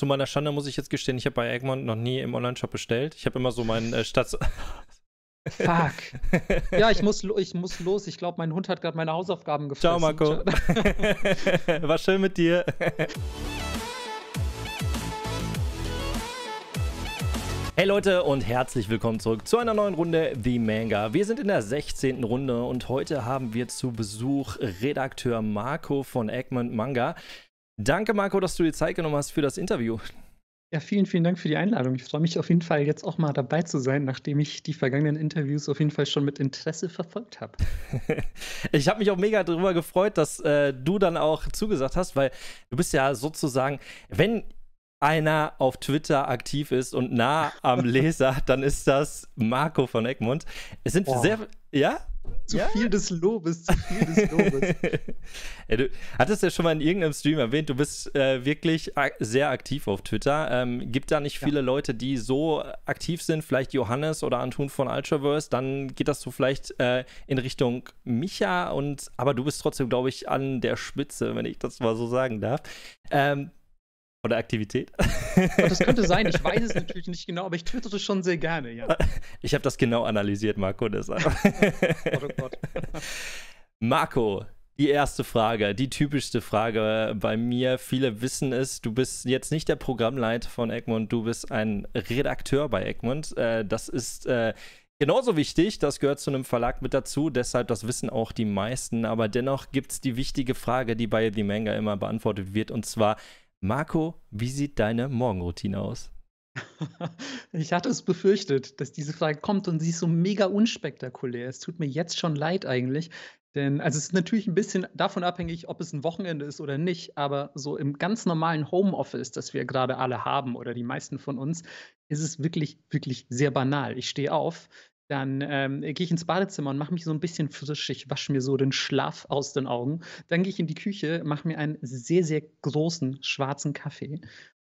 Zu meiner Schande muss ich jetzt gestehen, ich habe bei Egmont noch nie im Online-Shop bestellt. Ich habe immer so meinen äh, Stadt. Fuck. Ja, ich muss, ich muss los. Ich glaube, mein Hund hat gerade meine Hausaufgaben gefressen. Ciao, Marco. Ciao. War schön mit dir. Hey Leute und herzlich willkommen zurück zu einer neuen Runde The Manga. Wir sind in der 16. Runde und heute haben wir zu Besuch Redakteur Marco von Egmont Manga. Danke, Marco, dass du dir Zeit genommen hast für das Interview. Ja, vielen, vielen Dank für die Einladung. Ich freue mich auf jeden Fall, jetzt auch mal dabei zu sein, nachdem ich die vergangenen Interviews auf jeden Fall schon mit Interesse verfolgt habe. ich habe mich auch mega darüber gefreut, dass äh, du dann auch zugesagt hast, weil du bist ja sozusagen, wenn einer auf Twitter aktiv ist und nah am Leser, dann ist das Marco von Egmont. Es sind oh. sehr, ja? Zu ja? viel des Lobes, zu viel des Lobes. du hattest ja schon mal in irgendeinem Stream erwähnt, du bist äh, wirklich ak sehr aktiv auf Twitter. Ähm, gibt da nicht viele ja. Leute, die so aktiv sind, vielleicht Johannes oder Anton von Ultraverse, dann geht das so vielleicht äh, in Richtung Micha und aber du bist trotzdem, glaube ich, an der Spitze, wenn ich das mal so sagen darf. Ähm, oder Aktivität? das könnte sein, ich weiß es natürlich nicht genau, aber ich twitterte schon sehr gerne, ja. Ich habe das genau analysiert, Marco. Deshalb. oh Gott, Marco, die erste Frage, die typischste Frage bei mir. Viele wissen es, du bist jetzt nicht der Programmleiter von Egmont, du bist ein Redakteur bei Egmont. Äh, das ist äh, genauso wichtig, das gehört zu einem Verlag mit dazu, deshalb das wissen auch die meisten. Aber dennoch gibt es die wichtige Frage, die bei The Manga immer beantwortet wird, und zwar, Marco, wie sieht deine Morgenroutine aus? Ich hatte es befürchtet, dass diese Frage kommt und sie ist so mega unspektakulär. Es tut mir jetzt schon leid eigentlich. Denn, also es ist natürlich ein bisschen davon abhängig, ob es ein Wochenende ist oder nicht, aber so im ganz normalen Homeoffice, das wir gerade alle haben oder die meisten von uns, ist es wirklich, wirklich sehr banal. Ich stehe auf, dann ähm, gehe ich ins Badezimmer und mache mich so ein bisschen frisch. Ich wasche mir so den Schlaf aus den Augen. Dann gehe ich in die Küche, mache mir einen sehr, sehr großen schwarzen Kaffee.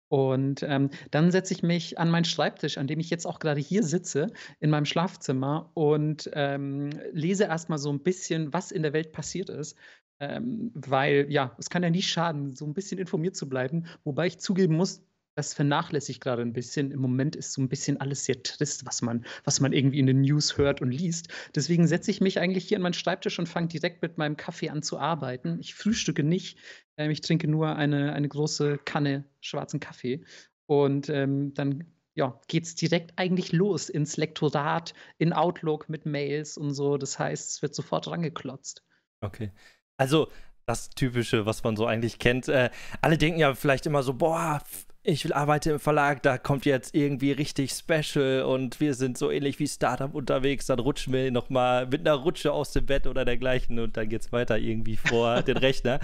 Und ähm, dann setze ich mich an meinen Schreibtisch, an dem ich jetzt auch gerade hier sitze, in meinem Schlafzimmer und ähm, lese erstmal so ein bisschen, was in der Welt passiert ist. Ähm, weil ja, es kann ja nie schaden, so ein bisschen informiert zu bleiben. Wobei ich zugeben muss, das vernachlässigt gerade ein bisschen. Im Moment ist so ein bisschen alles sehr trist, was man, was man irgendwie in den News hört und liest. Deswegen setze ich mich eigentlich hier an meinen Schreibtisch und fange direkt mit meinem Kaffee an zu arbeiten. Ich frühstücke nicht. Ähm, ich trinke nur eine, eine große Kanne schwarzen Kaffee. Und ähm, dann ja, es direkt eigentlich los ins Lektorat, in Outlook mit Mails und so. Das heißt, es wird sofort rangeklotzt. Okay. Also das Typische, was man so eigentlich kennt. Äh, alle denken ja vielleicht immer so, boah, ich arbeite im Verlag, da kommt jetzt irgendwie richtig Special und wir sind so ähnlich wie Startup unterwegs, dann rutschen wir nochmal mit einer Rutsche aus dem Bett oder dergleichen und dann geht's weiter irgendwie vor den Rechner.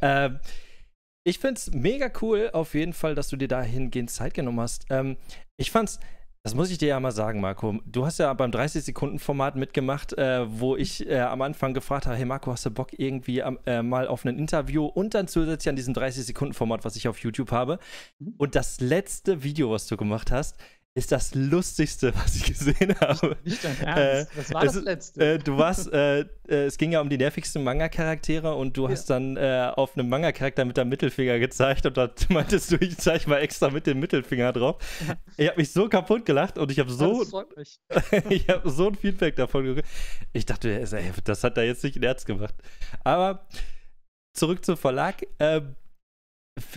Ähm, ich find's mega cool, auf jeden Fall, dass du dir dahingehend Zeit genommen hast. Ähm, ich fand's das muss ich dir ja mal sagen, Marco. Du hast ja beim 30-Sekunden-Format mitgemacht, äh, wo ich äh, am Anfang gefragt habe: Hey Marco, hast du Bock irgendwie äh, mal auf ein Interview und dann zusätzlich an diesem 30-Sekunden-Format, was ich auf YouTube habe. Mhm. Und das letzte Video, was du gemacht hast, ist das Lustigste, was ich gesehen habe. Nicht, dein äh, Ernst. Äh, was war das Letzte? Äh, du warst, äh, äh, es ging ja um die nervigsten Manga-Charaktere und du ja. hast dann äh, auf einem Manga-Charakter mit deinem Mittelfinger gezeigt und da meintest du, ich zeige mal extra mit dem Mittelfinger drauf. Ja. Ich habe mich so kaputt gelacht und ich habe so, ich habe so ein Feedback davon gekriegt. Ich dachte, ey, das hat er jetzt nicht in Ernst gemacht. Aber zurück zum Verlag. Ähm,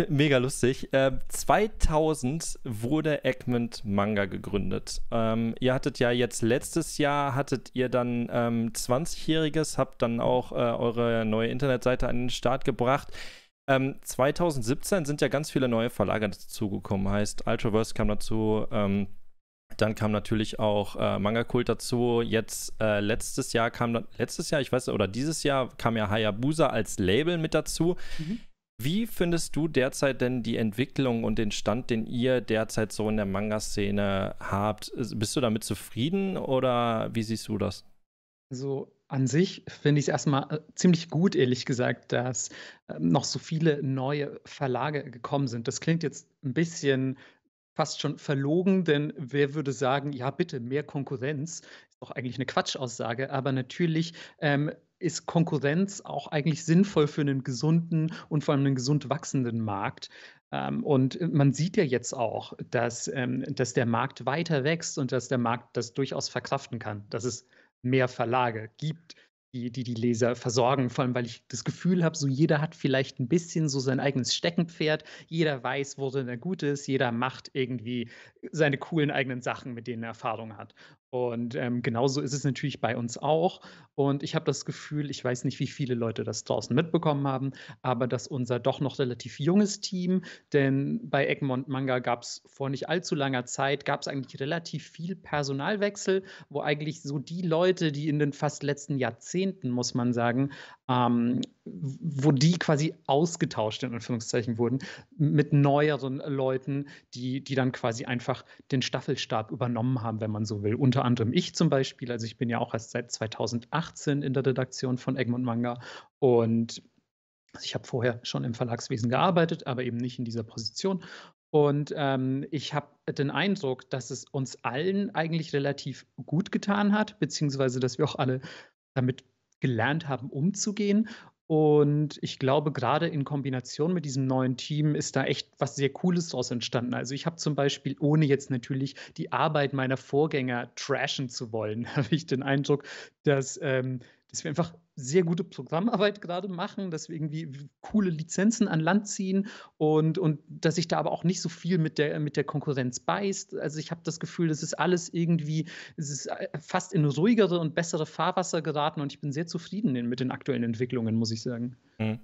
Mega lustig. Äh, 2000 wurde Egmont Manga gegründet. Ähm, ihr hattet ja jetzt letztes Jahr, hattet ihr dann ähm, 20-Jähriges, habt dann auch äh, eure neue Internetseite an den Start gebracht. Ähm, 2017 sind ja ganz viele neue Verlage dazugekommen. Heißt, Ultraverse kam dazu, ähm, dann kam natürlich auch äh, Manga Kult dazu. Jetzt äh, letztes Jahr kam letztes Jahr, ich weiß, oder dieses Jahr kam ja Hayabusa als Label mit dazu. Mhm. Wie findest du derzeit denn die Entwicklung und den Stand, den ihr derzeit so in der Manga-Szene habt? Bist du damit zufrieden oder wie siehst du das? Also an sich finde ich es erstmal äh, ziemlich gut, ehrlich gesagt, dass ähm, noch so viele neue Verlage gekommen sind. Das klingt jetzt ein bisschen fast schon verlogen, denn wer würde sagen, ja bitte, mehr Konkurrenz? Ist doch eigentlich eine Quatschaussage, aber natürlich ähm, ist Konkurrenz auch eigentlich sinnvoll für einen gesunden und vor allem einen gesund wachsenden Markt. Ähm, und äh, man sieht ja jetzt auch, dass, ähm, dass der Markt weiter wächst und dass der Markt das durchaus verkraften kann, dass es mehr Verlage gibt, die, die die Leser versorgen. Vor allem, weil ich das Gefühl habe, so jeder hat vielleicht ein bisschen so sein eigenes Steckenpferd. Jeder weiß, worin er gut ist. Jeder macht irgendwie seine coolen eigenen Sachen, mit denen er Erfahrung hat. Und ähm, genauso ist es natürlich bei uns auch. Und ich habe das Gefühl, ich weiß nicht, wie viele Leute das draußen mitbekommen haben, aber dass unser doch noch relativ junges Team, denn bei Egmont Manga gab es vor nicht allzu langer Zeit, gab es eigentlich relativ viel Personalwechsel, wo eigentlich so die Leute, die in den fast letzten Jahrzehnten, muss man sagen, ähm, wo die quasi ausgetauscht in Anführungszeichen wurden mit neueren Leuten, die, die dann quasi einfach den Staffelstab übernommen haben, wenn man so will. Unter anderem ich zum Beispiel, also ich bin ja auch erst seit 2018 in der Redaktion von Egmont Manga und also ich habe vorher schon im Verlagswesen gearbeitet, aber eben nicht in dieser Position. Und ähm, ich habe den Eindruck, dass es uns allen eigentlich relativ gut getan hat, beziehungsweise dass wir auch alle damit gelernt haben, umzugehen. Und ich glaube, gerade in Kombination mit diesem neuen Team ist da echt was sehr Cooles draus entstanden. Also ich habe zum Beispiel, ohne jetzt natürlich die Arbeit meiner Vorgänger trashen zu wollen, habe ich den Eindruck, dass ähm, dass wir einfach sehr gute Programmarbeit gerade machen, dass wir irgendwie coole Lizenzen an Land ziehen und, und dass sich da aber auch nicht so viel mit der, mit der Konkurrenz beißt. Also ich habe das Gefühl, das ist alles irgendwie, es ist äh, fast in ruhigere und bessere Fahrwasser geraten und ich bin sehr zufrieden mit den aktuellen Entwicklungen, muss ich sagen. Mhm.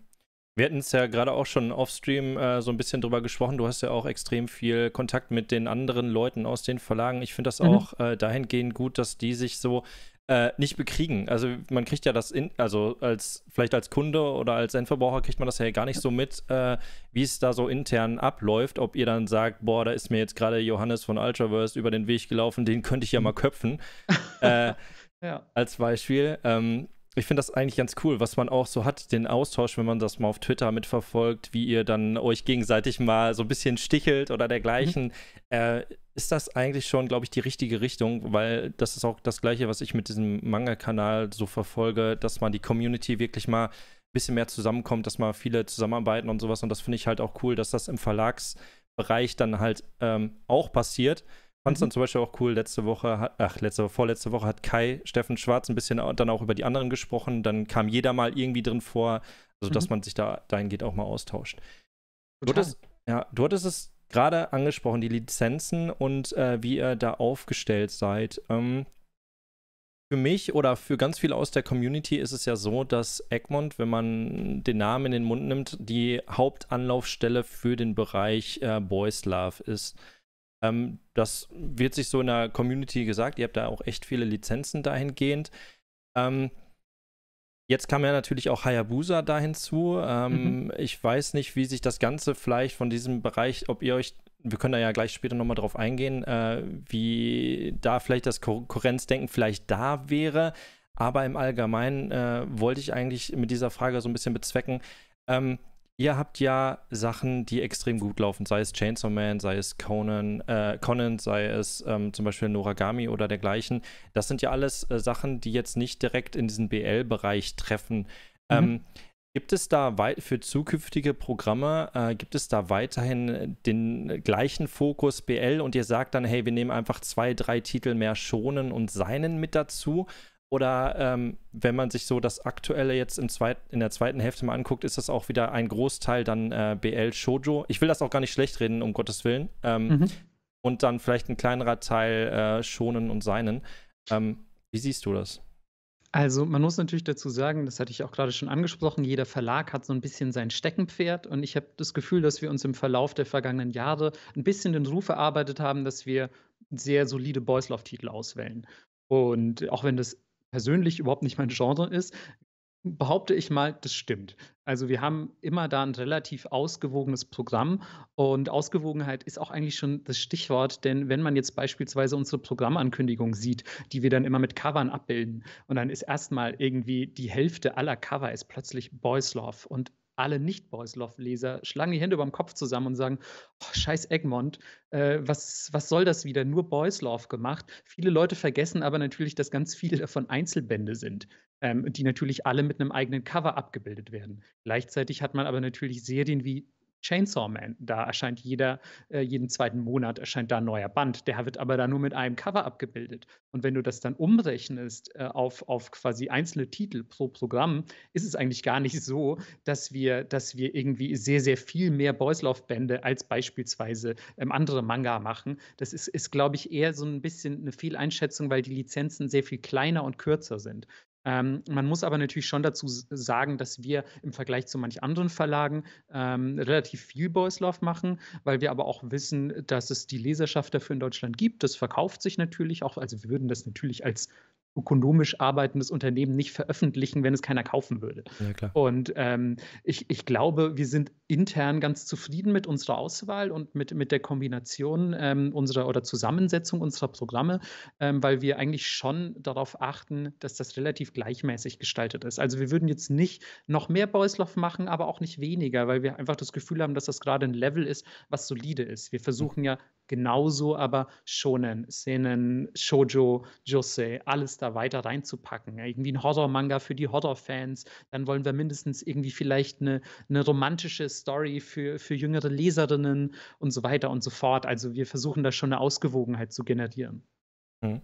Wir hatten es ja gerade auch schon offstream äh, so ein bisschen drüber gesprochen. Du hast ja auch extrem viel Kontakt mit den anderen Leuten aus den Verlagen. Ich finde das mhm. auch äh, dahingehend gut, dass die sich so äh, nicht bekriegen. Also man kriegt ja das, in, also als vielleicht als Kunde oder als Endverbraucher kriegt man das ja gar nicht so mit, äh, wie es da so intern abläuft. Ob ihr dann sagt, boah, da ist mir jetzt gerade Johannes von Ultraverse über den Weg gelaufen, den könnte ich ja mal köpfen. äh, ja. Als Beispiel. Ähm, ich finde das eigentlich ganz cool, was man auch so hat, den Austausch, wenn man das mal auf Twitter mitverfolgt, wie ihr dann euch gegenseitig mal so ein bisschen stichelt oder dergleichen. Mhm. Äh, ist das eigentlich schon, glaube ich, die richtige Richtung, weil das ist auch das Gleiche, was ich mit diesem Manga-Kanal so verfolge, dass man die Community wirklich mal ein bisschen mehr zusammenkommt, dass mal viele zusammenarbeiten und sowas. Und das finde ich halt auch cool, dass das im Verlagsbereich dann halt ähm, auch passiert. Fand es mhm. dann zum Beispiel auch cool, letzte Woche, ach, letzte, vorletzte Woche hat Kai Steffen Schwarz ein bisschen dann auch über die anderen gesprochen. Dann kam jeder mal irgendwie drin vor, also dass mhm. man sich da dahingehend auch mal austauscht. Du hattest, ja, du hattest es gerade angesprochen, die Lizenzen und äh, wie ihr da aufgestellt seid. Ähm, für mich oder für ganz viele aus der Community ist es ja so, dass Egmont, wenn man den Namen in den Mund nimmt, die Hauptanlaufstelle für den Bereich äh, Boys Love ist. Ähm, das wird sich so in der Community gesagt. Ihr habt da auch echt viele Lizenzen dahingehend. Ähm, Jetzt kam ja natürlich auch Hayabusa da hinzu. Ähm, mhm. Ich weiß nicht, wie sich das Ganze vielleicht von diesem Bereich, ob ihr euch, wir können da ja gleich später nochmal drauf eingehen, äh, wie da vielleicht das Konkurrenzdenken vielleicht da wäre. Aber im Allgemeinen äh, wollte ich eigentlich mit dieser Frage so ein bisschen bezwecken. Ähm, ihr habt ja Sachen, die extrem gut laufen, sei es Chainsaw Man, sei es Conan, äh, Conan, sei es ähm, zum Beispiel Noragami oder dergleichen. Das sind ja alles äh, Sachen, die jetzt nicht direkt in diesen BL-Bereich treffen. Mhm. Ähm, gibt es da für zukünftige Programme, äh, gibt es da weiterhin den gleichen Fokus BL und ihr sagt dann, hey, wir nehmen einfach zwei, drei Titel mehr schonen und seinen mit dazu? Oder ähm, wenn man sich so das Aktuelle jetzt im zweit, in der zweiten Hälfte mal anguckt, ist das auch wieder ein Großteil dann äh, BL Shoujo. Ich will das auch gar nicht schlecht reden, um Gottes Willen. Ähm, mhm. Und dann vielleicht ein kleinerer Teil äh, Schonen und Seinen. Ähm, wie siehst du das? Also man muss natürlich dazu sagen, das hatte ich auch gerade schon angesprochen, jeder Verlag hat so ein bisschen sein Steckenpferd und ich habe das Gefühl, dass wir uns im Verlauf der vergangenen Jahre ein bisschen den Ruf erarbeitet haben, dass wir sehr solide Boys Love Titel auswählen. Und auch wenn das persönlich überhaupt nicht mein Genre ist, behaupte ich mal, das stimmt. Also wir haben immer da ein relativ ausgewogenes Programm und Ausgewogenheit ist auch eigentlich schon das Stichwort, denn wenn man jetzt beispielsweise unsere Programmankündigung sieht, die wir dann immer mit Covern abbilden und dann ist erstmal irgendwie die Hälfte aller Cover ist plötzlich Boys Love und alle Nicht-Boys-Love-Leser schlagen die Hände über dem Kopf zusammen und sagen, oh, scheiß Egmont, äh, was, was soll das wieder? Nur Boys-Love gemacht. Viele Leute vergessen aber natürlich, dass ganz viele davon Einzelbände sind, ähm, die natürlich alle mit einem eigenen Cover abgebildet werden. Gleichzeitig hat man aber natürlich Serien wie Chainsaw Man. Da erscheint jeder, äh, jeden zweiten Monat erscheint da ein neuer Band. Der wird aber da nur mit einem Cover abgebildet. Und wenn du das dann umrechnest äh, auf, auf quasi einzelne Titel pro Programm, ist es eigentlich gar nicht so, dass wir, dass wir irgendwie sehr, sehr viel mehr Boyslauf-Bände als beispielsweise ähm, andere Manga machen. Das ist, ist glaube ich, eher so ein bisschen eine Fehleinschätzung, weil die Lizenzen sehr viel kleiner und kürzer sind. Ähm, man muss aber natürlich schon dazu sagen, dass wir im Vergleich zu manch anderen Verlagen ähm, relativ viel Boys Love machen, weil wir aber auch wissen, dass es die Leserschaft dafür in Deutschland gibt. Das verkauft sich natürlich auch, also wir würden das natürlich als ökonomisch arbeitendes Unternehmen nicht veröffentlichen, wenn es keiner kaufen würde. Ja, und ähm, ich, ich glaube, wir sind intern ganz zufrieden mit unserer Auswahl und mit, mit der Kombination ähm, unserer oder Zusammensetzung unserer Programme, ähm, weil wir eigentlich schon darauf achten, dass das relativ gleichmäßig gestaltet ist. Also wir würden jetzt nicht noch mehr Boyslauf machen, aber auch nicht weniger, weil wir einfach das Gefühl haben, dass das gerade ein Level ist, was solide ist. Wir versuchen ja genauso aber Shonen, Szenen, Shoujo, Jose, alles da weiter reinzupacken. Irgendwie ein Horror-Manga für die Horror-Fans. Dann wollen wir mindestens irgendwie vielleicht eine, eine romantische Story für, für jüngere Leserinnen und so weiter und so fort. Also wir versuchen da schon eine Ausgewogenheit zu generieren. Hm.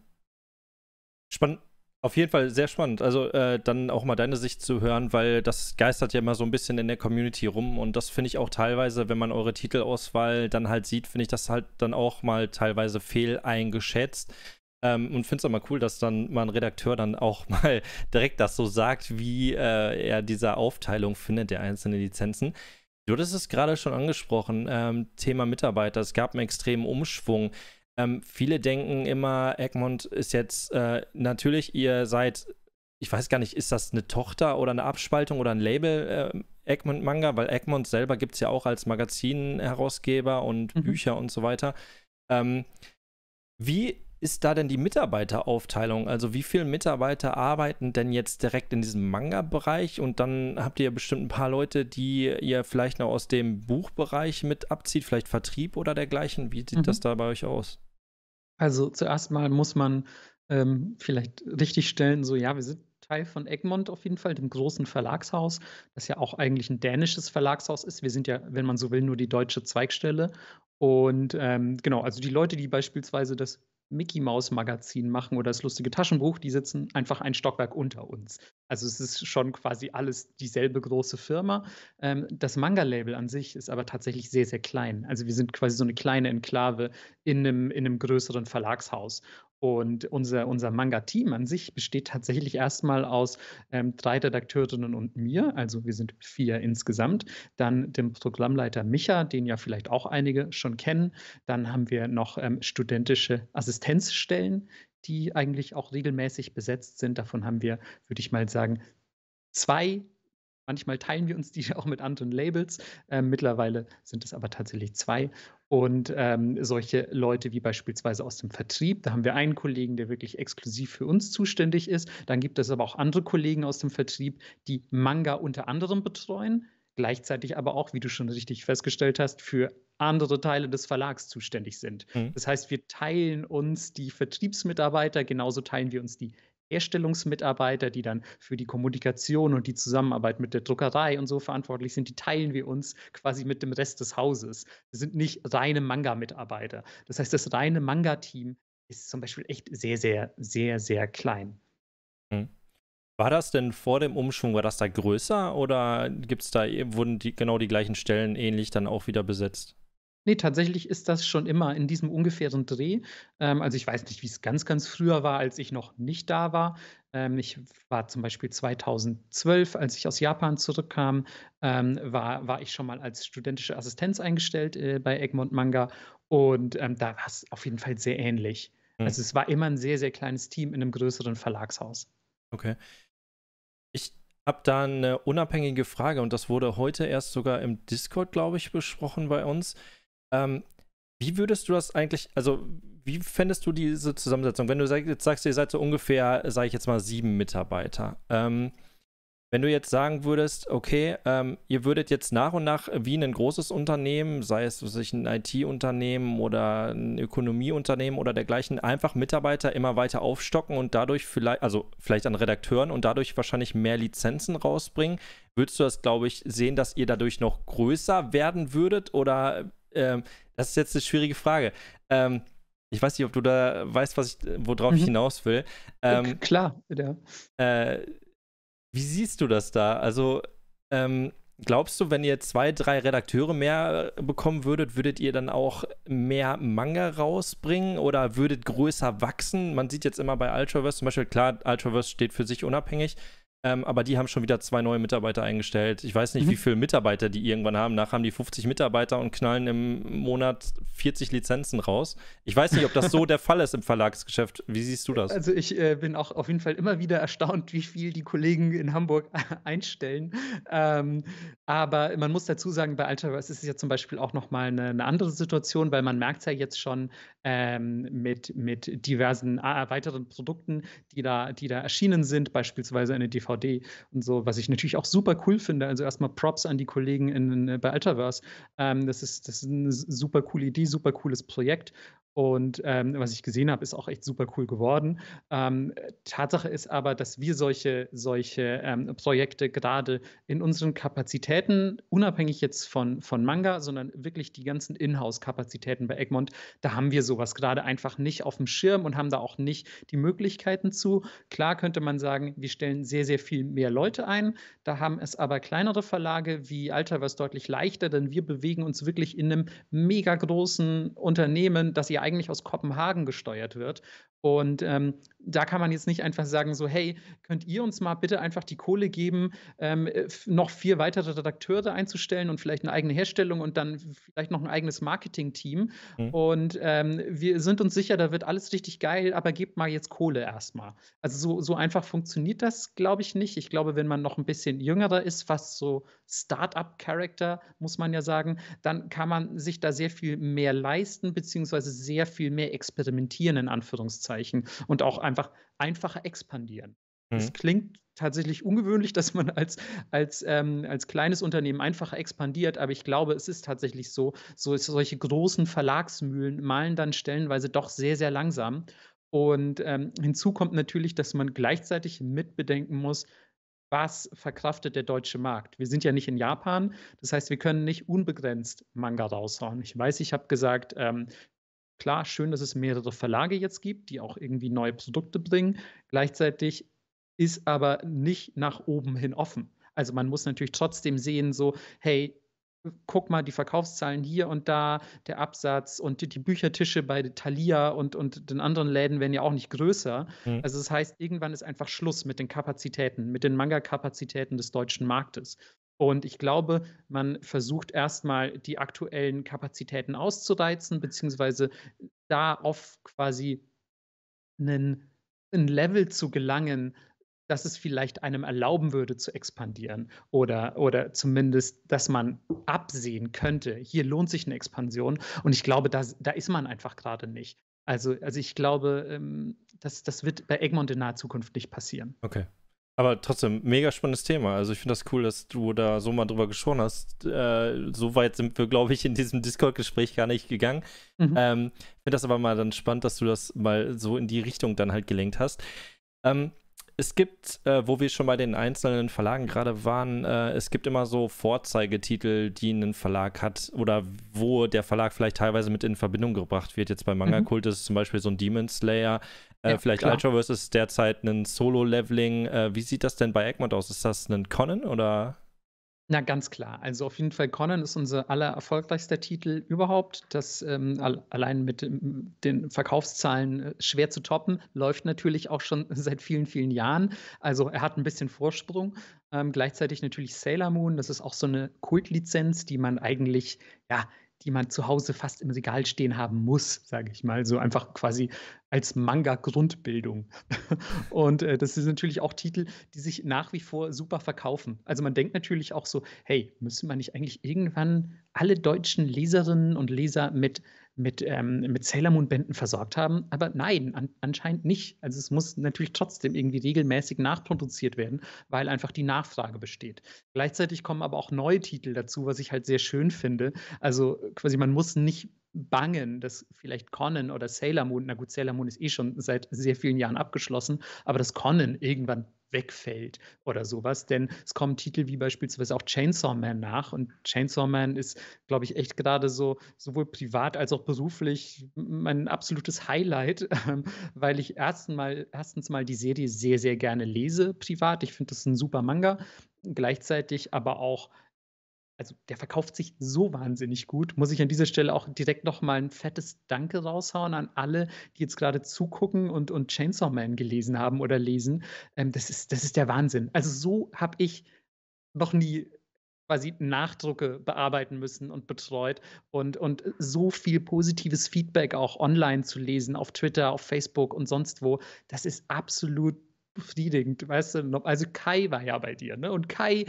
Spannend auf jeden Fall sehr spannend. Also äh, dann auch mal deine Sicht zu hören, weil das geistert ja immer so ein bisschen in der Community rum und das finde ich auch teilweise, wenn man eure Titelauswahl dann halt sieht, finde ich das halt dann auch mal teilweise fehl eingeschätzt. Ähm, und finde es auch mal cool, dass dann mal ein Redakteur dann auch mal direkt das so sagt, wie äh, er diese Aufteilung findet der einzelnen Lizenzen. Du hattest es gerade schon angesprochen, ähm, Thema Mitarbeiter. Es gab einen extremen Umschwung. Ähm, viele denken immer, Egmont ist jetzt äh, natürlich, ihr seid, ich weiß gar nicht, ist das eine Tochter oder eine Abspaltung oder ein Label äh, Egmont Manga, weil Egmont selber gibt es ja auch als Magazinherausgeber und mhm. Bücher und so weiter. Ähm, wie ist da denn die Mitarbeiteraufteilung? Also wie viele Mitarbeiter arbeiten denn jetzt direkt in diesem Manga-Bereich? Und dann habt ihr bestimmt ein paar Leute, die ihr vielleicht noch aus dem Buchbereich mit abzieht, vielleicht Vertrieb oder dergleichen. Wie sieht mhm. das da bei euch aus? Also zuerst mal muss man ähm, vielleicht richtigstellen, so ja, wir sind Teil von Egmont auf jeden Fall, dem großen Verlagshaus, das ja auch eigentlich ein dänisches Verlagshaus ist. Wir sind ja, wenn man so will, nur die deutsche Zweigstelle. Und ähm, genau, also die Leute, die beispielsweise das Mickey Maus Magazin machen oder das lustige Taschenbuch, die sitzen einfach ein Stockwerk unter uns. Also es ist schon quasi alles dieselbe große Firma. Ähm, das Manga-Label an sich ist aber tatsächlich sehr, sehr klein. Also wir sind quasi so eine kleine Enklave in einem, in einem größeren Verlagshaus. Und unser, unser Manga-Team an sich besteht tatsächlich erstmal aus ähm, drei Redakteurinnen und mir, also wir sind vier insgesamt. Dann dem Programmleiter Micha, den ja vielleicht auch einige schon kennen. Dann haben wir noch ähm, studentische Assistenzstellen, die eigentlich auch regelmäßig besetzt sind. Davon haben wir, würde ich mal sagen, zwei. Manchmal teilen wir uns die auch mit anderen Labels. Ähm, mittlerweile sind es aber tatsächlich zwei. Und ähm, solche Leute wie beispielsweise aus dem Vertrieb, da haben wir einen Kollegen, der wirklich exklusiv für uns zuständig ist. Dann gibt es aber auch andere Kollegen aus dem Vertrieb, die Manga unter anderem betreuen gleichzeitig aber auch, wie du schon richtig festgestellt hast, für andere Teile des Verlags zuständig sind. Mhm. Das heißt, wir teilen uns die Vertriebsmitarbeiter, genauso teilen wir uns die Herstellungsmitarbeiter, die dann für die Kommunikation und die Zusammenarbeit mit der Druckerei und so verantwortlich sind, die teilen wir uns quasi mit dem Rest des Hauses. Wir sind nicht reine Manga-Mitarbeiter. Das heißt, das reine Manga-Team ist zum Beispiel echt sehr, sehr, sehr, sehr klein. Mhm. War das denn vor dem Umschwung, war das da größer oder gibt's da, wurden die, genau die gleichen Stellen ähnlich dann auch wieder besetzt? Nee, tatsächlich ist das schon immer in diesem ungefähren Dreh. Ähm, also ich weiß nicht, wie es ganz, ganz früher war, als ich noch nicht da war. Ähm, ich war zum Beispiel 2012, als ich aus Japan zurückkam, ähm, war, war ich schon mal als studentische Assistenz eingestellt äh, bei Egmont Manga. Und ähm, da war es auf jeden Fall sehr ähnlich. Mhm. Also es war immer ein sehr, sehr kleines Team in einem größeren Verlagshaus. Okay. Ich habe da eine unabhängige Frage und das wurde heute erst sogar im Discord, glaube ich, besprochen bei uns. Ähm, wie würdest du das eigentlich, also wie fändest du diese Zusammensetzung? Wenn du jetzt sagst, ihr seid so ungefähr, sage ich jetzt mal, sieben Mitarbeiter. Ähm, wenn du jetzt sagen würdest, okay, ähm, ihr würdet jetzt nach und nach wie ein großes Unternehmen, sei es sich ein IT-Unternehmen oder ein Ökonomieunternehmen oder dergleichen, einfach Mitarbeiter immer weiter aufstocken und dadurch vielleicht, also vielleicht an Redakteuren und dadurch wahrscheinlich mehr Lizenzen rausbringen, würdest du das, glaube ich, sehen, dass ihr dadurch noch größer werden würdet oder ähm, das ist jetzt eine schwierige Frage. Ähm, ich weiß nicht, ob du da weißt, was ich, äh, worauf mhm. ich hinaus will. Ähm, Klar, ja. Äh, wie siehst du das da? Also, ähm, glaubst du, wenn ihr zwei, drei Redakteure mehr äh, bekommen würdet, würdet ihr dann auch mehr Manga rausbringen oder würdet größer wachsen? Man sieht jetzt immer bei Ultraverse zum Beispiel, klar, Ultraverse steht für sich unabhängig, ähm, aber die haben schon wieder zwei neue Mitarbeiter eingestellt. Ich weiß nicht, mhm. wie viele Mitarbeiter die irgendwann haben. Nach haben die 50 Mitarbeiter und knallen im Monat 40 Lizenzen raus. Ich weiß nicht, ob das so der Fall ist im Verlagsgeschäft. Wie siehst du das? Also ich äh, bin auch auf jeden Fall immer wieder erstaunt, wie viel die Kollegen in Hamburg einstellen. Ähm, aber man muss dazu sagen, bei Ultraverse ist es ja zum Beispiel auch nochmal eine, eine andere Situation, weil man merkt es ja jetzt schon ähm, mit, mit diversen äh, weiteren Produkten, die da, die da erschienen sind, beispielsweise eine DVD. DVD und so, was ich natürlich auch super cool finde. Also erstmal Props an die Kollegen in, in äh, bei Altaverse. Ähm, das, ist, das ist eine super coole Idee, super cooles Projekt und ähm, was ich gesehen habe, ist auch echt super cool geworden. Ähm, Tatsache ist aber, dass wir solche, solche ähm, Projekte gerade in unseren Kapazitäten, unabhängig jetzt von, von Manga, sondern wirklich die ganzen Inhouse-Kapazitäten bei Egmont, da haben wir sowas gerade einfach nicht auf dem Schirm und haben da auch nicht die Möglichkeiten zu. Klar könnte man sagen, wir stellen sehr, sehr viel mehr Leute ein. Da haben es aber kleinere Verlage wie Alter was deutlich leichter, denn wir bewegen uns wirklich in einem mega großen Unternehmen, das ihr eigentlich aus Kopenhagen gesteuert wird. Und ähm, da kann man jetzt nicht einfach sagen, so, hey, könnt ihr uns mal bitte einfach die Kohle geben, ähm, äh, noch vier weitere Redakteure einzustellen und vielleicht eine eigene Herstellung und dann vielleicht noch ein eigenes Marketing-Team. Mhm. Und ähm, wir sind uns sicher, da wird alles richtig geil, aber gebt mal jetzt Kohle erstmal. Also so, so einfach funktioniert das, glaube ich, nicht. Ich glaube, wenn man noch ein bisschen jüngerer ist, fast so Start-up-Character, muss man ja sagen, dann kann man sich da sehr viel mehr leisten, beziehungsweise sehr sehr viel mehr experimentieren, in Anführungszeichen, und auch einfach einfacher expandieren. Es mhm. klingt tatsächlich ungewöhnlich, dass man als, als, ähm, als kleines Unternehmen einfacher expandiert, aber ich glaube, es ist tatsächlich so, so solche großen Verlagsmühlen malen dann stellenweise doch sehr, sehr langsam. Und ähm, hinzu kommt natürlich, dass man gleichzeitig mitbedenken muss, was verkraftet der deutsche Markt? Wir sind ja nicht in Japan, das heißt, wir können nicht unbegrenzt Manga raushauen. Ich weiß, ich habe gesagt, ähm, Klar, schön, dass es mehrere Verlage jetzt gibt, die auch irgendwie neue Produkte bringen. Gleichzeitig ist aber nicht nach oben hin offen. Also man muss natürlich trotzdem sehen, so, hey, guck mal, die Verkaufszahlen hier und da, der Absatz und die, die Büchertische bei Thalia und, und den anderen Läden werden ja auch nicht größer. Mhm. Also das heißt, irgendwann ist einfach Schluss mit den Kapazitäten, mit den Manga-Kapazitäten des deutschen Marktes. Und ich glaube, man versucht erstmal die aktuellen Kapazitäten auszureizen, beziehungsweise da auf quasi einen, ein Level zu gelangen, dass es vielleicht einem erlauben würde zu expandieren oder, oder zumindest, dass man absehen könnte, hier lohnt sich eine Expansion. Und ich glaube, da, da ist man einfach gerade nicht. Also, also ich glaube, ähm, das, das wird bei Egmont in naher Zukunft nicht passieren. Okay, aber trotzdem, mega spannendes Thema. Also ich finde das cool, dass du da so mal drüber gesprochen hast. Äh, so weit sind wir, glaube ich, in diesem Discord-Gespräch gar nicht gegangen. Mhm. Ähm, finde das aber mal dann spannend, dass du das mal so in die Richtung dann halt gelenkt hast. Ähm, es gibt, äh, wo wir schon bei den einzelnen Verlagen gerade waren, äh, es gibt immer so Vorzeigetitel, die ein Verlag hat oder wo der Verlag vielleicht teilweise mit in Verbindung gebracht wird. Jetzt bei Manga Kult mhm. ist es zum Beispiel so ein Demon Slayer. Äh, ja, vielleicht klar. Ultraverse ist derzeit ein Solo-Leveling. Äh, wie sieht das denn bei Egmont aus? Ist das ein Conan oder? Na, ganz klar. Also auf jeden Fall Conan ist unser allererfolgreichster Titel überhaupt. Das ähm, allein mit ähm, den Verkaufszahlen äh, schwer zu toppen, läuft natürlich auch schon seit vielen, vielen Jahren. Also er hat ein bisschen Vorsprung. Ähm, gleichzeitig natürlich Sailor Moon, das ist auch so eine Kultlizenz, die man eigentlich, ja, die man zu Hause fast im Regal stehen haben muss, sage ich mal. So einfach quasi als Manga-Grundbildung. und äh, das sind natürlich auch Titel, die sich nach wie vor super verkaufen. Also man denkt natürlich auch so, hey, müssen wir nicht eigentlich irgendwann alle deutschen Leserinnen und Leser mit, mit, ähm, mit Sailor Moon-Bänden versorgt haben? Aber nein, an, anscheinend nicht. Also es muss natürlich trotzdem irgendwie regelmäßig nachproduziert werden, weil einfach die Nachfrage besteht. Gleichzeitig kommen aber auch neue Titel dazu, was ich halt sehr schön finde. Also quasi, man muss nicht bangen, dass vielleicht Conan oder Sailor Moon, na gut, Sailor Moon ist eh schon seit sehr vielen Jahren abgeschlossen, aber dass Conan irgendwann wegfällt oder sowas, denn es kommen Titel wie beispielsweise auch Chainsaw Man nach und Chainsaw Man ist, glaube ich, echt gerade so sowohl privat als auch beruflich mein absolutes Highlight, ähm, weil ich erstens mal, erstens mal die Serie sehr, sehr gerne lese privat. Ich finde, das ein super Manga, gleichzeitig aber auch also der verkauft sich so wahnsinnig gut. Muss ich an dieser Stelle auch direkt nochmal ein fettes Danke raushauen an alle, die jetzt gerade zugucken und, und Chainsaw Man gelesen haben oder lesen. Ähm, das, ist, das ist der Wahnsinn. Also so habe ich noch nie quasi Nachdrucke bearbeiten müssen und betreut und, und so viel positives Feedback auch online zu lesen, auf Twitter, auf Facebook und sonst wo, das ist absolut befriedigend, weißt du, also Kai war ja bei dir, ne? Und Kai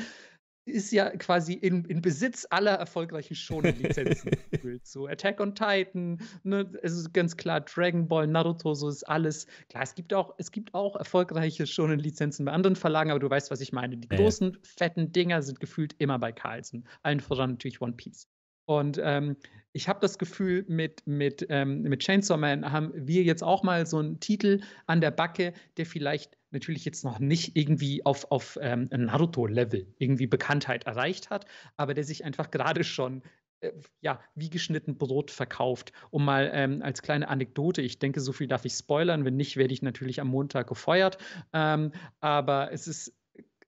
ist ja quasi in, in Besitz aller erfolgreichen Shonen-Lizenzen. so Attack on Titan, ne, es ist ganz klar Dragon Ball, Naruto, so ist alles. Klar, es gibt auch, es gibt auch erfolgreiche Shonen-Lizenzen bei anderen Verlagen, aber du weißt, was ich meine. Die äh. großen, fetten Dinger sind gefühlt immer bei Carlsen. Allen voran natürlich One Piece. Und ähm, ich habe das Gefühl, mit, mit, ähm, mit Chainsaw Man haben wir jetzt auch mal so einen Titel an der Backe, der vielleicht natürlich jetzt noch nicht irgendwie auf, auf ähm, Naruto-Level irgendwie Bekanntheit erreicht hat, aber der sich einfach gerade schon äh, ja, wie geschnitten Brot verkauft. Und mal ähm, als kleine Anekdote, ich denke, so viel darf ich spoilern, wenn nicht, werde ich natürlich am Montag gefeuert. Ähm, aber es ist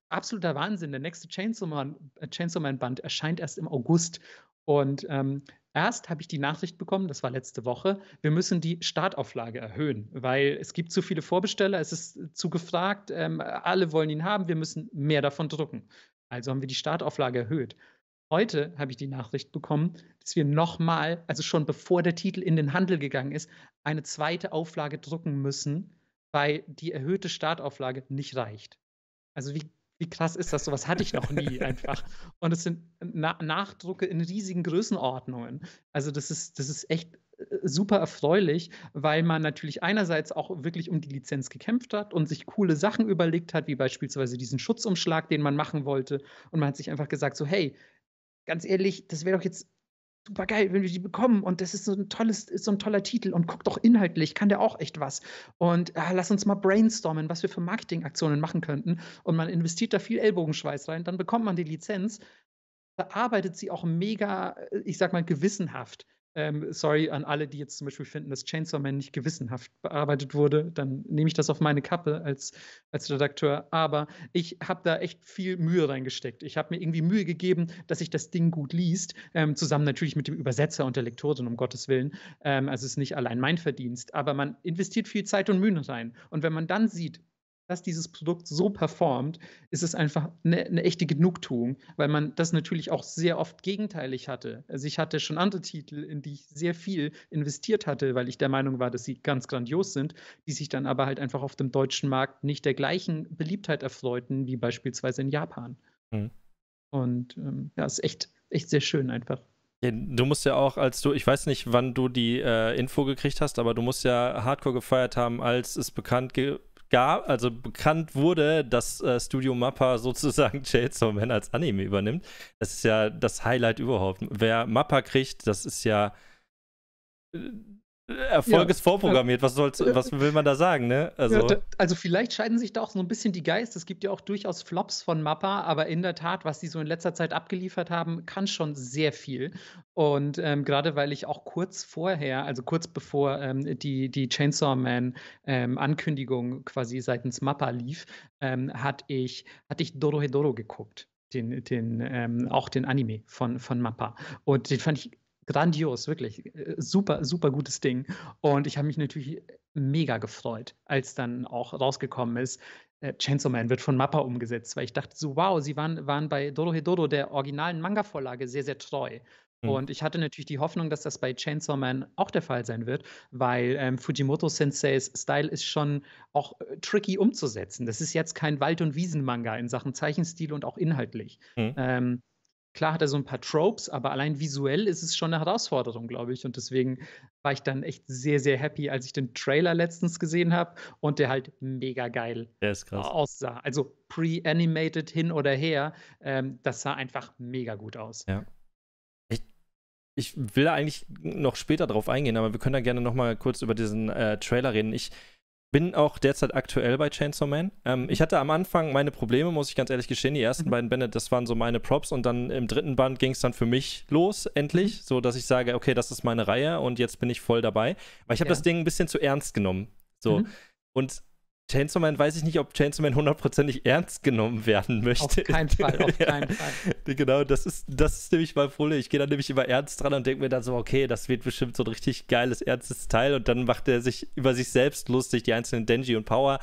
absoluter Wahnsinn. Der nächste Chainsaw Man, äh, Chainsaw Man Band erscheint erst im August. Und ähm, erst habe ich die Nachricht bekommen, das war letzte Woche, wir müssen die Startauflage erhöhen, weil es gibt zu viele Vorbesteller, es ist zu gefragt, ähm, alle wollen ihn haben, wir müssen mehr davon drucken. Also haben wir die Startauflage erhöht. Heute habe ich die Nachricht bekommen, dass wir nochmal, also schon bevor der Titel in den Handel gegangen ist, eine zweite Auflage drucken müssen, weil die erhöhte Startauflage nicht reicht. Also wie wie krass ist das? Sowas hatte ich noch nie einfach. Und es sind Na Nachdrucke in riesigen Größenordnungen. Also das ist, das ist echt äh, super erfreulich, weil man natürlich einerseits auch wirklich um die Lizenz gekämpft hat und sich coole Sachen überlegt hat, wie beispielsweise diesen Schutzumschlag, den man machen wollte. Und man hat sich einfach gesagt, so hey, ganz ehrlich, das wäre doch jetzt super geil, wenn wir die bekommen und das ist so ein tolles, ist so ein toller Titel und guck doch inhaltlich, kann der auch echt was und ah, lass uns mal brainstormen, was wir für Marketingaktionen machen könnten und man investiert da viel Ellbogenschweiß rein, dann bekommt man die Lizenz, bearbeitet sie auch mega, äh, ich sag mal gewissenhaft ähm, sorry an alle, die jetzt zum Beispiel finden, dass Chainsaw Man nicht gewissenhaft bearbeitet wurde. Dann nehme ich das auf meine Kappe als, als Redakteur. Aber ich habe da echt viel Mühe reingesteckt. Ich habe mir irgendwie Mühe gegeben, dass sich das Ding gut liest. Ähm, zusammen natürlich mit dem Übersetzer und der Lektorin, um Gottes Willen. Ähm, also es ist nicht allein mein Verdienst. Aber man investiert viel Zeit und Mühen rein. Und wenn man dann sieht, dass dieses Produkt so performt, ist es einfach eine, eine, echte Genugtuung, weil man das natürlich auch sehr oft gegenteilig hatte. Also ich hatte schon andere Titel, in die ich sehr viel investiert hatte, weil ich der Meinung war, dass sie ganz grandios sind, die sich dann aber halt einfach auf dem deutschen Markt nicht der gleichen Beliebtheit erfreuten wie beispielsweise in Japan. Mhm. Und ähm, ja, ist echt, echt sehr schön einfach. du musst ja auch, als du, ich weiß nicht, wann du die äh, Info gekriegt hast, aber du musst ja Hardcore gefeiert haben, als es bekannt ge gab, also bekannt wurde, dass äh, Studio Mappa sozusagen Chainsaw Man als Anime übernimmt. Das ist ja das Highlight überhaupt. Wer Mappa kriegt, das ist ja äh, Erfolg ja. ist vorprogrammiert. Was, soll's, was will man da sagen, ne? Also. Ja, da, also. vielleicht scheiden sich da auch so ein bisschen die Geister. Es gibt ja auch durchaus Flops von Mappa, aber in der Tat, was sie so in letzter Zeit abgeliefert haben, kann schon sehr viel. Und ähm, gerade weil ich auch kurz vorher, also kurz bevor ähm, die, die Chainsaw Man ähm, Ankündigung quasi seitens Mappa lief, ähm, hatte ich, hatte ich Doro Hedoro geguckt den, den ähm, auch den Anime von, von Mappa. Und den fand ich grandios, wirklich. Äh, super, super gutes Ding. Und ich habe mich natürlich mega gefreut, als dann auch rausgekommen ist, äh, Chainsaw Man wird von Mappa umgesetzt, weil ich dachte so, wow, sie waren, waren bei Dorohedoro, der originalen Manga-Vorlage, sehr, sehr treu. Hm. Und ich hatte natürlich die Hoffnung, dass das bei Chainsaw Man auch der Fall sein wird, weil ähm, Fujimoto Senseis Style ist schon auch äh, tricky umzusetzen. Das ist jetzt kein Wald- und Wiesen-Manga in Sachen Zeichenstil und auch inhaltlich. Mhm. Ähm, Klar hat er so ein paar Tropes, aber allein visuell ist es schon eine Herausforderung, glaube ich. Und deswegen war ich dann echt sehr, sehr happy, als ich den Trailer letztens gesehen habe und der halt mega geil aussah. Also pre-animated hin oder her, ähm, das sah einfach mega gut aus. Ja. Ich, ich will da eigentlich noch später drauf eingehen, aber wir können da gerne noch mal kurz über diesen äh, Trailer reden. Ich bin auch derzeit aktuell bei Chainsaw Man. Ähm, ich hatte am Anfang meine Probleme, muss ich ganz ehrlich gestehen. Die ersten mhm. beiden Bände, das waren so meine Props. Und dann im dritten Band ging es dann für mich los, endlich. Mhm. So, dass ich sage, okay, das ist meine Reihe und jetzt bin ich voll dabei. Weil ich habe ja. das Ding ein bisschen zu ernst genommen. So. Mhm. Und Chainsaw Man weiß ich nicht, ob Chainsaw Man hundertprozentig ernst genommen werden möchte. Auf keinen Fall, auf keinen Fall. genau, das ist, das ist nämlich mein Problem. Ich gehe da nämlich immer ernst dran und denke mir dann so, okay, das wird bestimmt so ein richtig geiles, ernstes Teil und dann macht er sich über sich selbst lustig, die einzelnen Denji und Power.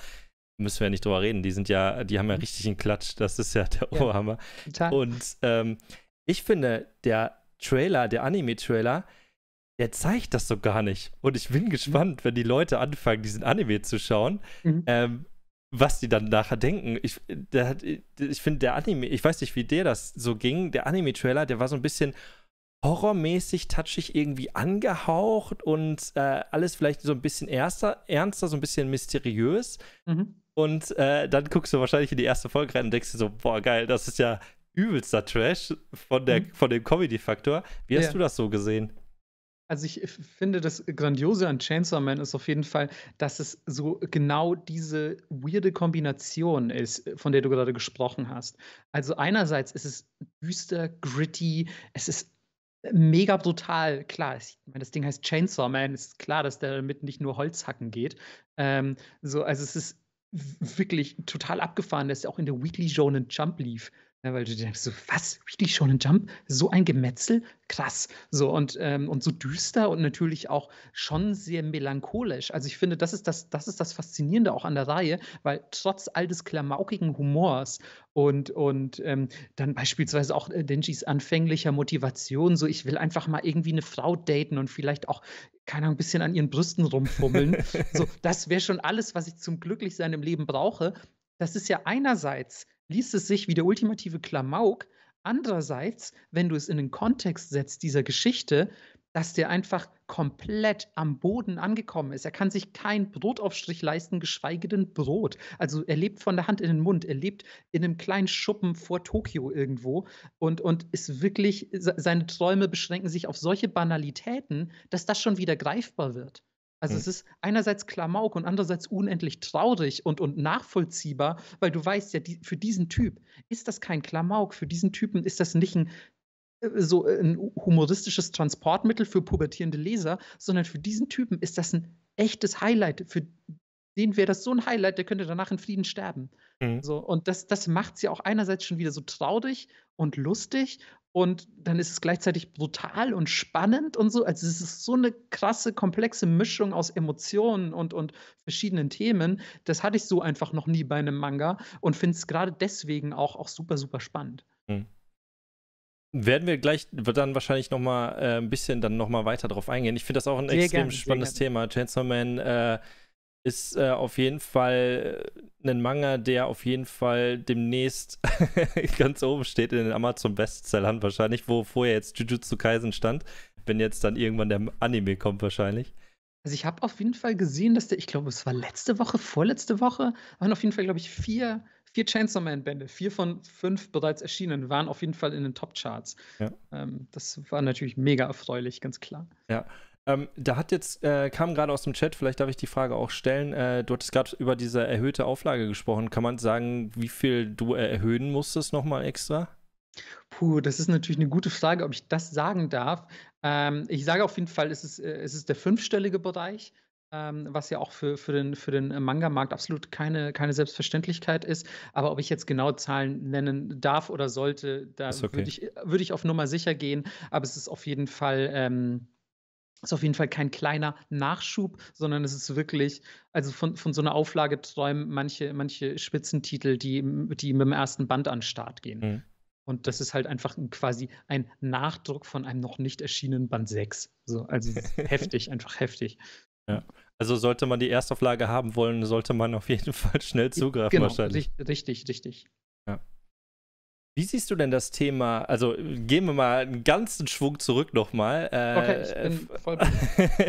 Müssen wir ja nicht drüber reden, die sind ja, die haben ja mhm. richtig einen Klatsch, das ist ja der Oberhammer. und ähm, ich finde, der Trailer, der Anime-Trailer, der zeigt das so gar nicht. Und ich bin mhm. gespannt, wenn die Leute anfangen, diesen Anime zu schauen, mhm. ähm, was die dann nachher denken. Ich, äh, äh, ich finde, der Anime, ich weiß nicht, wie der das so ging, der Anime-Trailer, der war so ein bisschen horrormäßig, touchig irgendwie angehaucht und äh, alles vielleicht so ein bisschen erster, ernster, so ein bisschen mysteriös. Mhm. Und äh, dann guckst du wahrscheinlich in die erste Folge rein und denkst dir so, boah, geil, das ist ja übelster Trash von, der, mhm. von dem Comedy-Faktor. Wie hast ja. du das so gesehen? Also ich äh, finde, das Grandiose an Chainsaw Man ist auf jeden Fall, dass es so genau diese weirde Kombination ist, äh, von der du gerade gesprochen hast. Also einerseits ist es düster, gritty, es ist äh, mega brutal. Klar, ich meine, das Ding heißt Chainsaw Man, es ist klar, dass der damit nicht nur Holz hacken geht. Ähm, so, also es ist wirklich total abgefahren, dass er auch in der Weekly Shonen Jump lief. Ja, ne, weil du denkst, so, was? Really Shonen Jump? So ein Gemetzel? Krass. So und, ähm, und so düster und natürlich auch schon sehr melancholisch. Also ich finde, das ist das, das ist das Faszinierende auch an der Reihe, weil trotz all des klamaukigen Humors und, und ähm, dann beispielsweise auch äh, Denjis anfänglicher Motivation, so ich will einfach mal irgendwie eine Frau daten und vielleicht auch, keine Ahnung, ein bisschen an ihren Brüsten rumfummeln. so, das wäre schon alles, was ich zum Glücklichsein im Leben brauche. Das ist ja einerseits liest es sich wie der ultimative Klamauk. Andererseits, wenn du es in den Kontext setzt dieser Geschichte, dass der einfach komplett am Boden angekommen ist. Er kann sich keinen Brotaufstrich leisten, geschweige denn Brot. Also er lebt von der Hand in den Mund, er lebt in einem kleinen Schuppen vor Tokio irgendwo und, und ist wirklich, seine Träume beschränken sich auf solche Banalitäten, dass das schon wieder greifbar wird. Also hm. es ist einerseits Klamauk und andererseits unendlich traurig und, und nachvollziehbar, weil du weißt ja, die, für diesen Typ ist das kein Klamauk, für diesen Typen ist das nicht ein äh, so äh, ein humoristisches Transportmittel für pubertierende Leser, sondern für diesen Typen ist das ein echtes Highlight. Für den wäre das so ein Highlight, der könnte danach in Frieden sterben. Mhm. So, und das, das macht sie ja auch einerseits schon wieder so traurig und lustig und dann ist es gleichzeitig brutal und spannend und so. Also es ist so eine krasse, komplexe Mischung aus Emotionen und, und verschiedenen Themen. Das hatte ich so einfach noch nie bei einem Manga und finde es gerade deswegen auch, auch super, super spannend. Mhm. Werden wir gleich dann wahrscheinlich noch mal äh, ein bisschen dann noch mal weiter drauf eingehen. Ich finde das auch ein sehr extrem gern, spannendes Thema. Chainsaw Man äh, ist äh, auf jeden Fall äh, ein Manga, der auf jeden Fall demnächst ganz oben steht in den Amazon-Bestsellern wahrscheinlich, wo vorher jetzt Jujutsu Kaisen stand, wenn jetzt dann irgendwann der Anime kommt wahrscheinlich. Also ich habe auf jeden Fall gesehen, dass der, ich glaube, es war letzte Woche, vorletzte Woche, waren auf jeden Fall, glaube ich, vier, vier Chainsaw Man-Bände, vier von fünf bereits erschienen, waren auf jeden Fall in den Top-Charts. Ja. Ähm, das war natürlich mega erfreulich, ganz klar. Ja. Ähm, da hat jetzt, äh, kam gerade aus dem Chat, vielleicht darf ich die Frage auch stellen. Äh, du hattest gerade über diese erhöhte Auflage gesprochen. Kann man sagen, wie viel du erhöhen musstest nochmal extra? Puh, das ist natürlich eine gute Frage, ob ich das sagen darf. Ähm, ich sage auf jeden Fall, es ist, äh, es ist der fünfstellige Bereich, ähm, was ja auch für, für den, für den Manga-Markt absolut keine, keine Selbstverständlichkeit ist. Aber ob ich jetzt genau Zahlen nennen darf oder sollte, da okay. würde ich, würd ich auf Nummer sicher gehen. Aber es ist auf jeden Fall. Ähm, ist auf jeden Fall kein kleiner Nachschub, sondern es ist wirklich, also von, von so einer Auflage träumen manche, manche Spitzentitel, die, die mit dem ersten Band an den Start gehen. Mhm. Und das ist halt einfach quasi ein Nachdruck von einem noch nicht erschienenen Band 6. So, also heftig, einfach heftig. Ja. Also sollte man die Erstauflage haben wollen, sollte man auf jeden Fall schnell zugreifen genau, wahrscheinlich. Richtig, richtig. Wie siehst du denn das Thema? Also gehen wir mal einen ganzen Schwung zurück nochmal. Äh, okay, ich bin voll.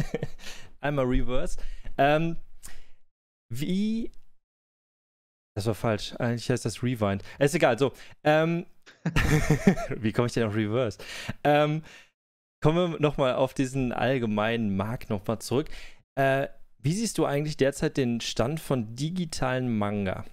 Einmal reverse. Ähm, wie. Das war falsch. Eigentlich heißt das Rewind. Ist egal. So. Ähm, wie komme ich denn auf reverse? Ähm, kommen wir nochmal auf diesen allgemeinen Markt nochmal zurück. Äh, wie siehst du eigentlich derzeit den Stand von digitalen Manga?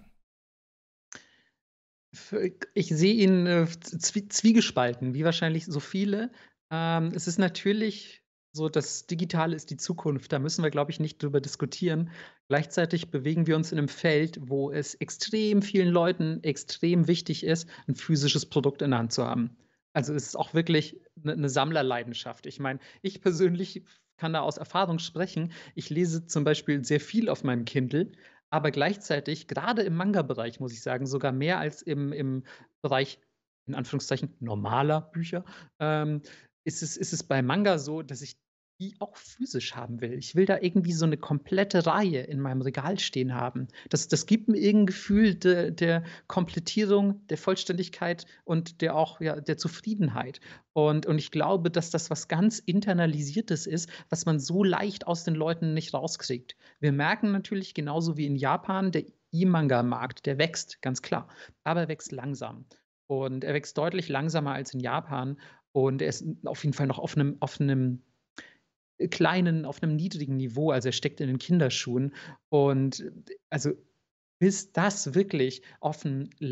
Ich sehe ihn äh, zwiegespalten, wie wahrscheinlich so viele. Ähm, es ist natürlich so, das Digitale ist die Zukunft. Da müssen wir, glaube ich, nicht drüber diskutieren. Gleichzeitig bewegen wir uns in einem Feld, wo es extrem vielen Leuten extrem wichtig ist, ein physisches Produkt in der Hand zu haben. Also es ist auch wirklich eine ne Sammlerleidenschaft. Ich meine, ich persönlich kann da aus Erfahrung sprechen. Ich lese zum Beispiel sehr viel auf meinem Kindle, aber gleichzeitig, gerade im Manga-Bereich, muss ich sagen, sogar mehr als im, im Bereich, in Anführungszeichen, normaler Bücher, ähm, ist, es, ist es bei Manga so, dass ich die auch physisch haben will. Ich will da irgendwie so eine komplette Reihe in meinem Regal stehen haben. Das, das gibt mir irgendein Gefühl der, der Komplettierung, der Vollständigkeit und der auch ja, der Zufriedenheit. Und, und ich glaube, dass das was ganz Internalisiertes ist, was man so leicht aus den Leuten nicht rauskriegt. Wir merken natürlich genauso wie in Japan, der E-Manga-Markt, der wächst, ganz klar. Aber er wächst langsam. Und er wächst deutlich langsamer als in Japan. Und er ist auf jeden Fall noch auf einem, auf einem kleinen, auf einem niedrigen Niveau. Also er steckt in den Kinderschuhen. Und also bis das wirklich auf,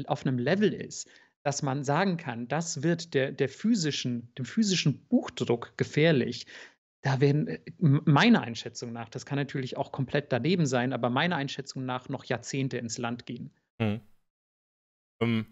auf einem Level ist, dass man sagen kann, das wird der, der physischen, dem physischen Buchdruck gefährlich. Da werden meiner Einschätzung nach, das kann natürlich auch komplett daneben sein, aber meiner Einschätzung nach noch Jahrzehnte ins Land gehen. Hm. Um, ähm,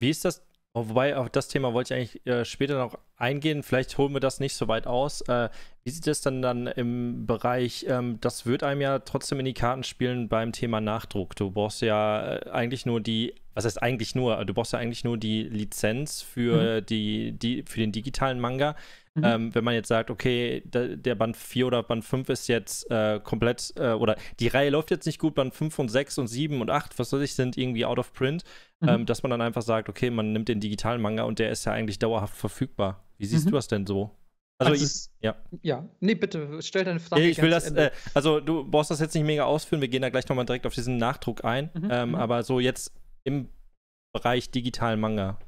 wie ist das Oh, wobei, auf das Thema wollte ich eigentlich äh, später noch eingehen. Vielleicht holen wir das nicht so weit aus. Äh, wie sieht es denn dann im Bereich, ähm, das wird einem ja trotzdem in die Karten spielen beim Thema Nachdruck. Du brauchst ja äh, eigentlich nur die, was heißt eigentlich nur, du brauchst ja eigentlich nur die Lizenz für, mhm. die, die, für den digitalen Manga. Mhm. Ähm, wenn man jetzt sagt, okay, da, der Band 4 oder Band 5 ist jetzt äh, komplett, äh, oder die Reihe läuft jetzt nicht gut, Band 5 und 6 und 7 und 8, was weiß ich, sind irgendwie out of print, mhm. ähm, dass man dann einfach sagt, okay, man nimmt den digitalen Manga und der ist ja eigentlich dauerhaft verfügbar. Wie siehst mhm. du das denn so? Also, also ich, ja. Ja, nee, bitte, stell deine Frage. Ich will das, äh, also du brauchst das jetzt nicht mega ausführen, wir gehen da gleich nochmal direkt auf diesen Nachdruck ein, mhm, ähm, mhm. aber so jetzt im Bereich digitalen Manga,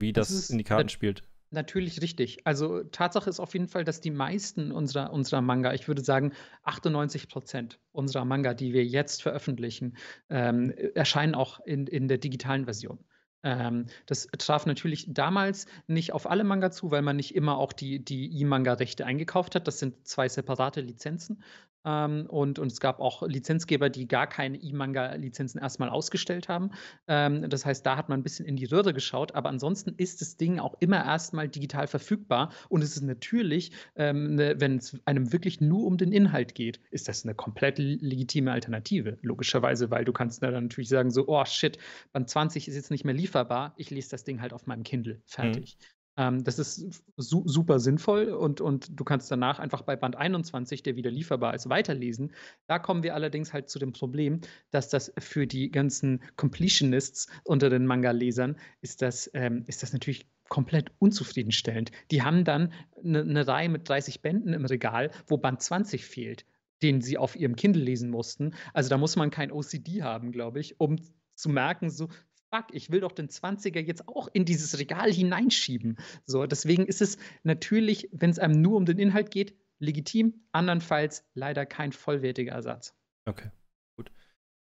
wie das, das in die Karten spielt. Natürlich richtig. Also Tatsache ist auf jeden Fall, dass die meisten unserer, unserer Manga, ich würde sagen 98 Prozent unserer Manga, die wir jetzt veröffentlichen, ähm, erscheinen auch in, in der digitalen Version. Ähm, das traf natürlich damals nicht auf alle Manga zu, weil man nicht immer auch die, die E-Manga-Rechte eingekauft hat. Das sind zwei separate Lizenzen. Ähm, und, und es gab auch Lizenzgeber, die gar keine E-Manga-Lizenzen erstmal ausgestellt haben. Ähm, das heißt, da hat man ein bisschen in die Röhre geschaut, aber ansonsten ist das Ding auch immer erstmal digital verfügbar und es ist natürlich, ähm, ne, wenn es einem wirklich nur um den Inhalt geht, ist das eine komplett legitime Alternative, logischerweise, weil du kannst dann natürlich sagen, so, oh shit, Band 20 ist jetzt nicht mehr lieferbar, ich lese das Ding halt auf meinem Kindle, mhm. fertig. Mhm. Ähm, das ist su super sinnvoll und, und du kannst danach einfach bei Band 21, der wieder lieferbar ist, weiterlesen. Da kommen wir allerdings halt zu dem Problem, dass das für die ganzen Completionists unter den Manga-Lesern ist, das, ähm, ist das natürlich komplett unzufriedenstellend. Die haben dann eine, eine Reihe mit 30 Bänden im Regal, wo Band 20 fehlt den sie auf ihrem Kindle lesen mussten. Also da muss man kein OCD haben, glaube ich, um zu merken, so, fuck, ich will doch den 20er jetzt auch in dieses Regal hineinschieben. So, deswegen ist es natürlich, wenn es einem nur um den Inhalt geht, legitim, andernfalls leider kein vollwertiger Ersatz. Okay, gut.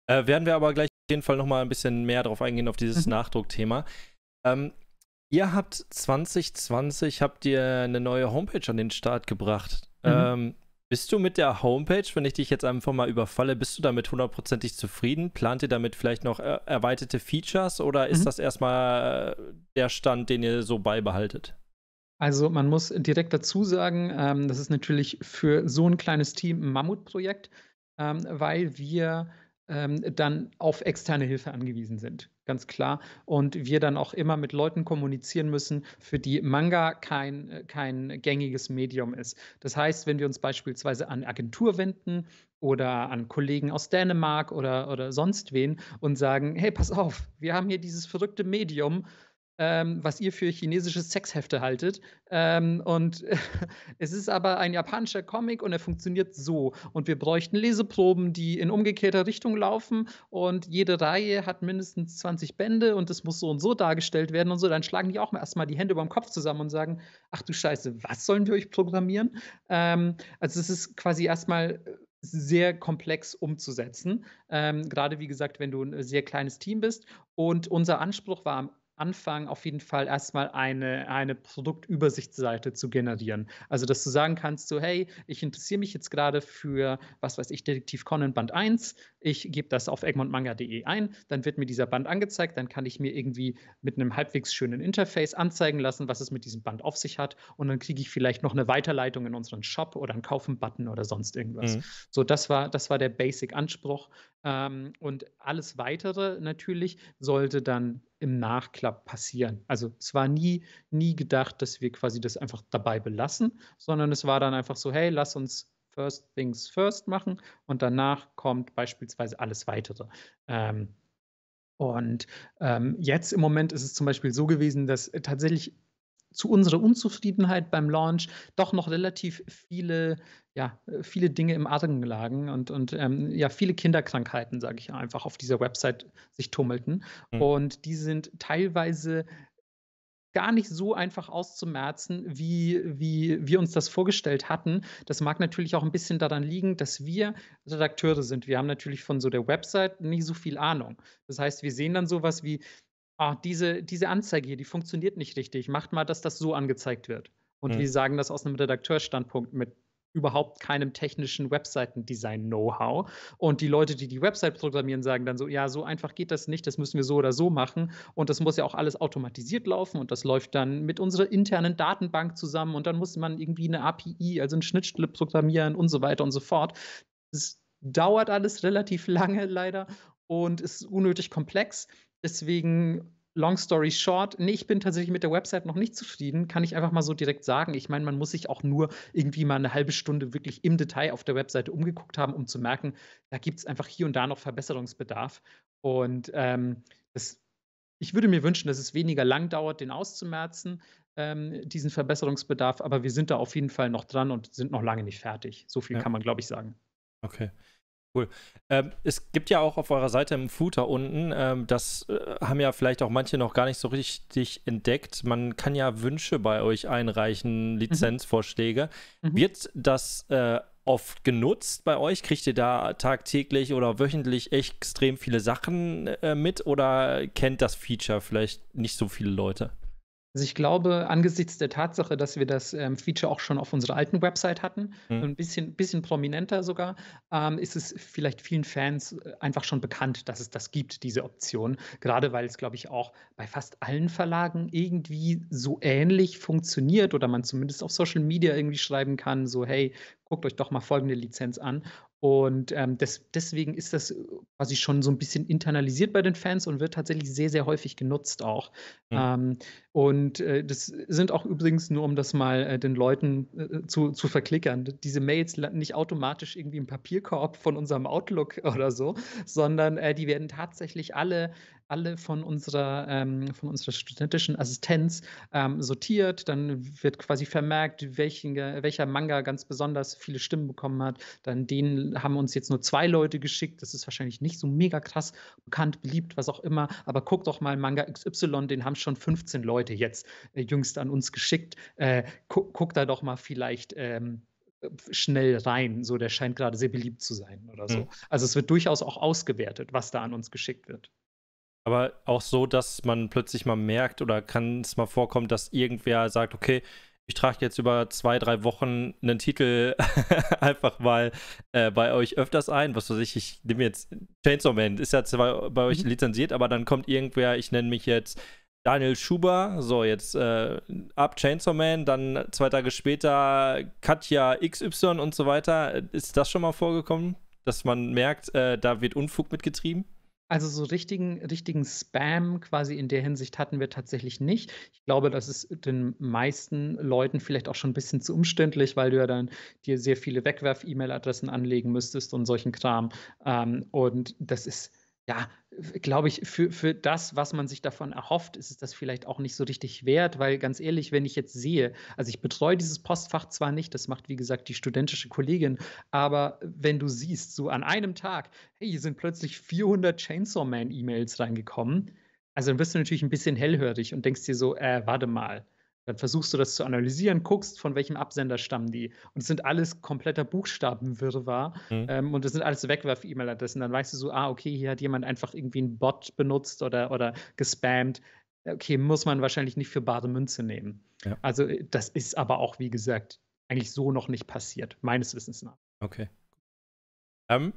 Äh, werden wir aber gleich auf jeden Fall nochmal ein bisschen mehr darauf eingehen, auf dieses mhm. Nachdruckthema. Ähm, ihr habt 2020, habt ihr eine neue Homepage an den Start gebracht. Mhm. Ähm, bist du mit der Homepage, wenn ich dich jetzt einfach mal überfalle, bist du damit hundertprozentig zufrieden? Plant ihr damit vielleicht noch er erweiterte Features oder mhm. ist das erstmal äh, der Stand, den ihr so beibehaltet? Also man muss direkt dazu sagen, ähm, das ist natürlich für so ein kleines Team ein Mammutprojekt, ähm, weil wir ähm, dann auf externe Hilfe angewiesen sind. Ganz klar. Und wir dann auch immer mit Leuten kommunizieren müssen, für die Manga kein, äh, kein gängiges Medium ist. Das heißt, wenn wir uns beispielsweise an Agentur wenden oder an Kollegen aus Dänemark oder, oder sonst wen und sagen, hey, pass auf, wir haben hier dieses verrückte Medium ähm, was ihr für chinesische Sexhefte haltet. Ähm, und äh, es ist aber ein japanischer Comic und er funktioniert so. Und wir bräuchten Leseproben, die in umgekehrter Richtung laufen. Und jede Reihe hat mindestens 20 Bände und das muss so und so dargestellt werden und so. Dann schlagen die auch erstmal die Hände über dem Kopf zusammen und sagen: Ach du Scheiße, was sollen wir euch programmieren? Ähm, also, es ist quasi erstmal sehr komplex umzusetzen. Ähm, gerade wie gesagt, wenn du ein sehr kleines Team bist. Und unser Anspruch war am anfangen, auf jeden Fall erstmal eine, eine Produktübersichtsseite zu generieren. Also, dass du sagen kannst, so, hey, ich interessiere mich jetzt gerade für, was weiß ich, Detektiv Conan Band 1, ich gebe das auf egmontmanga.de ein, dann wird mir dieser Band angezeigt, dann kann ich mir irgendwie mit einem halbwegs schönen Interface anzeigen lassen, was es mit diesem Band auf sich hat und dann kriege ich vielleicht noch eine Weiterleitung in unseren Shop oder einen Kaufen-Button oder sonst irgendwas. Mhm. So, das war, das war der Basic-Anspruch. Ähm, und alles Weitere natürlich sollte dann im Nachklapp passieren. Also es war nie, nie gedacht, dass wir quasi das einfach dabei belassen, sondern es war dann einfach so, hey, lass uns First Things First machen und danach kommt beispielsweise alles Weitere. Ähm, und ähm, jetzt im Moment ist es zum Beispiel so gewesen, dass tatsächlich zu unserer Unzufriedenheit beim Launch doch noch relativ viele, ja, viele Dinge im Argen lagen und, und ähm, ja, viele Kinderkrankheiten, sage ich einfach, auf dieser Website sich tummelten. Mhm. Und die sind teilweise gar nicht so einfach auszumerzen, wie, wie wir uns das vorgestellt hatten. Das mag natürlich auch ein bisschen daran liegen, dass wir Redakteure sind. Wir haben natürlich von so der Website nicht so viel Ahnung. Das heißt, wir sehen dann sowas wie, ah, diese, diese Anzeige hier, die funktioniert nicht richtig. Macht mal, dass das so angezeigt wird. Und mhm. die sagen das aus einem Redakteurstandpunkt mit überhaupt keinem technischen Webseitendesign-Know-how. Und die Leute, die die Website programmieren, sagen dann so, ja, so einfach geht das nicht, das müssen wir so oder so machen. Und das muss ja auch alles automatisiert laufen und das läuft dann mit unserer internen Datenbank zusammen und dann muss man irgendwie eine API, also eine Schnittstelle programmieren und so weiter und so fort. Es dauert alles relativ lange leider und ist unnötig komplex. Deswegen, long story short, nee, ich bin tatsächlich mit der Website noch nicht zufrieden, kann ich einfach mal so direkt sagen. Ich meine, man muss sich auch nur irgendwie mal eine halbe Stunde wirklich im Detail auf der Website umgeguckt haben, um zu merken, da gibt es einfach hier und da noch Verbesserungsbedarf. Und ähm, das, ich würde mir wünschen, dass es weniger lang dauert, den auszumerzen, ähm, diesen Verbesserungsbedarf. Aber wir sind da auf jeden Fall noch dran und sind noch lange nicht fertig. So viel ja. kann man, glaube ich, sagen. Okay. Cool. Ähm, es gibt ja auch auf eurer Seite im Footer unten, ähm, das äh, haben ja vielleicht auch manche noch gar nicht so richtig entdeckt. Man kann ja Wünsche bei euch einreichen, mhm. Lizenzvorschläge. Mhm. Wird das äh, oft genutzt bei euch? Kriegt ihr da tagtäglich oder wöchentlich echt extrem viele Sachen äh, mit oder kennt das Feature vielleicht nicht so viele Leute? Also ich glaube, angesichts der Tatsache, dass wir das ähm, Feature auch schon auf unserer alten Website hatten, mhm. ein bisschen, bisschen prominenter sogar, ähm, ist es vielleicht vielen Fans äh, einfach schon bekannt, dass es das gibt, diese Option. Gerade weil es, glaube ich, auch bei fast allen Verlagen irgendwie so ähnlich funktioniert oder man zumindest auf Social Media irgendwie schreiben kann, so hey, guckt euch doch mal folgende Lizenz an. Und ähm, das, deswegen ist das quasi schon so ein bisschen internalisiert bei den Fans und wird tatsächlich sehr, sehr häufig genutzt auch. Mhm. Ähm, und äh, das sind auch übrigens nur, um das mal äh, den Leuten äh, zu, zu verklickern, diese Mails landen nicht automatisch irgendwie im Papierkorb von unserem Outlook oder so, sondern äh, die werden tatsächlich alle, alle von, unserer, ähm, von unserer studentischen Assistenz ähm, sortiert. Dann wird quasi vermerkt, welchen, welcher Manga ganz besonders viele Stimmen bekommen hat. Dann den haben uns jetzt nur zwei Leute geschickt. Das ist wahrscheinlich nicht so mega krass bekannt, beliebt, was auch immer. Aber guck doch mal, Manga XY, den haben schon 15 Leute Leute jetzt äh, jüngst an uns geschickt. Äh, gu guck da doch mal vielleicht ähm, schnell rein. So, der scheint gerade sehr beliebt zu sein oder so. Mhm. Also es wird durchaus auch ausgewertet, was da an uns geschickt wird. Aber auch so, dass man plötzlich mal merkt oder kann es mal vorkommen, dass irgendwer sagt, okay, ich trage jetzt über zwei, drei Wochen einen Titel einfach mal äh, bei euch öfters ein. Was weiß ich, ich nehme jetzt Chainsaw Man, ist ja zwar bei euch mhm. lizenziert, aber dann kommt irgendwer, ich nenne mich jetzt Daniel Schuber, so jetzt äh, ab Chainsaw Man, dann zwei Tage später Katja XY und so weiter. Ist das schon mal vorgekommen, dass man merkt, äh, da wird Unfug mitgetrieben? Also so richtigen, richtigen Spam quasi in der Hinsicht hatten wir tatsächlich nicht. Ich glaube, das ist den meisten Leuten vielleicht auch schon ein bisschen zu umständlich, weil du ja dann dir sehr viele Wegwerf-E-Mail-Adressen anlegen müsstest und solchen Kram. Ähm, und das ist ja, glaube ich, für, für das, was man sich davon erhofft, ist es das vielleicht auch nicht so richtig wert, weil ganz ehrlich, wenn ich jetzt sehe, also ich betreue dieses Postfach zwar nicht, das macht wie gesagt die studentische Kollegin, aber wenn du siehst, so an einem Tag, hey, hier sind plötzlich 400 Chainsaw Man E-Mails reingekommen, also dann wirst du natürlich ein bisschen hellhörig und denkst dir so, äh, warte mal, dann versuchst du das zu analysieren, guckst, von welchem Absender stammen die. Und es sind alles kompletter Buchstabenwirrwarr. Mhm. Ähm, und es sind alles Wegwerf-E-Mail-Adressen. Dann weißt du so, ah, okay, hier hat jemand einfach irgendwie einen Bot benutzt oder, oder gespammt. Okay, muss man wahrscheinlich nicht für bare Münze nehmen. Ja. Also, äh, das ist aber auch, wie gesagt, eigentlich so noch nicht passiert, meines Wissens nach. Okay. Ähm,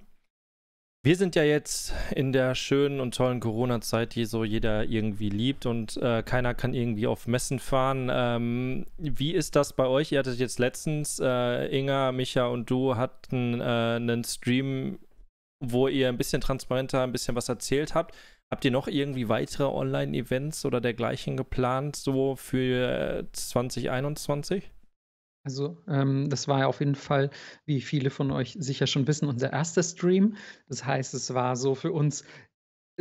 wir sind ja jetzt in der schönen und tollen Corona-Zeit, die so jeder irgendwie liebt und äh, keiner kann irgendwie auf Messen fahren. Ähm, wie ist das bei euch? Ihr hattet jetzt letztens, äh, Inga, Micha und du hatten äh, einen Stream, wo ihr ein bisschen transparenter, ein bisschen was erzählt habt. Habt ihr noch irgendwie weitere Online-Events oder dergleichen geplant, so für 2021? Äh, also, ähm, das war ja auf jeden Fall, wie viele von euch sicher schon wissen, unser erster Stream. Das heißt, es war so für uns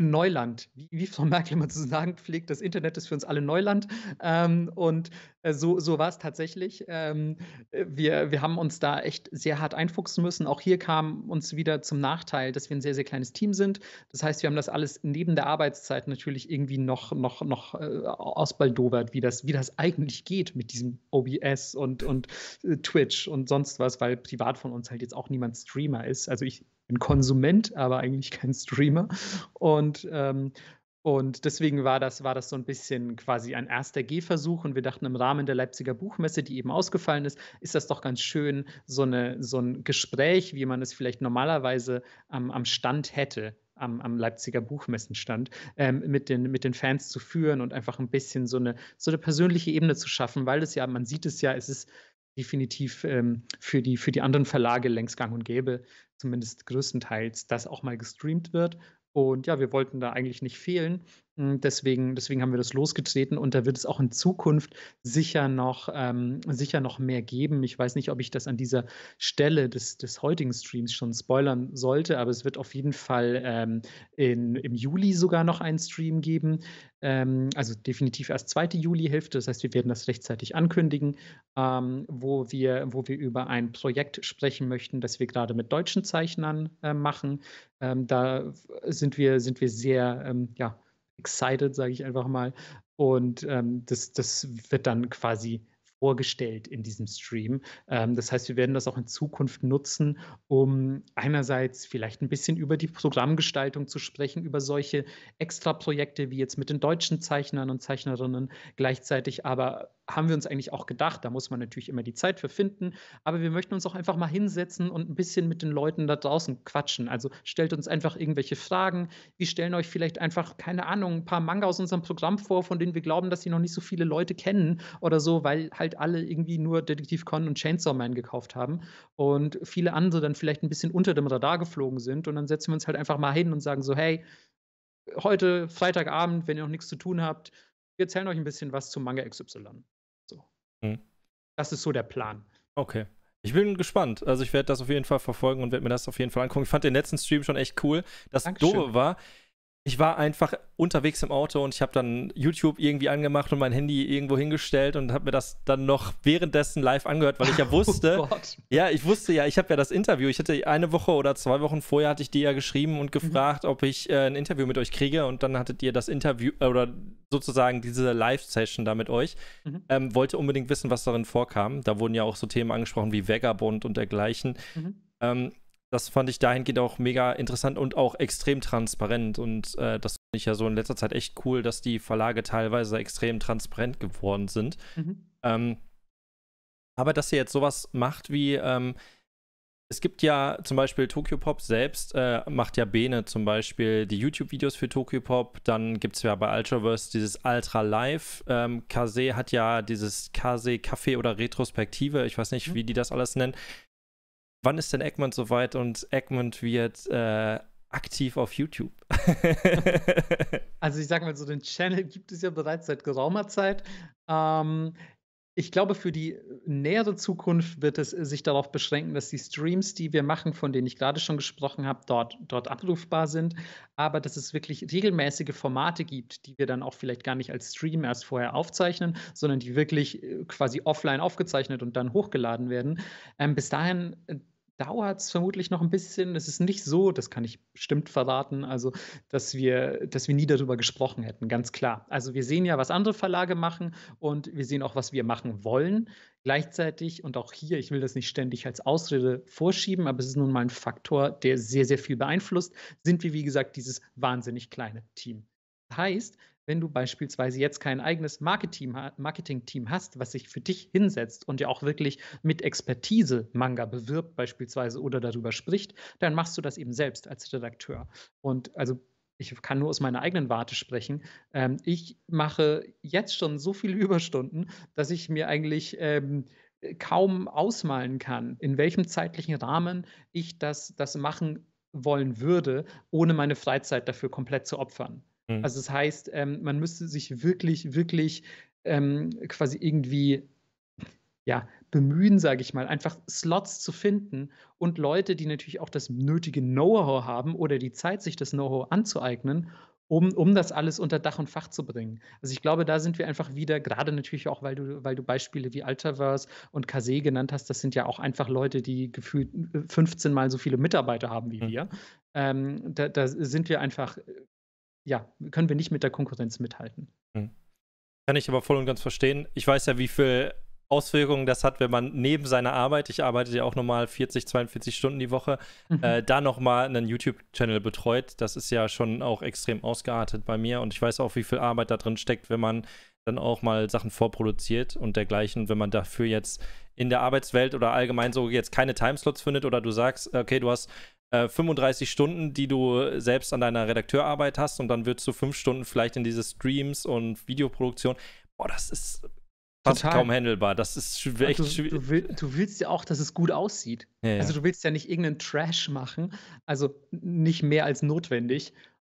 Neuland. Wie, wie Frau Merkel immer zu sagen pflegt, das Internet ist für uns alle Neuland. Ähm, und äh, so, so war es tatsächlich. Ähm, äh, wir, wir haben uns da echt sehr hart einfuchsen müssen. Auch hier kam uns wieder zum Nachteil, dass wir ein sehr, sehr kleines Team sind. Das heißt, wir haben das alles neben der Arbeitszeit natürlich irgendwie noch, noch, noch äh, ausbaldobert, wie das, wie das eigentlich geht mit diesem OBS und, und äh, Twitch und sonst was, weil privat von uns halt jetzt auch niemand Streamer ist. Also ich ein Konsument, aber eigentlich kein Streamer. Und ähm, und deswegen war das, war das so ein bisschen quasi ein erster Gehversuch. Und wir dachten, im Rahmen der Leipziger Buchmesse, die eben ausgefallen ist, ist das doch ganz schön, so, eine, so ein Gespräch, wie man es vielleicht normalerweise am, am Stand hätte, am, am, Leipziger Buchmessenstand ähm, mit, den, mit den Fans zu führen und einfach ein bisschen so eine, so eine persönliche Ebene zu schaffen, weil es ja, man sieht es ja, es ist definitiv ähm, für, die, für die anderen Verlage längst gang und gäbe, zumindest größtenteils, dass auch mal gestreamt wird. Und ja, wir wollten da eigentlich nicht fehlen hm, deswegen, deswegen haben wir das losgetreten und da wird es auch in Zukunft sicher noch, ähm, sicher noch mehr geben. Ich weiß nicht, ob ich das an dieser Stelle des, des heutigen Streams schon spoilern sollte, aber es wird auf jeden Fall ähm, in, im Juli sogar noch einen Stream geben. Ähm, also definitiv erst zweite Juli-Hälfte. Das heißt, wir werden das rechtzeitig ankündigen, ähm, wo, wir, wo wir über ein Projekt sprechen möchten, das wir gerade mit deutschen Zeichnern äh, machen. Ähm, da sind wir, sind wir sehr, ähm, ja, excited, sage ich einfach mal. Und ähm, das, das wird dann quasi vorgestellt in diesem Stream. Ähm, das heißt, wir werden das auch in Zukunft nutzen, um einerseits vielleicht ein bisschen über die Programmgestaltung zu sprechen, über solche Extraprojekte wie jetzt mit den deutschen Zeichnern und Zeichnerinnen, gleichzeitig aber haben wir uns eigentlich auch gedacht. Da muss man natürlich immer die Zeit für finden. Aber wir möchten uns auch einfach mal hinsetzen und ein bisschen mit den Leuten da draußen quatschen. Also stellt uns einfach irgendwelche Fragen. Wir stellen euch vielleicht einfach, keine Ahnung, ein paar Manga aus unserem Programm vor, von denen wir glauben, dass sie noch nicht so viele Leute kennen oder so, weil halt alle irgendwie nur Detektiv Con und Chainsaw Man gekauft haben und viele andere dann vielleicht ein bisschen unter dem Radar geflogen sind. Und dann setzen wir uns halt einfach mal hin und sagen so, hey, heute Freitagabend, wenn ihr noch nichts zu tun habt, wir erzählen euch ein bisschen was zum Manga XY. Hm. Das ist so der Plan. Okay. Ich bin gespannt. Also ich werde das auf jeden Fall verfolgen und werde mir das auf jeden Fall angucken. Ich fand den letzten Stream schon echt cool. Das Dankeschön. Doofe war, ich war einfach unterwegs im Auto und ich habe dann YouTube irgendwie angemacht und mein Handy irgendwo hingestellt und habe mir das dann noch währenddessen live angehört, weil ich ja oh wusste, oh ja, ich wusste ja, ich habe ja das Interview. Ich hatte eine Woche oder zwei Wochen vorher hatte ich dir ja geschrieben und mhm. gefragt, mhm. ob ich äh, ein Interview mit euch kriege und dann hattet ihr das Interview äh, oder sozusagen diese Live-Session da mit euch. Mhm. Ähm, wollte unbedingt wissen, was darin vorkam. Da wurden ja auch so Themen angesprochen wie Vagabond und dergleichen. Mhm. Ähm, das fand ich dahingehend auch mega interessant und auch extrem transparent. Und äh, das finde ich ja so in letzter Zeit echt cool, dass die Verlage teilweise extrem transparent geworden sind. Mhm. Ähm, aber dass ihr jetzt sowas macht wie, ähm, es gibt ja zum Beispiel Tokyo Pop selbst, äh, macht ja Bene zum Beispiel die YouTube-Videos für Tokyo Pop. Dann gibt es ja bei Ultraverse dieses Ultra Live. Ähm, Kase hat ja dieses Kase Café oder Retrospektive, ich weiß nicht, mhm. wie die das alles nennen wann ist denn Egmont soweit und Egmont wird äh, aktiv auf YouTube? also ich sag mal so, den Channel gibt es ja bereits seit geraumer Zeit. Ähm, ich glaube, für die äh, nähere Zukunft wird es sich darauf beschränken, dass die Streams, die wir machen, von denen ich gerade schon gesprochen habe, dort, dort abrufbar sind. Aber dass es wirklich regelmäßige Formate gibt, die wir dann auch vielleicht gar nicht als Stream erst vorher aufzeichnen, sondern die wirklich äh, quasi offline aufgezeichnet und dann hochgeladen werden. Ähm, bis dahin äh, dauert es vermutlich noch ein bisschen. Es ist nicht so, das kann ich bestimmt verraten, also dass wir, dass wir nie darüber gesprochen hätten, ganz klar. Also wir sehen ja, was andere Verlage machen und wir sehen auch, was wir machen wollen. Gleichzeitig und auch hier, ich will das nicht ständig als Ausrede vorschieben, aber es ist nun mal ein Faktor, der sehr, sehr viel beeinflusst, sind wir, wie gesagt, dieses wahnsinnig kleine Team. Das heißt, wenn du beispielsweise jetzt kein eigenes Marketing-Team hast, was sich für dich hinsetzt und ja auch wirklich mit Expertise Manga bewirbt beispielsweise oder darüber spricht, dann machst du das eben selbst als Redakteur. Und also ich kann nur aus meiner eigenen Warte sprechen. Ähm, ich mache jetzt schon so viele Überstunden, dass ich mir eigentlich ähm, kaum ausmalen kann, in welchem zeitlichen Rahmen ich das, das machen wollen würde, ohne meine Freizeit dafür komplett zu opfern. Mhm. Also das heißt, ähm, man müsste sich wirklich, wirklich ähm, quasi irgendwie ja, bemühen, sage ich mal, einfach Slots zu finden und Leute, die natürlich auch das nötige Know-how haben oder die Zeit, sich das Know-how anzueignen, um, um das alles unter Dach und Fach zu bringen. Also ich glaube, da sind wir einfach wieder, gerade natürlich auch, weil du, weil du Beispiele wie Altaverse und Kase genannt hast, das sind ja auch einfach Leute, die gefühlt 15 äh, mal so viele Mitarbeiter haben wie mhm. wir. Mhm. Ähm, da, da, sind wir einfach äh, ja, können wir nicht mit der Konkurrenz mithalten. Hm. Kann ich aber voll und ganz verstehen. Ich weiß ja, wie viel Auswirkungen das hat, wenn man neben seiner Arbeit, ich arbeite ja auch nochmal 40, 42 Stunden die Woche, mhm. äh, da nochmal einen YouTube-Channel betreut. Das ist ja schon auch extrem ausgeartet bei mir und ich weiß auch, wie viel Arbeit da drin steckt, wenn man dann auch mal Sachen vorproduziert und dergleichen, wenn man dafür jetzt in der Arbeitswelt oder allgemein so jetzt keine Timeslots findet oder du sagst, okay, du hast 35 äh, Stunden, die du selbst an deiner Redakteurarbeit hast und dann würdest du fünf Stunden vielleicht in diese Streams und Videoproduktion. Boah, das ist fast Total. kaum handelbar. Das ist also echt du, schwierig. Du, will, du, willst ja auch, dass es gut aussieht. Ja, ja. Also du willst ja nicht irgendeinen Trash machen, also nicht mehr als notwendig.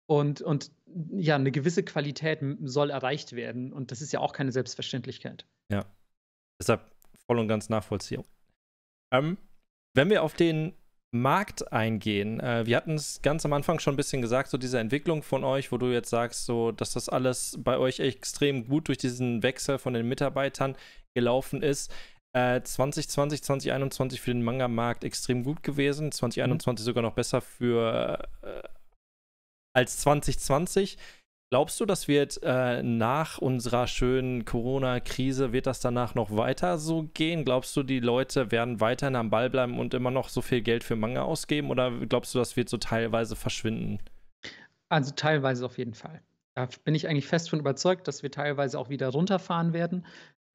Und, und ja, eine gewisse Qualität soll erreicht werden. Und das ist ja auch keine Selbstverständlichkeit. Ja. Deshalb voll und ganz nachvollziehbar. Ähm, wenn wir auf den Markt eingehen. Äh, wir hatten es ganz am Anfang schon ein bisschen gesagt, so diese Entwicklung von euch, wo du jetzt sagst, so, dass das alles bei euch extrem gut durch diesen Wechsel von den Mitarbeitern gelaufen ist. 2020, äh, 2021 für den Manga-Markt extrem gut gewesen, 2021 mhm. sogar noch besser für äh, als 2020. Glaubst du, das wird äh, nach unserer schönen Corona-Krise, wird das danach noch weiter so gehen? Glaubst du, die Leute werden weiterhin am Ball bleiben und immer noch so viel Geld für Manga ausgeben? Oder glaubst du, das wird so teilweise verschwinden? Also teilweise auf jeden Fall. Da bin ich eigentlich fest von überzeugt, dass wir teilweise auch wieder runterfahren werden.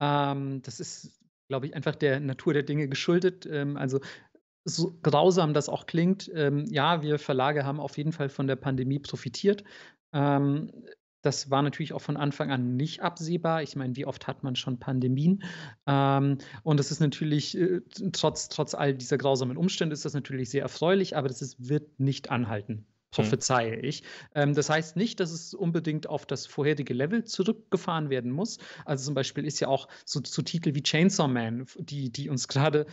Ähm, das ist, glaube ich, einfach der Natur der Dinge geschuldet. Ähm, also so grausam das auch klingt, ähm, ja, wir Verlage haben auf jeden Fall von der Pandemie profitiert. Ähm, das war natürlich auch von Anfang an nicht absehbar. Ich meine, wie oft hat man schon Pandemien? Ähm, und es ist natürlich, äh, trotz, trotz all dieser grausamen Umstände, ist das natürlich sehr erfreulich, aber das ist, wird nicht anhalten mhm. prophezeie ich. Ähm, das heißt nicht, dass es unbedingt auf das vorherige Level zurückgefahren werden muss. Also zum Beispiel ist ja auch so, so Titel wie Chainsaw Man, die, die uns gerade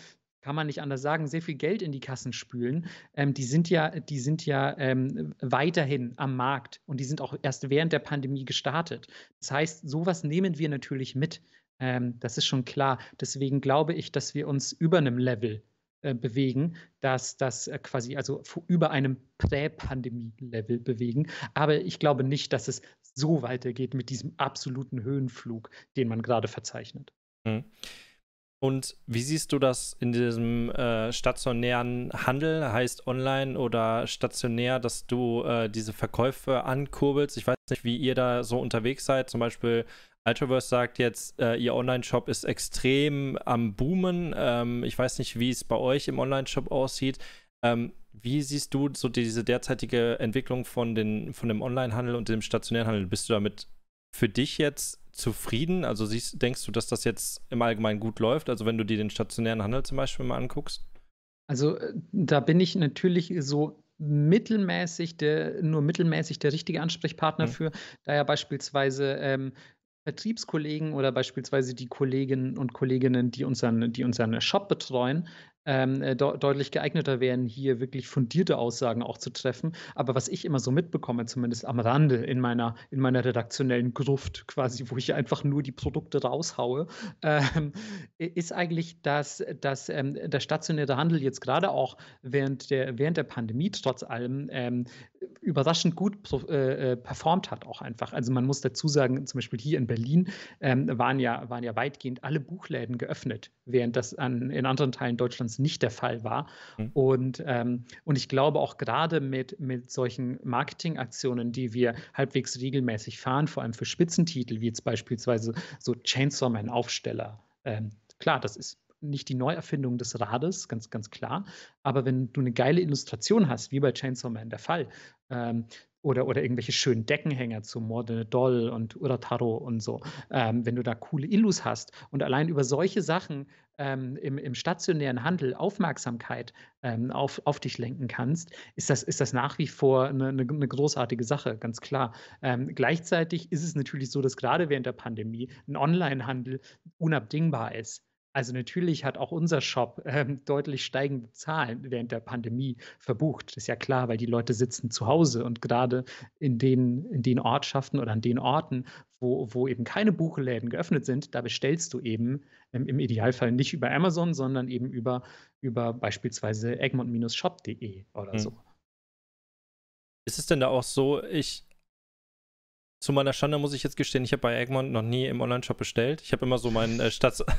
kann man nicht anders sagen, sehr viel Geld in die Kassen spülen. Ähm, die sind ja, die sind ja ähm, weiterhin am Markt und die sind auch erst während der Pandemie gestartet. Das heißt, sowas nehmen wir natürlich mit. Ähm, das ist schon klar. Deswegen glaube ich, dass wir uns über einem Level äh, bewegen, dass das äh, quasi also über einem Prä-Pandemie-Level bewegen. Aber ich glaube nicht, dass es so weitergeht mit diesem absoluten Höhenflug, den man gerade verzeichnet. Mhm. Und wie siehst du das in diesem äh, stationären Handel, heißt online oder stationär, dass du äh, diese Verkäufe ankurbelst? Ich weiß nicht, wie ihr da so unterwegs seid. Zum Beispiel Ultraverse sagt jetzt, äh, ihr Online-Shop ist extrem am Boomen. Ähm, ich weiß nicht, wie es bei euch im Online-Shop aussieht. Ähm, wie siehst du so diese derzeitige Entwicklung von, den, von dem Online-Handel und dem stationären Handel? Bist du damit für dich jetzt zufrieden? Also siehst, denkst du, dass das jetzt im Allgemeinen gut läuft? Also wenn du dir den stationären Handel zum Beispiel mal anguckst? Also äh, da bin ich natürlich so mittelmäßig der, nur mittelmäßig der richtige Ansprechpartner mhm. für, da ja beispielsweise ähm, Vertriebskollegen oder beispielsweise die Kolleginnen und Kolleginnen, die unseren, die unseren Shop betreuen, ähm, äh, de deutlich geeigneter wären, hier wirklich fundierte Aussagen auch zu treffen. Aber was ich immer so mitbekomme, zumindest am Rande in meiner, in meiner redaktionellen Gruft quasi, wo ich einfach nur die Produkte raushaue, ähm, ist eigentlich, dass, dass ähm, der stationäre Handel jetzt gerade auch während der, während der Pandemie trotz allem ähm, überraschend gut äh, äh, performt hat, auch einfach. Also man muss dazu sagen, zum Beispiel hier in Berlin ähm, waren, ja, waren ja weitgehend alle Buchläden geöffnet, während das an, in anderen Teilen Deutschlands meistens nicht der Fall war. Mhm. Und, ähm, und ich glaube auch gerade mit, mit solchen Marketingaktionen, die wir halbwegs regelmäßig fahren, vor allem für Spitzentitel, wie jetzt beispielsweise so Chainsaw Man Aufsteller. Ähm, klar, das ist nicht die Neuerfindung des Rades, ganz, ganz klar. Aber wenn du eine geile Illustration hast, wie bei Chainsaw Man der Fall, ähm, oder, oder irgendwelche schönen Deckenhänger zu Morde Doll und Urataro und so, ähm, wenn du da coole Illus hast und allein über solche Sachen ähm, im, im stationären Handel Aufmerksamkeit ähm, auf, auf dich lenken kannst, ist das, ist das nach wie vor eine, eine, eine großartige Sache, ganz klar. Ähm, gleichzeitig ist es natürlich so, dass gerade während der Pandemie ein Onlinehandel unabdingbar ist. Also natürlich hat auch unser Shop ähm, deutlich steigende Zahlen während der Pandemie verbucht. Das ist ja klar, weil die Leute sitzen zu Hause und gerade in den, in den Ortschaften oder an den Orten, wo, wo eben keine Buchläden geöffnet sind, da bestellst du eben ähm, im Idealfall nicht über Amazon, sondern eben über, über beispielsweise egmont-shop.de oder mhm. so. Ist es denn da auch so, ich, zu meiner Schande muss ich jetzt gestehen, ich habe bei Egmont noch nie im Online-Shop bestellt. Ich habe immer so meinen äh, Stads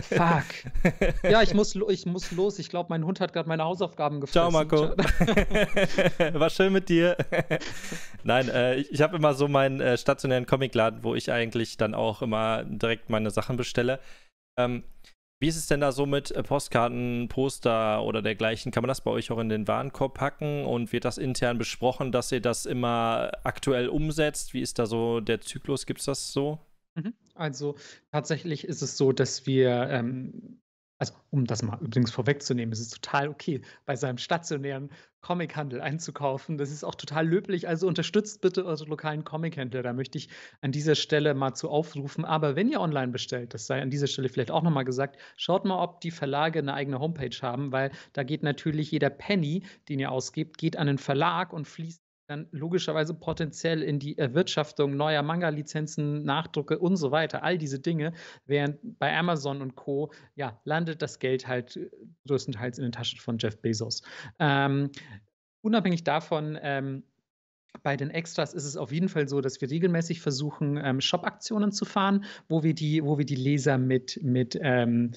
Fuck. Ja, ich muss, ich muss los. Ich glaube, mein Hund hat gerade meine Hausaufgaben gefressen. Ciao, Marco. War schön mit dir. Nein, äh, ich, habe immer so meinen äh, stationären Comicladen, wo ich eigentlich dann auch immer direkt meine Sachen bestelle. Ähm, wie ist es denn da so mit äh, Postkarten, Poster oder dergleichen? Kann man das bei euch auch in den Warenkorb packen und wird das intern besprochen, dass ihr das immer aktuell umsetzt? Wie ist da so der Zyklus? Gibt es das so? Mhm. Also tatsächlich ist es so, dass wir, ähm, also um das mal übrigens vorwegzunehmen, es ist total okay, bei seinem stationären Comichandel einzukaufen. Das ist auch total löblich. Also unterstützt bitte eure lokalen Comichändler. Da möchte ich an dieser Stelle mal zu aufrufen. Aber wenn ihr online bestellt, das sei an dieser Stelle vielleicht auch nochmal gesagt, schaut mal, ob die Verlage eine eigene Homepage haben, weil da geht natürlich jeder Penny, den ihr ausgibt, geht an den Verlag und fließt dann logischerweise potenziell in die Erwirtschaftung neuer Manga-Lizenzen, Nachdrucke und so weiter, all diese Dinge, während bei Amazon und Co. ja, landet das Geld halt äh, größtenteils in den Taschen von Jeff Bezos. Ähm, unabhängig davon, ähm, bei den Extras ist es auf jeden Fall so, dass wir regelmäßig versuchen, ähm, Shop-Aktionen zu fahren, wo wir die, wo wir die Leser mit, mit ähm,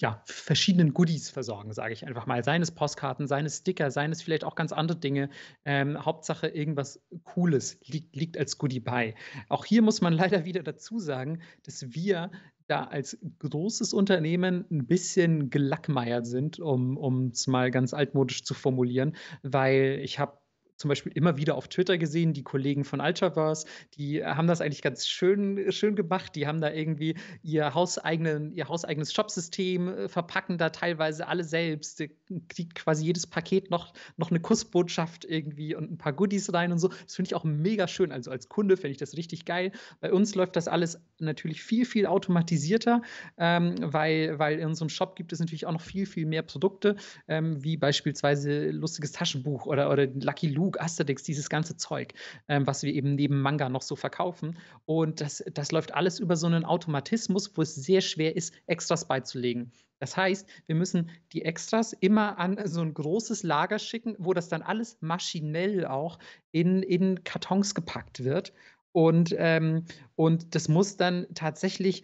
ja, verschiedenen Goodies versorgen, sage ich einfach mal. Seines Postkarten, seines Sticker, seines vielleicht auch ganz andere Dinge. Ähm, Hauptsache irgendwas Cooles liegt, liegt als Goodie bei. Auch hier muss man leider wieder dazu sagen, dass wir da als großes Unternehmen ein bisschen gelackmeiert sind, um es mal ganz altmodisch zu formulieren, weil ich habe zum Beispiel immer wieder auf Twitter gesehen, die Kollegen von Ultraverse, die äh, haben das eigentlich ganz schön, äh, schön gemacht. Die haben da irgendwie ihr, hauseigenen, ihr hauseigenes Shopsystem, äh, verpacken da teilweise alle selbst, kriegt quasi jedes Paket noch, noch eine Kussbotschaft irgendwie und ein paar Goodies rein und so. Das finde ich auch mega schön. Also als Kunde fände ich das richtig geil. Bei uns läuft das alles natürlich viel, viel automatisierter, ähm, weil, weil in unserem Shop gibt es natürlich auch noch viel, viel mehr Produkte, ähm, wie beispielsweise lustiges Taschenbuch oder, oder Lucky Luke, Asterix, dieses ganze Zeug, ähm, was wir eben neben Manga noch so verkaufen. Und das, das läuft alles über so einen Automatismus, wo es sehr schwer ist, Extras beizulegen. Das heißt, wir müssen die Extras immer an so ein großes Lager schicken, wo das dann alles maschinell auch in, in Kartons gepackt wird. Und, ähm, und das muss dann tatsächlich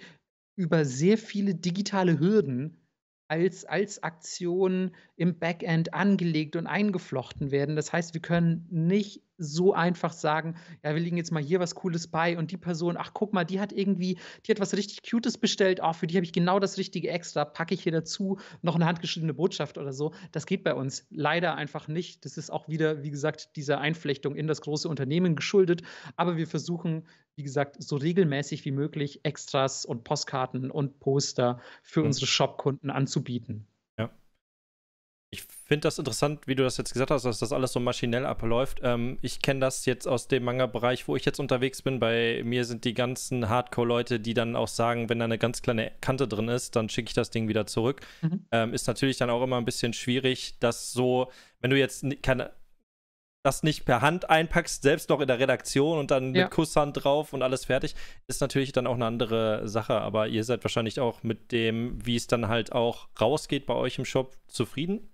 über sehr viele digitale Hürden als, als Aktion im Backend angelegt und eingeflochten werden. Das heißt, wir können nicht so einfach sagen, ja, wir legen jetzt mal hier was Cooles bei und die Person, ach guck mal, die hat irgendwie, die hat was richtig Cutes bestellt, auch oh, für die habe ich genau das richtige extra, packe ich hier dazu noch eine handgeschriebene Botschaft oder so. Das geht bei uns leider einfach nicht. Das ist auch wieder, wie gesagt, dieser Einflechtung in das große Unternehmen geschuldet. Aber wir versuchen, wie gesagt, so regelmäßig wie möglich Extras und Postkarten und Poster für hm. unsere Shopkunden anzubieten finde das interessant, wie du das jetzt gesagt hast, dass das alles so maschinell abläuft. Ähm, ich kenne das jetzt aus dem Manga-Bereich, wo ich jetzt unterwegs bin. Bei mir sind die ganzen Hardcore-Leute, die dann auch sagen, wenn da eine ganz kleine Kante drin ist, dann schicke ich das Ding wieder zurück. Mhm. Ähm, ist natürlich dann auch immer ein bisschen schwierig, dass so, wenn du jetzt keine, das nicht per Hand einpackst, selbst noch in der Redaktion und dann ja. mit Kusshand drauf und alles fertig, ist natürlich dann auch eine andere Sache. Aber ihr seid wahrscheinlich auch mit dem, wie es dann halt auch rausgeht bei euch im Shop, zufrieden.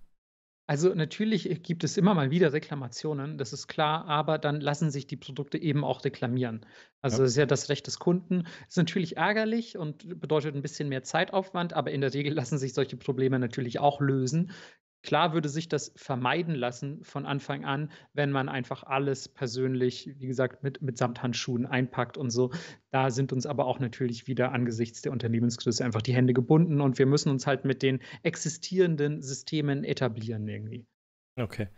Also natürlich gibt es immer mal wieder Reklamationen, das ist klar, aber dann lassen sich die Produkte eben auch reklamieren. Also ja. ist ja das Recht des Kunden. Ist natürlich ärgerlich und bedeutet ein bisschen mehr Zeitaufwand, aber in der Regel lassen sich solche Probleme natürlich auch lösen. Klar würde sich das vermeiden lassen von Anfang an, wenn man einfach alles persönlich, wie gesagt, mit, mit Samthandschuhen einpackt und so. Da sind uns aber auch natürlich wieder angesichts der Unternehmensgröße einfach die Hände gebunden und wir müssen uns halt mit den existierenden Systemen etablieren irgendwie. Okay.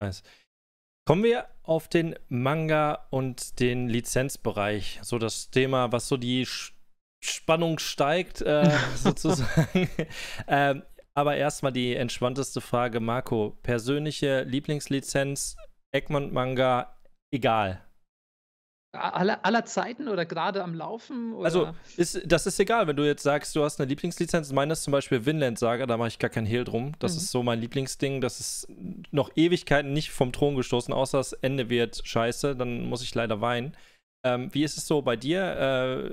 Nice. Kommen wir auf den Manga und den Lizenzbereich. So das Thema, was so die Spannung steigt, äh, sozusagen. ähm, aber erstmal die entspannteste Frage, Marco. Persönliche Lieblingslizenz, Egmont Manga, egal. Aller, aller Zeiten oder gerade am Laufen? Oder? Also, ist, das ist egal, wenn du jetzt sagst, du hast eine Lieblingslizenz. Meine ist zum Beispiel Vinland Saga, da mache ich gar keinen Hehl drum. Das mhm. ist so mein Lieblingsding. Das ist noch Ewigkeiten nicht vom Thron gestoßen, außer das Ende wird scheiße, dann muss ich leider weinen. Ähm, wie ist es so bei dir?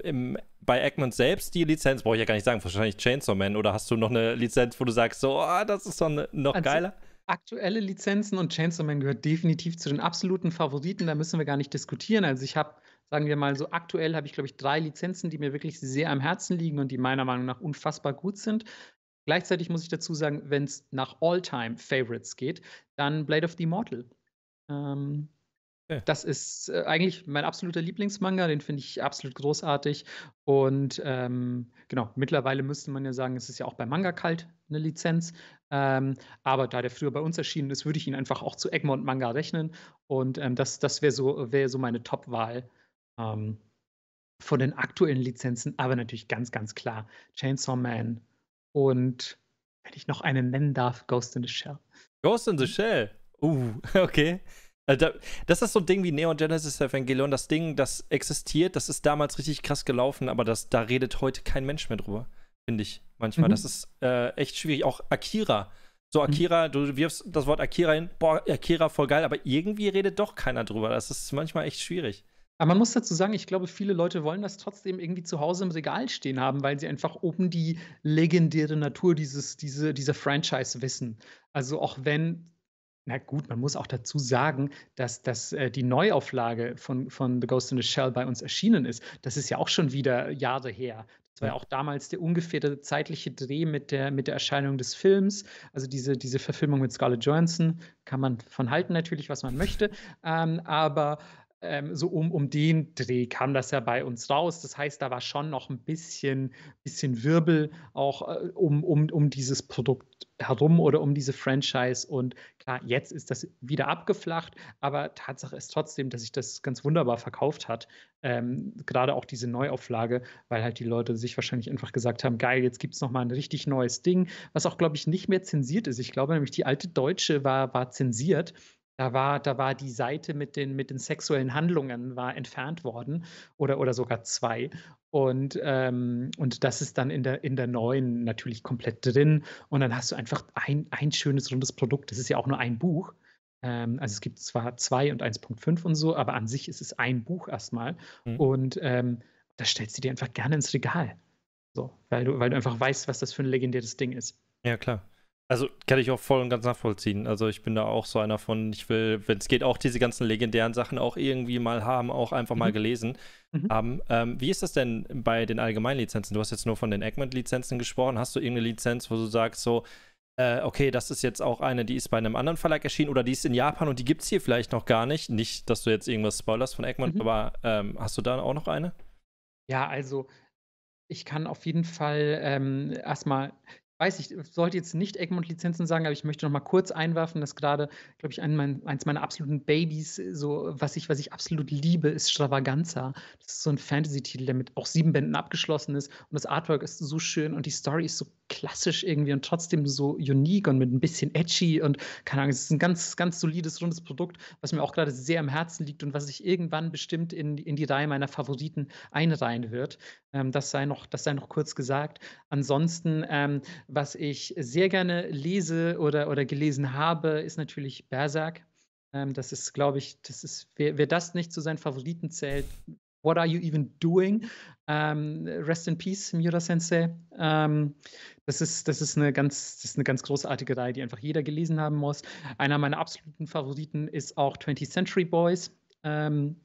Äh, im, bei Eggman selbst die Lizenz, brauche ich ja gar nicht sagen, wahrscheinlich Chainsaw Man. Oder hast du noch eine Lizenz, wo du sagst, so, oh, das ist doch ne, noch also, geiler? Aktuelle Lizenzen und Chainsaw Man gehört definitiv zu den absoluten Favoriten. Da müssen wir gar nicht diskutieren. Also ich habe sagen wir mal so, aktuell habe ich, glaube ich, drei Lizenzen, die mir wirklich sehr am Herzen liegen und die meiner Meinung nach unfassbar gut sind. Gleichzeitig muss ich dazu sagen, wenn es nach All-Time-Favorites geht, dann Blade of the Immortal. Ähm, das ist äh, eigentlich mein absoluter Lieblingsmanga, den finde ich absolut großartig. Und ähm, genau, mittlerweile müsste man ja sagen, es ist ja auch bei Manga kalt eine Lizenz. Ähm, aber da der früher bei uns erschienen ist, würde ich ihn einfach auch zu Egmont Manga rechnen. Und ähm, das, das wäre so, wär so meine Top-Wahl ähm, von den aktuellen Lizenzen. Aber natürlich ganz, ganz klar Chainsaw Man und wenn ich noch einen nennen darf, Ghost in the Shell. Ghost in the mhm. Shell? Uh, okay. Äh, das ist so ein Ding wie Neon Genesis Evangelion. Das Ding, das existiert, das ist damals richtig krass gelaufen, aber das, da redet heute kein Mensch mehr drüber, finde ich manchmal. Mhm. Das ist äh, echt schwierig. Auch Akira. So mhm. Akira, mhm. du wirfst das Wort Akira hin, boah, Akira voll geil, aber irgendwie redet doch keiner drüber. Das ist manchmal echt schwierig. Aber man muss dazu sagen, ich glaube, viele Leute wollen das trotzdem irgendwie zu Hause im Regal stehen haben, weil sie einfach oben die legendäre Natur dieses, diese, dieser Franchise wissen. Also auch wenn na gut, man muss auch dazu sagen, dass, dass äh, die Neuauflage von, von The Ghost in the Shell bei uns erschienen ist. Das ist ja auch schon wieder Jahre her. Das war ja auch damals der ungefähre zeitliche Dreh mit der, mit der Erscheinung des Films. Also diese, diese Verfilmung mit Scarlett Johansson kann man von halten natürlich, was man möchte. Ähm, aber ähm, so um, um den Dreh kam das ja bei uns raus. Das heißt, da war schon noch ein bisschen, bisschen Wirbel auch äh, um, um, um dieses Produkt herum oder um diese Franchise. Und klar, jetzt ist das wieder abgeflacht, aber Tatsache ist trotzdem, dass sich das ganz wunderbar verkauft hat. Ähm, gerade auch diese Neuauflage, weil halt die Leute sich wahrscheinlich einfach gesagt haben, geil, jetzt gibt es nochmal ein richtig neues Ding, was auch, glaube ich, nicht mehr zensiert ist. Ich glaube nämlich, die alte Deutsche war, war zensiert da war, da war die Seite mit den, mit den sexuellen Handlungen war entfernt worden oder, oder sogar zwei. Und, ähm, und das ist dann in der, in der neuen natürlich komplett drin. Und dann hast du einfach ein, ein schönes, rundes Produkt. Das ist ja auch nur ein Buch. Ähm, also es gibt zwar zwei und 1.5 und so, aber an sich ist es ein Buch erstmal. Mhm. Und ähm, das stellst du dir einfach gerne ins Regal. So, weil du, weil du einfach weißt, was das für ein legendäres Ding ist. Ja, klar. Also kann ich auch voll und ganz nachvollziehen. Also ich bin da auch so einer von, ich will, wenn es geht, auch diese ganzen legendären Sachen auch irgendwie mal haben, auch einfach mhm. mal gelesen mhm. haben. Ähm, ähm, wie ist das denn bei den allgemeinen Lizenzen? Du hast jetzt nur von den eggman lizenzen gesprochen. Hast du irgendeine Lizenz, wo du sagst so, äh, okay, das ist jetzt auch eine, die ist bei einem anderen Verlag erschienen oder die ist in Japan und die gibt es hier vielleicht noch gar nicht. Nicht, dass du jetzt irgendwas spoilerst von Eggman, mhm. aber ähm, hast du da auch noch eine? Ja, also ich kann auf jeden Fall ähm, erstmal weiß ich, sollte jetzt nicht Egmont-Lizenzen sagen, aber ich möchte noch mal kurz einwerfen, dass gerade, glaube ich, ein, mein, eins meiner absoluten Babys, äh, so was ich, was ich absolut liebe, ist Stravaganza. Das ist so ein Fantasy-Titel, der mit auch sieben Bänden abgeschlossen ist. Und das Artwork ist so schön und die Story ist so klassisch irgendwie und trotzdem so unique und mit ein bisschen edgy und keine Ahnung, es ist ein ganz, ganz solides, rundes Produkt, was mir auch gerade sehr am Herzen liegt und was ich irgendwann bestimmt in, in die Reihe meiner Favoriten einreihen wird. Ähm, das sei noch, das sei noch kurz gesagt. Ansonsten ähm, was ich sehr gerne lese oder, oder gelesen habe, ist natürlich Berserk. Ähm, das ist, glaube ich, das ist, wer, wer das nicht zu seinen Favoriten zählt, What Are You Even Doing? Ähm, Rest in Peace, Miura Sensei. Ähm, das, ist, das, ist eine ganz, das ist eine ganz großartige Reihe, die einfach jeder gelesen haben muss. Einer meiner absoluten Favoriten ist auch 20th Century Boys. Ähm,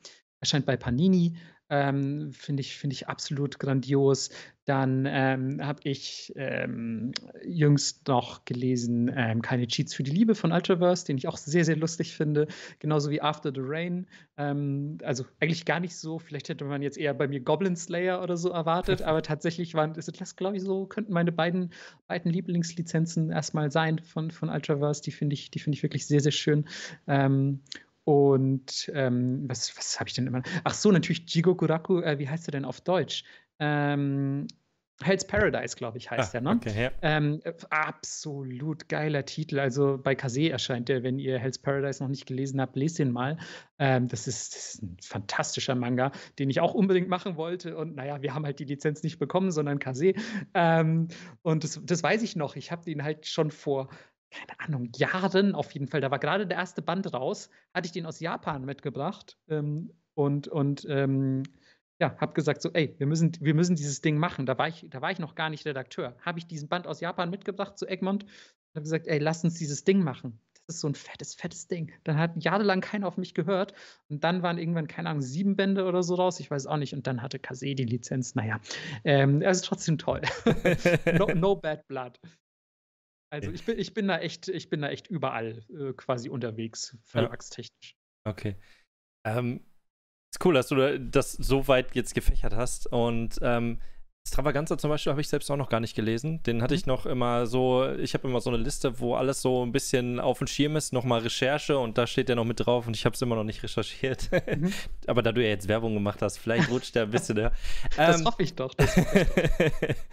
erscheint bei Panini ähm, finde ich, find ich absolut grandios. Dann ähm, habe ich ähm, jüngst noch gelesen ähm, Keine Cheats für die Liebe von Ultraverse, den ich auch sehr, sehr lustig finde. Genauso wie After the Rain. Ähm, also eigentlich gar nicht so. Vielleicht hätte man jetzt eher bei mir Goblin Slayer oder so erwartet, aber tatsächlich waren, ist das, glaube ich, so, könnten meine beiden, beiden Lieblingslizenzen erstmal sein von, von Ultraverse. Die finde ich, find ich wirklich sehr, sehr schön. Ähm, und ähm, was, was habe ich denn immer? Ach so, natürlich Jigokuraku, äh, wie heißt er denn auf Deutsch? Ähm, Hell's Paradise, glaube ich, heißt ah, er, ne? Okay, ja. ähm, absolut geiler Titel. Also bei Kase erscheint der, wenn ihr Hell's Paradise noch nicht gelesen habt, lest ihn mal. Ähm, das, ist, das, ist, ein fantastischer Manga, den ich auch unbedingt machen wollte. Und naja, wir haben halt die Lizenz nicht bekommen, sondern Kase. Ähm, und das, das, weiß ich noch. Ich habe den halt schon vor keine Ahnung, Jahren auf jeden Fall. Da war gerade der erste Band raus, hatte ich den aus Japan mitgebracht ähm, und, und ähm, ja, habe gesagt so, ey, wir müssen, wir müssen dieses Ding machen. Da war ich, da war ich noch gar nicht Redakteur. Habe ich diesen Band aus Japan mitgebracht zu Egmont und habe gesagt, ey, lass uns dieses Ding machen. Das ist so ein fettes, fettes Ding. Dann hat jahrelang keiner auf mich gehört. Und dann waren irgendwann, keine Ahnung, sieben Bände oder so raus. Ich weiß auch nicht. Und dann hatte Kase die Lizenz. Naja, ähm, also trotzdem toll. no, no bad blood. Also äh, ich bin, ich bin da echt, ich bin da echt überall äh, quasi unterwegs, verlagstechnisch. Okay. Ähm, ist cool, dass du das so weit jetzt gefächert hast. Und ähm, Stravaganza zum Beispiel habe ich selbst auch noch gar nicht gelesen. Den hatte mhm. ich noch immer so, ich habe immer so eine Liste, wo alles so ein bisschen auf dem Schirm ist, nochmal Recherche und da steht der noch mit drauf und ich habe es immer noch nicht recherchiert. Mhm. Aber da du ja jetzt Werbung gemacht hast, vielleicht rutscht der ein bisschen. Ja. Ähm, das hoffe ich doch. Das hoffe ich doch.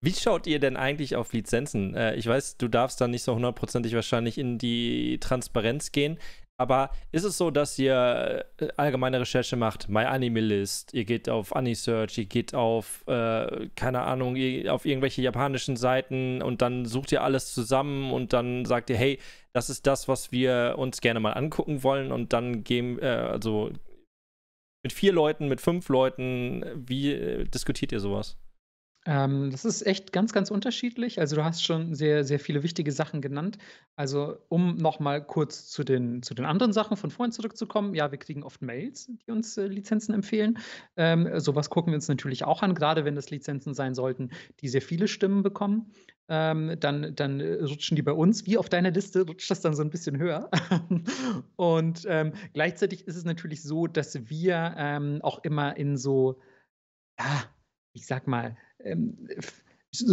Wie schaut ihr denn eigentlich auf Lizenzen? Äh, ich weiß, du darfst da nicht so hundertprozentig wahrscheinlich in die Transparenz gehen, aber ist es so, dass ihr äh, allgemeine Recherche macht, MyAnimeList, ihr geht auf AniSearch, ihr geht auf, äh, keine Ahnung, auf irgendwelche japanischen Seiten und dann sucht ihr alles zusammen und dann sagt ihr, hey, das ist das, was wir uns gerne mal angucken wollen und dann gehen, äh, also mit vier Leuten, mit fünf Leuten, wie äh, diskutiert ihr sowas? Ähm, das ist echt ganz, ganz unterschiedlich. Also du hast schon sehr, sehr viele wichtige Sachen genannt. Also um nochmal kurz zu den, zu den anderen Sachen von vorhin zurückzukommen. Ja, wir kriegen oft Mails, die uns äh, Lizenzen empfehlen. Ähm, sowas gucken wir uns natürlich auch an, gerade wenn das Lizenzen sein sollten, die sehr viele Stimmen bekommen. Ähm, dann, dann äh, rutschen die bei uns. Wie auf deiner Liste rutscht das dann so ein bisschen höher. Und ähm, gleichzeitig ist es natürlich so, dass wir ähm, auch immer in so, ja, ich sag mal, ähm,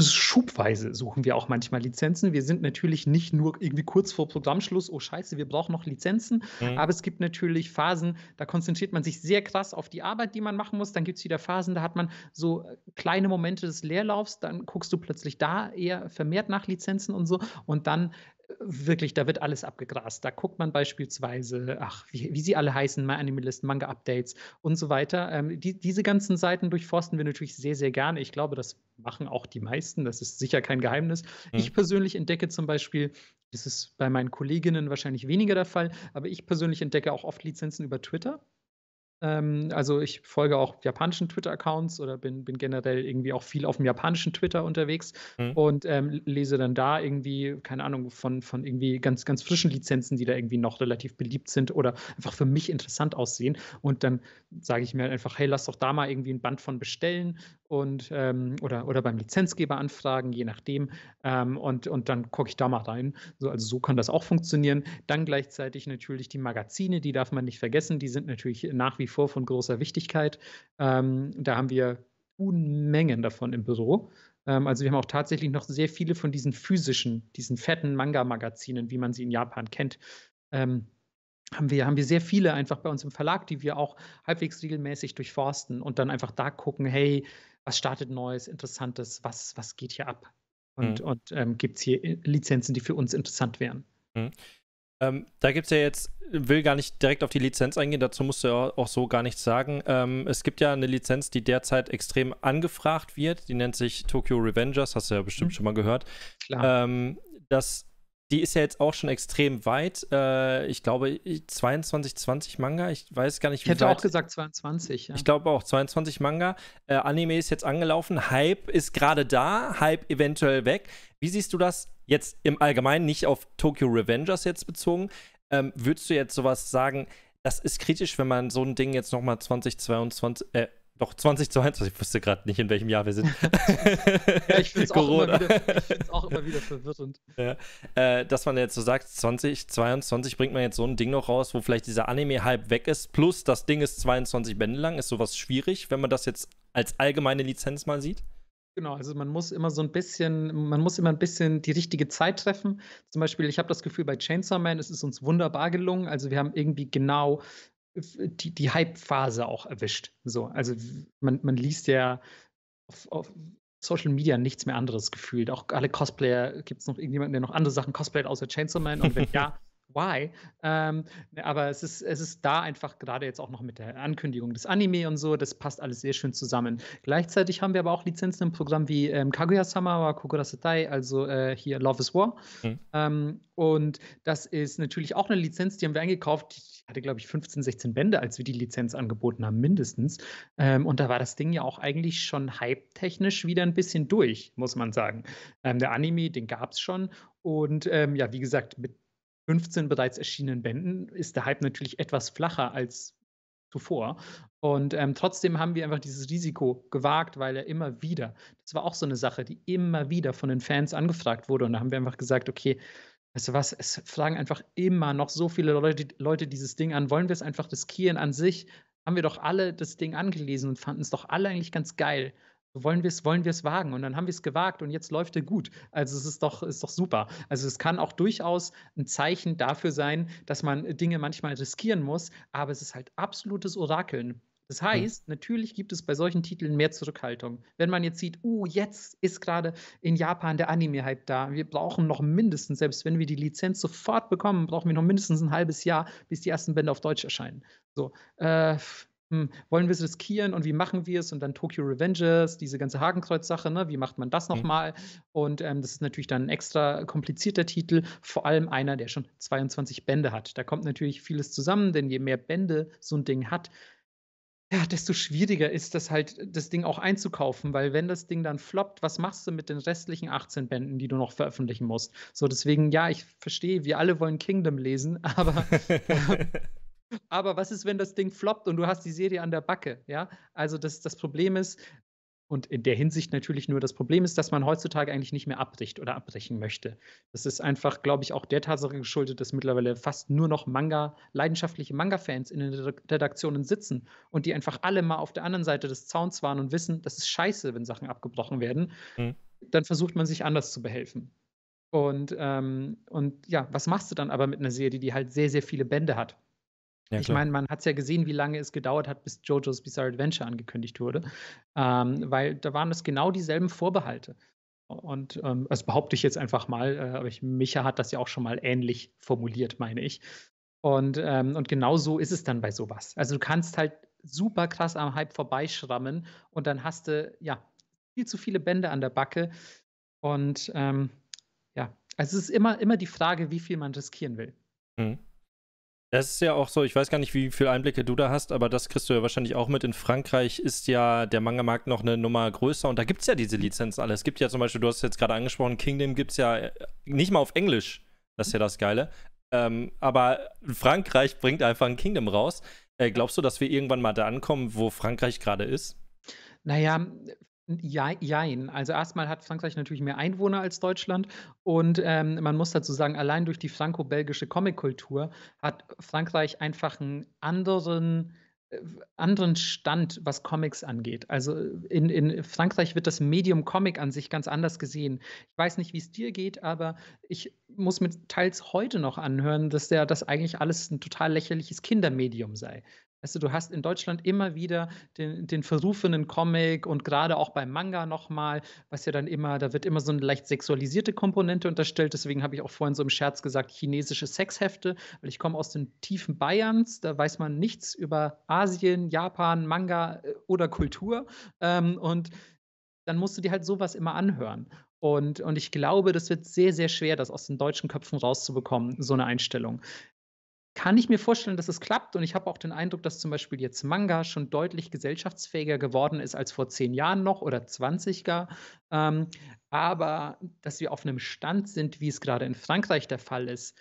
schubweise suchen wir auch manchmal Lizenzen. Wir sind natürlich nicht nur irgendwie kurz vor Programmschluss, oh scheiße, wir brauchen noch Lizenzen, mhm. aber es gibt natürlich Phasen, da konzentriert man sich sehr krass auf die Arbeit, die man machen muss. Dann gibt es wieder Phasen, da hat man so äh, kleine Momente des Leerlaufs, dann guckst du plötzlich da eher vermehrt nach Lizenzen und so. Und dann wirklich, da wird alles abgegrast. Da guckt man beispielsweise, ach, wie, wie sie alle heißen, My Animalist, Manga-Updates und so weiter. Ähm, die, diese ganzen Seiten durchforsten wir natürlich sehr, sehr gerne. Ich glaube, das machen auch die meisten. Das ist sicher kein Geheimnis. Mhm. Ich persönlich entdecke zum Beispiel, das ist bei meinen Kolleginnen wahrscheinlich weniger der Fall, aber ich persönlich entdecke auch oft Lizenzen über Twitter. Ähm, also ich folge auch japanischen Twitter-Accounts oder bin, bin generell irgendwie auch viel auf dem japanischen Twitter unterwegs mhm. und ähm, lese dann da irgendwie, keine Ahnung, von, von irgendwie ganz, ganz frischen Lizenzen, die da irgendwie noch relativ beliebt sind oder einfach für mich interessant aussehen. Und dann sage ich mir halt einfach, hey, lass doch da mal irgendwie ein Band von bestellen und ähm, oder, oder beim Lizenzgeber anfragen, je nachdem. Ähm, und, und dann gucke ich da mal rein. So, also so kann das auch funktionieren. Dann gleichzeitig natürlich die Magazine, die darf man nicht vergessen, die sind natürlich nach wie vor von großer Wichtigkeit. Ähm, da haben wir Unmengen davon im Büro. Ähm, also wir haben auch tatsächlich noch sehr viele von diesen physischen, diesen fetten Manga-Magazinen, wie man sie in Japan kennt. Ähm, haben wir, haben wir sehr viele einfach bei uns im Verlag, die wir auch halbwegs regelmäßig durchforsten und dann einfach da gucken, hey, was startet Neues, Interessantes, was, was geht hier ab? Und, mhm. und ähm, gibt es hier äh, Lizenzen, die für uns interessant wären? Mhm. Ähm, da gibt es ja jetzt, will gar nicht direkt auf die Lizenz eingehen, dazu musst du ja auch so gar nichts sagen. Ähm, es gibt ja eine Lizenz, die derzeit extrem angefragt wird, die nennt sich Tokyo Revengers, hast du ja bestimmt mhm. schon mal gehört. Klar. Ähm, das die ist ja jetzt auch schon extrem weit. Äh, ich glaube, 22, 20 Manga. Ich weiß gar nicht, wie Ich hätte weit. auch gesagt 22, ja. Ich glaube auch, 22 Manga. Äh, Anime ist jetzt angelaufen. Hype ist gerade da, Hype eventuell weg. Wie siehst du das jetzt im Allgemeinen, nicht auf Tokyo Revengers jetzt bezogen? Ähm, würdest du jetzt sowas sagen, das ist kritisch, wenn man so ein Ding jetzt nochmal 2022, äh, doch, 2022. Ich wusste gerade nicht, in welchem Jahr wir sind. ja, ich finde es auch, auch, immer wieder verwirrend. Ja. Äh, dass man jetzt so sagt, 2022 bringt man jetzt so ein Ding noch raus, wo vielleicht dieser Anime-Hype weg ist, plus das Ding ist 22 Bände lang, ist sowas schwierig, wenn man das jetzt als allgemeine Lizenz mal sieht? Genau, also man muss immer so ein bisschen, man muss immer ein bisschen die richtige Zeit treffen. Zum Beispiel, ich habe das Gefühl, bei Chainsaw Man ist es uns wunderbar gelungen. Also wir haben irgendwie genau die, die Hype-Phase auch erwischt. So, also man, man liest ja auf, auf Social Media nichts mehr anderes gefühlt. Auch alle Cosplayer, gibt es noch irgendjemanden, der noch andere Sachen cosplayt außer Chainsaw Man? Und wenn ja, why. Ähm, ne, aber es ist, es ist da einfach gerade jetzt auch noch mit der Ankündigung des Anime und so, das passt alles sehr schön zusammen. Gleichzeitig haben wir aber auch Lizenzen im Programm wie ähm, Kaguya-sama wa Kogurasetai, also äh, hier Love is War. Mhm. Ähm, und das ist natürlich auch eine Lizenz, die haben wir eingekauft. Ich hatte, glaube ich, 15, 16 Bände, als wir die Lizenz angeboten haben, mindestens. Ähm, und da war das Ding ja auch eigentlich schon hype-technisch wieder ein bisschen durch, muss man sagen. Ähm, der Anime, den gab es schon. Und ähm, ja, wie gesagt, mit 15 bereits erschienenen Bänden ist der Hype natürlich etwas flacher als zuvor. Und ähm, trotzdem haben wir einfach dieses Risiko gewagt, weil er immer wieder, das war auch so eine Sache, die immer wieder von den Fans angefragt wurde. Und da haben wir einfach gesagt, okay, weißt du was, es fragen einfach immer noch so viele Leute, Leute dieses Ding an, wollen wir es einfach riskieren an sich? Haben wir doch alle das Ding angelesen und fanden es doch alle eigentlich ganz geil wollen wir es, wollen wagen und dann haben wir es gewagt und jetzt läuft er gut. Also es ist doch, ist doch super. Also es kann auch durchaus ein Zeichen dafür sein, dass man Dinge manchmal riskieren muss, aber es ist halt absolutes Orakeln. Das hm. heißt, natürlich gibt es bei solchen Titeln mehr Zurückhaltung. Wenn man jetzt sieht, uh, jetzt ist gerade in Japan der Anime-Hype da, wir brauchen noch mindestens, selbst wenn wir die Lizenz sofort bekommen, brauchen wir noch mindestens ein halbes Jahr, bis die ersten Bände auf Deutsch erscheinen. So, äh, hm, wollen wir es riskieren und wie machen wir es? Und dann Tokyo Revengers, diese ganze Hakenkreuz-Sache, ne? wie macht man das mhm. nochmal? Und ähm, das ist natürlich dann ein extra komplizierter Titel, vor allem einer, der schon 22 Bände hat. Da kommt natürlich vieles zusammen, denn je mehr Bände so ein Ding hat, ja, desto schwieriger ist das halt, das Ding auch einzukaufen, weil wenn das Ding dann floppt, was machst du mit den restlichen 18 Bänden, die du noch veröffentlichen musst? So, deswegen, ja, ich verstehe, wir alle wollen Kingdom lesen, aber ähm, aber was ist, wenn das Ding floppt und du hast die Serie an der Backe? Ja, also das, das Problem ist, und in der Hinsicht natürlich nur das Problem ist, dass man heutzutage eigentlich nicht mehr abbricht oder abbrechen möchte. Das ist einfach, glaube ich, auch der Tatsache geschuldet, dass mittlerweile fast nur noch Manga, leidenschaftliche Manga-Fans in den Redaktionen sitzen und die einfach alle mal auf der anderen Seite des Zauns waren und wissen, das ist scheiße, wenn Sachen abgebrochen werden. Mhm. Dann versucht man sich anders zu behelfen. Und, ähm, und ja, was machst du dann aber mit einer Serie, die halt sehr, sehr viele Bände hat? Ja, ich meine, man hat es ja gesehen, wie lange es gedauert hat, bis JoJo's Bizarre Adventure angekündigt wurde, ähm, weil da waren es genau dieselben Vorbehalte. Und ähm, das behaupte ich jetzt einfach mal, äh, aber ich, Micha hat das ja auch schon mal ähnlich formuliert, meine ich. Und, ähm, und genau so ist es dann bei sowas. Also du kannst halt super krass am Hype vorbeischrammen und dann hast du, ja, viel zu viele Bände an der Backe. Und ähm, ja, also es ist immer, immer die Frage, wie viel man riskieren will. Mhm. Das ist ja auch so, ich weiß gar nicht, wie viele Einblicke du da hast, aber das kriegst du ja wahrscheinlich auch mit. In Frankreich ist ja der Manga-Markt noch eine Nummer größer und da gibt es ja diese Lizenz alle. Es gibt ja zum Beispiel, du hast es jetzt gerade angesprochen, Kingdom gibt es ja äh, nicht mal auf Englisch. Das ist ja das Geile. Ähm, aber Frankreich bringt einfach ein Kingdom raus. Äh, glaubst du, dass wir irgendwann mal da ankommen, wo Frankreich gerade ist? Naja, Jein. Ja, also erstmal hat Frankreich natürlich mehr Einwohner als Deutschland und ähm, man muss dazu sagen, allein durch die franco-belgische Comic-Kultur hat Frankreich einfach einen anderen äh, anderen Stand, was Comics angeht. Also in, in Frankreich wird das Medium Comic an sich ganz anders gesehen. Ich weiß nicht, wie es dir geht, aber ich muss mir teils heute noch anhören, dass der das eigentlich alles ein total lächerliches Kindermedium sei. Weißt du, du hast in Deutschland immer wieder den, den verrufenen Comic und gerade auch beim Manga nochmal, was ja dann immer, da wird immer so eine leicht sexualisierte Komponente unterstellt. Deswegen habe ich auch vorhin so im Scherz gesagt, chinesische Sexhefte, weil ich komme aus den tiefen Bayerns, da weiß man nichts über Asien, Japan, Manga äh, oder Kultur. Ähm, und dann musst du dir halt sowas immer anhören. Und, und ich glaube, das wird sehr, sehr schwer, das aus den deutschen Köpfen rauszubekommen, so eine Einstellung kann ich mir vorstellen, dass es klappt. Und ich habe auch den Eindruck, dass zum Beispiel jetzt Manga schon deutlich gesellschaftsfähiger geworden ist als vor zehn Jahren noch oder 20 gar. Ähm, aber dass wir auf einem Stand sind, wie es gerade in Frankreich der Fall ist,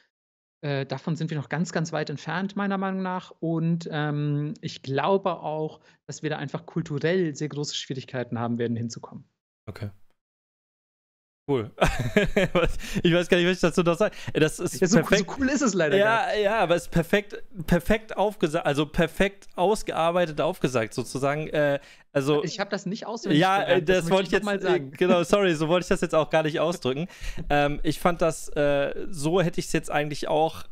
äh, davon sind wir noch ganz, ganz weit entfernt, meiner Meinung nach. Und ähm, ich glaube auch, dass wir da einfach kulturell sehr große Schwierigkeiten haben werden, hinzukommen. Okay. Cool. ich weiß gar nicht, was ich dazu noch sage. Das ist ja, so, perfekt. So cool ist es leider. Ja, gar. ja, aber es ist perfekt, perfekt aufgesagt, also perfekt ausgearbeitet aufgesagt sozusagen. Äh, also ich habe das nicht auswendig. Ja, gelernt, das, das wollte ich jetzt mal sagen. Genau, sorry, so wollte ich das jetzt auch gar nicht ausdrücken. ähm, ich fand das äh, so hätte ich es jetzt eigentlich auch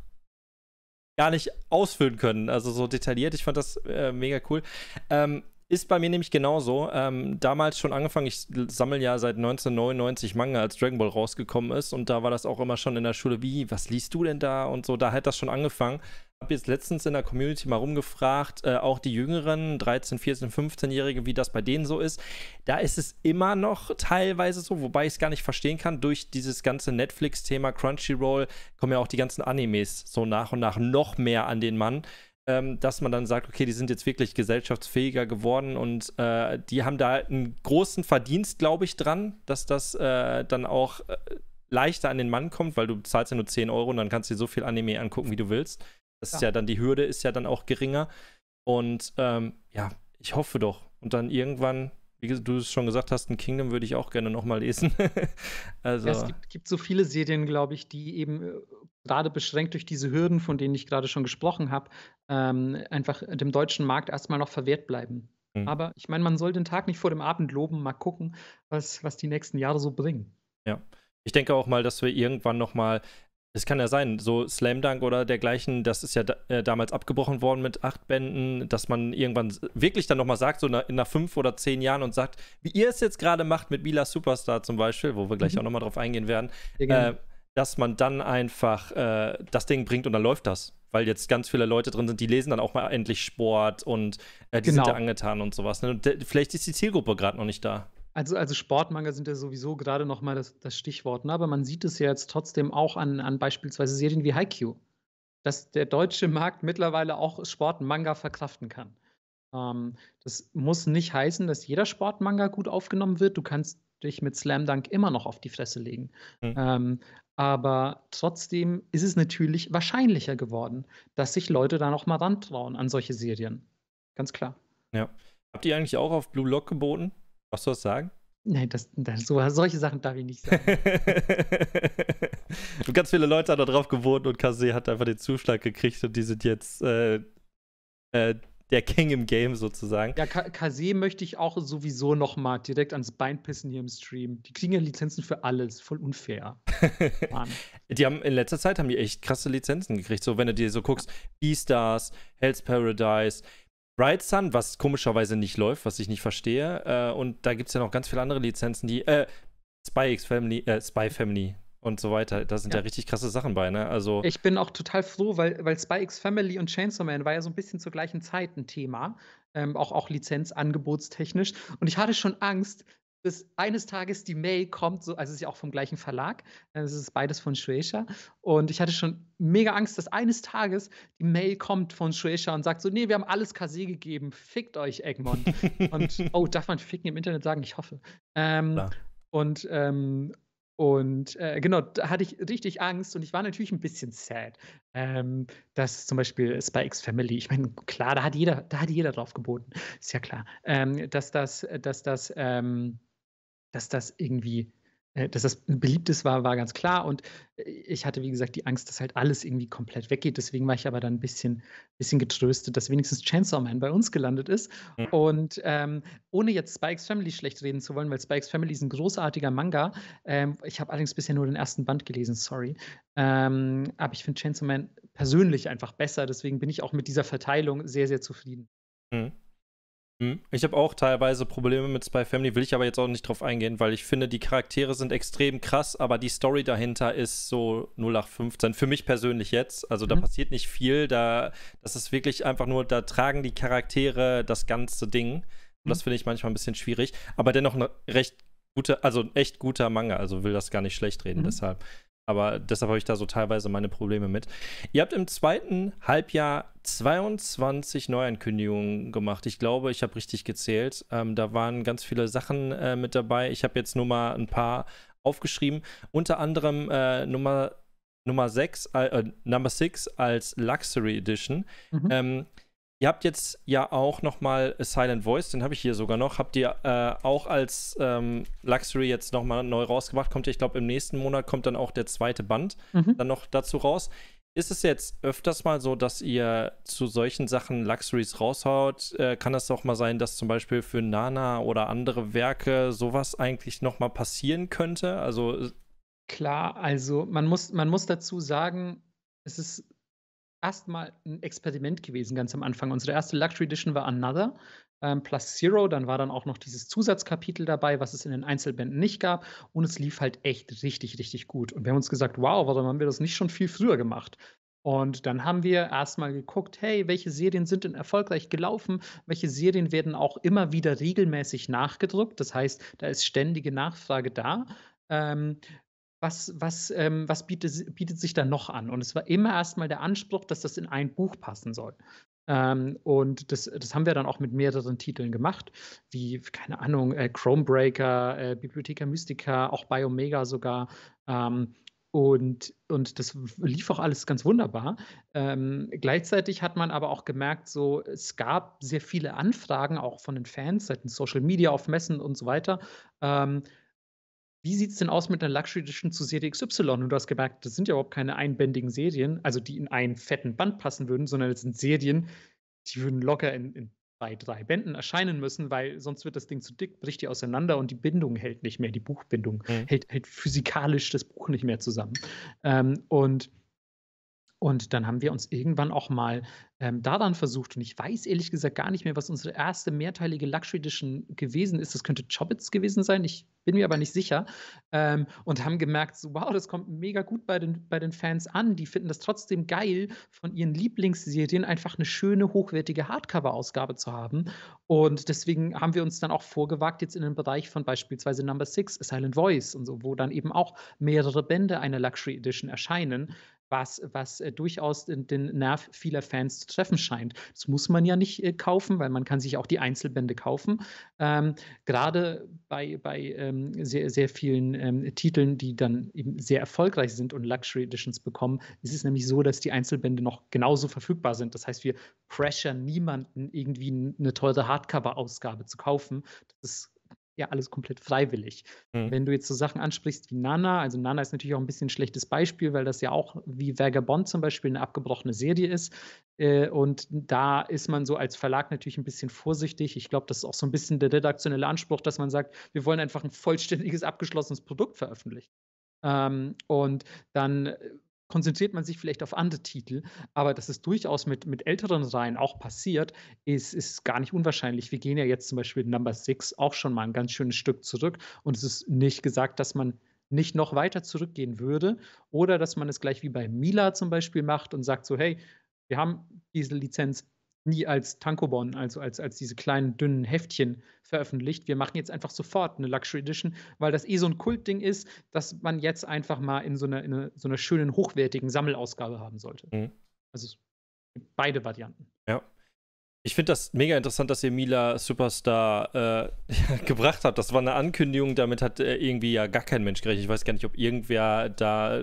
gar nicht ausfüllen können. Also so detailliert. Ich fand das äh, mega cool. Ähm, ist bei mir nämlich genauso. Ähm, damals schon angefangen, ich sammle ja seit 1999 Manga, als Dragon Ball rausgekommen ist. Und da war das auch immer schon in der Schule, wie, was liest du denn da? Und so, da hat das schon angefangen. Habe jetzt letztens in der Community mal rumgefragt, äh, auch die Jüngeren, 13, 14, 15-Jährige, wie das bei denen so ist. Da ist es immer noch teilweise so, wobei ich es gar nicht verstehen kann. Durch dieses ganze Netflix-Thema Crunchyroll kommen ja auch die ganzen Animes so nach und nach noch mehr an den Mann ähm, dass man dann sagt, okay, die sind jetzt wirklich gesellschaftsfähiger geworden und äh, die haben da einen großen Verdienst, glaube ich, dran, dass das äh, dann auch äh, leichter an den Mann kommt, weil du zahlst ja nur 10 Euro und dann kannst du dir so viel Anime angucken, wie du willst. Das ja. ist ja dann, die Hürde ist ja dann auch geringer. Und ähm, ja, ich hoffe doch. Und dann irgendwann wie du es schon gesagt hast, ein Kingdom würde ich auch gerne nochmal lesen. also. Ja, es gibt, gibt, so viele Serien, glaube ich, die eben äh, gerade beschränkt durch diese Hürden, von denen ich gerade schon gesprochen habe, ähm, einfach dem deutschen Markt erstmal noch verwehrt bleiben. Mhm. Aber ich meine, man soll den Tag nicht vor dem Abend loben, mal gucken, was, was die nächsten Jahre so bringen. Ja. Ich denke auch mal, dass wir irgendwann nochmal es kann ja sein, so Slam Dunk oder dergleichen, das ist ja da, äh, damals abgebrochen worden mit acht Bänden, dass man irgendwann wirklich dann nochmal sagt, so nach, nach, fünf oder zehn Jahren und sagt, wie ihr es jetzt gerade macht mit Mila Superstar zum Beispiel, wo wir gleich mhm. auch nochmal drauf eingehen werden, äh, dass man dann einfach äh, das Ding bringt und dann läuft das. Weil jetzt ganz viele Leute drin sind, die lesen dann auch mal endlich Sport und äh, die genau. sind da angetan und sowas. Ne? Und vielleicht ist die Zielgruppe gerade noch nicht da. Also, also Sportmanga sind ja sowieso gerade nochmal das, das Stichwort, ne? aber man sieht es ja jetzt trotzdem auch an, an beispielsweise Serien wie Haikyuu, dass der deutsche Markt mittlerweile auch Sportmanga verkraften kann. Ähm, das muss nicht heißen, dass jeder Sportmanga gut aufgenommen wird. Du kannst dich mit Slam Dunk immer noch auf die Fresse legen. Mhm. Ähm, aber trotzdem ist es natürlich wahrscheinlicher geworden, dass sich Leute da nochmal mal rantrauen an solche Serien. Ganz klar. Ja. Habt ihr eigentlich auch auf Blue Lock geboten? Darfst du was sagen? Nein, das, das, so, solche Sachen darf ich nicht sagen. Ganz viele Leute haben da drauf gewohnt und Kase hat einfach den Zuschlag gekriegt und die sind jetzt äh, äh, der King im Game sozusagen. Ja, Kase möchte ich auch sowieso nochmal direkt ans Bein pissen hier im Stream. Die kriegen ja Lizenzen für alles, voll unfair. die haben in letzter Zeit haben die echt krasse Lizenzen gekriegt. So, wenn du dir so guckst, ja. Beastars, Hell's Paradise, Bright Sun, was komischerweise nicht läuft, was ich nicht verstehe. Äh, und da gibt es ja noch ganz viele andere Lizenzen, die äh, Spy X Family, äh, Spy Family und so weiter. Da sind ja. ja, richtig krasse Sachen bei, ne? Also ich bin auch total froh, weil, weil Spy X Family und Chainsaw Man war ja so ein bisschen zur gleichen Zeit ein Thema. Ähm, auch, auch lizenzangebotstechnisch. Und ich hatte schon Angst, bis eines Tages die Mail kommt, so, also es ist ja auch vom gleichen Verlag, äh, es ist beides von Shueisha und ich hatte schon mega Angst, dass eines Tages die Mail kommt von Shueisha und sagt so, nee, wir haben alles Kase gegeben, fickt euch Egmont und, oh, darf man ficken im Internet sagen? Ich hoffe. Ähm, und, ähm, und äh, genau, da hatte ich richtig Angst und ich war natürlich ein bisschen sad, ähm, dass zum Beispiel Spikes Family, ich meine, klar, da hat jeder, da hat jeder drauf geboten, ist ja klar, ähm, dass das, dass das, ähm, dass das irgendwie, äh, dass das beliebtes war, war ganz klar. Und äh, ich hatte, wie gesagt, die Angst, dass halt alles irgendwie komplett weggeht. Deswegen war ich aber dann ein bisschen, bisschen getröstet, dass wenigstens Chainsaw Man bei uns gelandet ist. Mhm. Und ähm, ohne jetzt Spikes Family schlecht reden zu wollen, weil Spikes Family ist ein großartiger Manga. Ähm, ich habe allerdings bisher nur den ersten Band gelesen, sorry. Ähm, aber ich finde Chainsaw Man persönlich einfach besser. Deswegen bin ich auch mit dieser Verteilung sehr, sehr zufrieden. Mhm. Hm? Ich habe auch teilweise Probleme mit Spy Family, will ich aber jetzt auch nicht drauf eingehen, weil ich finde, die Charaktere sind extrem krass, aber die Story dahinter ist so 0815. Für mich persönlich jetzt. Also da mhm. passiert nicht viel. Da, das ist wirklich einfach nur, da tragen die Charaktere das ganze Ding. Und mhm. das finde ich manchmal ein bisschen schwierig. Aber dennoch ein recht guter, also ein echt guter Manga. Also will das gar nicht schlecht reden, mhm. deshalb. Aber deshalb habe ich da so teilweise meine Probleme mit. Ihr habt im zweiten Halbjahr 22 Neuankündigungen gemacht. Ich glaube, ich habe richtig gezählt. Ähm, da waren ganz viele Sachen äh, mit dabei. Ich habe jetzt nur mal ein paar aufgeschrieben. Unter anderem äh, Nummer, Nummer 6, äh, äh, Number 6 als Luxury Edition. Mhm. Ähm, Ihr habt jetzt ja auch nochmal Silent Voice, den habe ich hier sogar noch. Habt ihr äh, auch als ähm, Luxury jetzt nochmal neu rausgebracht? Kommt ihr, ich glaube, im nächsten Monat kommt dann auch der zweite Band mhm. dann noch dazu raus. Ist es jetzt öfters mal so, dass ihr zu solchen Sachen Luxuries raushaut? Äh, kann das auch mal sein, dass zum Beispiel für Nana oder andere Werke sowas eigentlich nochmal passieren könnte? Also. Äh Klar, also man muss, man muss dazu sagen, es ist erstmal ein Experiment gewesen, ganz am Anfang. Unsere erste Luxury Edition war Another. Ähm, plus Zero, dann war dann auch noch dieses Zusatzkapitel dabei, was es in den Einzelbänden nicht gab. Und es lief halt echt richtig, richtig gut. Und wir haben uns gesagt, wow, warum haben wir das nicht schon viel früher gemacht? Und dann haben wir erstmal geguckt, hey, welche Serien sind denn erfolgreich gelaufen? Welche Serien werden auch immer wieder regelmäßig nachgedruckt? Das heißt, da ist ständige Nachfrage da. Ähm, was, was, ähm, was bietet, bietet sich da noch an? Und es war immer erstmal der Anspruch, dass das in ein Buch passen soll. Ähm, und das, das haben wir dann auch mit mehreren Titeln gemacht, wie, keine Ahnung, äh, Chromebreaker, äh, Bibliotheca Mystica, auch Biomega sogar. Ähm, und, und das lief auch alles ganz wunderbar. Ähm, gleichzeitig hat man aber auch gemerkt, so, es gab sehr viele Anfragen auch von den Fans seitens Social Media auf Messen und so weiter. Ähm, wie sieht es denn aus mit einer Luxury Edition zu Serie XY? Und du hast gemerkt, das sind ja überhaupt keine einbändigen Serien, also die in einen fetten Band passen würden, sondern das sind Serien, die würden locker in, in bei drei Bänden erscheinen müssen, weil sonst wird das Ding zu dick, bricht die auseinander und die Bindung hält nicht mehr, die Buchbindung mhm. hält, hält physikalisch das Buch nicht mehr zusammen. Ähm, und und dann haben wir uns irgendwann auch mal ähm, daran versucht. Und ich weiß ehrlich gesagt gar nicht mehr, was unsere erste mehrteilige Luxury Edition gewesen ist. Das könnte Chobbits gewesen sein. Ich bin mir aber nicht sicher. Ähm, und haben gemerkt, so, wow, das kommt mega gut bei den, bei den Fans an. Die finden das trotzdem geil, von ihren Lieblingsserien einfach eine schöne, hochwertige Hardcover-Ausgabe zu haben. Und deswegen haben wir uns dann auch vorgewagt, jetzt in den Bereich von beispielsweise Number Six, Silent Voice und so, wo dann eben auch mehrere Bände einer Luxury Edition erscheinen was, was äh, durchaus den Nerv vieler Fans zu treffen scheint. Das muss man ja nicht äh, kaufen, weil man kann sich auch die Einzelbände kaufen. Ähm, gerade bei, bei ähm, sehr, sehr vielen ähm, Titeln, die dann eben sehr erfolgreich sind und Luxury Editions bekommen, ist es nämlich so, dass die Einzelbände noch genauso verfügbar sind. Das heißt, wir pressure niemanden, irgendwie eine teure Hardcover-Ausgabe zu kaufen. Das ist ja alles komplett freiwillig. Mhm. Wenn du jetzt so Sachen ansprichst wie Nana, also Nana ist natürlich auch ein bisschen ein schlechtes Beispiel, weil das ja auch wie Vagabond zum Beispiel eine abgebrochene Serie ist. Äh, und da ist man so als Verlag natürlich ein bisschen vorsichtig. Ich glaube, das ist auch so ein bisschen der redaktionelle Anspruch, dass man sagt, wir wollen einfach ein vollständiges, abgeschlossenes Produkt veröffentlichen. Ähm, und dann äh, konzentriert man sich vielleicht auf andere Titel, aber dass es durchaus mit, mit älteren Reihen auch passiert, ist, ist gar nicht unwahrscheinlich. Wir gehen ja jetzt zum Beispiel Number Six auch schon mal ein ganz schönes Stück zurück und es ist nicht gesagt, dass man nicht noch weiter zurückgehen würde oder dass man es gleich wie bei Mila zum Beispiel macht und sagt so, hey, wir haben diese Lizenz, nie als Tankobon, also als, als diese kleinen, dünnen Heftchen veröffentlicht. Wir machen jetzt einfach sofort eine Luxury Edition, weil das eh so ein Kultding ist, dass man jetzt einfach mal in so einer, in so einer schönen, hochwertigen Sammelausgabe haben sollte. Mhm. Also beide Varianten. Ja. Ich finde das mega interessant, dass ihr Mila Superstar äh, gebracht habt. Das war eine Ankündigung, damit hat äh, irgendwie ja gar kein Mensch gerechnet. Ich weiß gar nicht, ob irgendwer da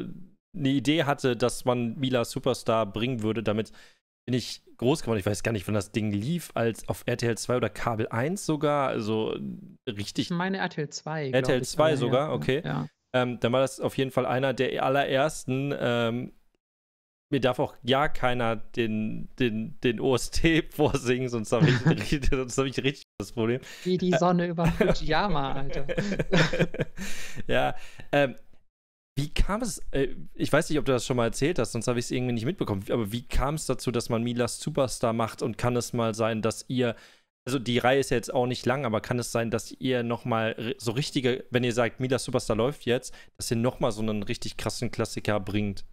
eine Idee hatte, dass man Mila Superstar bringen würde, damit bin ich groß geworden. Ich weiß gar nicht, wann das Ding lief, als auf RTL 2 oder Kabel 1 sogar. Also richtig. Ich meine RTL 2. RTL 2 sogar, ja. okay. Ja. Ähm, dann war das auf jeden Fall einer der allerersten. Ähm, mir darf auch ja keiner den, den, den OST vorsingen, sonst habe ich, richtig, hab ich richtig das Problem. Wie die Sonne über Fujiyama, Alter. ja, ähm, wie kam es, äh, ich weiß nicht, ob du das schon mal erzählt hast, sonst habe ich es irgendwie nicht mitbekommen, aber wie kam es dazu, dass man Milas Superstar macht und kann es mal sein, dass ihr, also die Reihe ist ja jetzt auch nicht lang, aber kann es sein, dass ihr nochmal so richtige, wenn ihr sagt, Milas Superstar läuft jetzt, dass ihr nochmal so einen richtig krassen Klassiker bringt?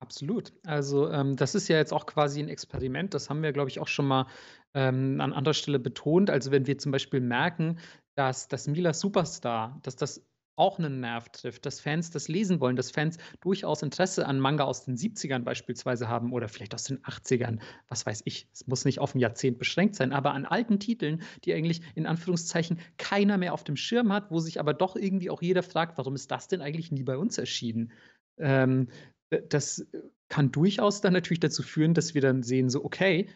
Absolut. Also ähm, das ist ja jetzt auch quasi ein Experiment. Das haben wir, glaube ich, auch schon mal ähm, an anderer Stelle betont. Also wenn wir zum Beispiel merken, dass das Mila Superstar, dass das auch einen Nerv trifft, dass Fans das lesen wollen, dass Fans durchaus Interesse an Manga aus den 70ern beispielsweise haben oder vielleicht aus den 80ern, was weiß ich, es muss nicht auf ein Jahrzehnt beschränkt sein, aber an alten Titeln, die eigentlich in Anführungszeichen keiner mehr auf dem Schirm hat, wo sich aber doch irgendwie auch jeder fragt, warum ist das denn eigentlich nie bei uns erschienen? Ähm, das kann durchaus dann natürlich dazu führen, dass wir dann sehen, so, okay,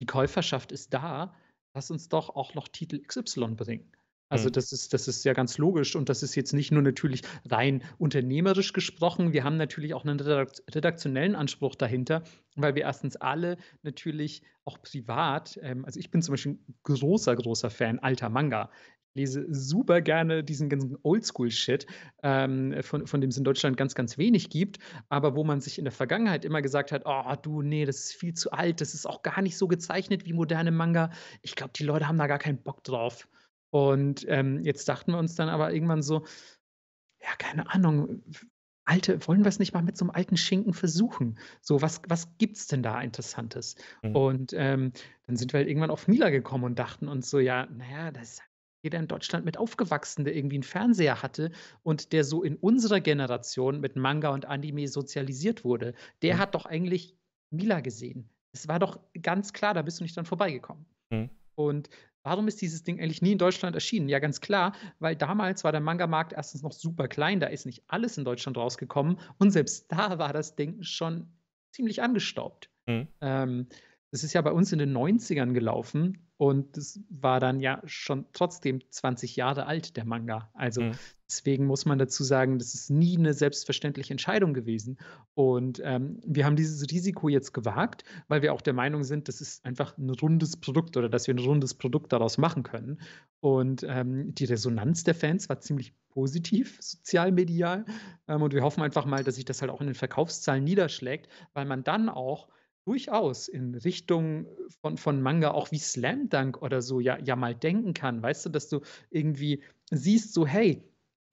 die Käuferschaft ist da, lass uns doch auch noch Titel XY bringen. Also hm. das ist, das ist ja ganz logisch und das ist jetzt nicht nur natürlich rein unternehmerisch gesprochen. Wir haben natürlich auch einen redaktionellen Anspruch dahinter, weil wir erstens alle natürlich auch privat, ähm, also ich bin zum Beispiel ein großer, großer Fan alter Manga. Ich lese super gerne diesen ganzen Oldschool-Shit, ähm, von, von dem es in Deutschland ganz, ganz wenig gibt, aber wo man sich in der Vergangenheit immer gesagt hat, oh du, nee, das ist viel zu alt, das ist auch gar nicht so gezeichnet wie moderne Manga. Ich glaube, die Leute haben da gar keinen Bock drauf. Und ähm, jetzt dachten wir uns dann aber irgendwann so, ja, keine Ahnung, alte, wollen wir es nicht mal mit so einem alten Schinken versuchen? So, was, was gibt es denn da Interessantes? Mhm. Und ähm, dann sind wir halt irgendwann auf Mila gekommen und dachten uns so, ja, naja, das ist jeder in Deutschland mit aufgewachsen, der irgendwie einen Fernseher hatte und der so in unserer Generation mit Manga und Anime sozialisiert wurde, der mhm. hat doch eigentlich Mila gesehen. Es war doch ganz klar, da bist du nicht dann vorbeigekommen. Mhm. Und Warum ist dieses Ding eigentlich nie in Deutschland erschienen? Ja, ganz klar, weil damals war der Manga-Markt erstens noch super klein, da ist nicht alles in Deutschland rausgekommen und selbst da war das Ding schon ziemlich angestaubt. Mhm. Ähm, das ist ja bei uns in den 90ern gelaufen und es war dann ja schon trotzdem 20 Jahre alt, der Manga. Also mhm. deswegen muss man dazu sagen, das ist nie eine selbstverständliche Entscheidung gewesen. Und ähm, wir haben dieses Risiko jetzt gewagt, weil wir auch der Meinung sind, das ist einfach ein rundes Produkt oder dass wir ein rundes Produkt daraus machen können. Und ähm, die Resonanz der Fans war ziemlich positiv, sozialmedial. Ähm, und wir hoffen einfach mal, dass sich das halt auch in den Verkaufszahlen niederschlägt, weil man dann auch durchaus in Richtung äh, von, von Manga, auch wie Slam Dunk oder so, ja, ja mal denken kann. Weißt du, dass du irgendwie siehst, so, hey,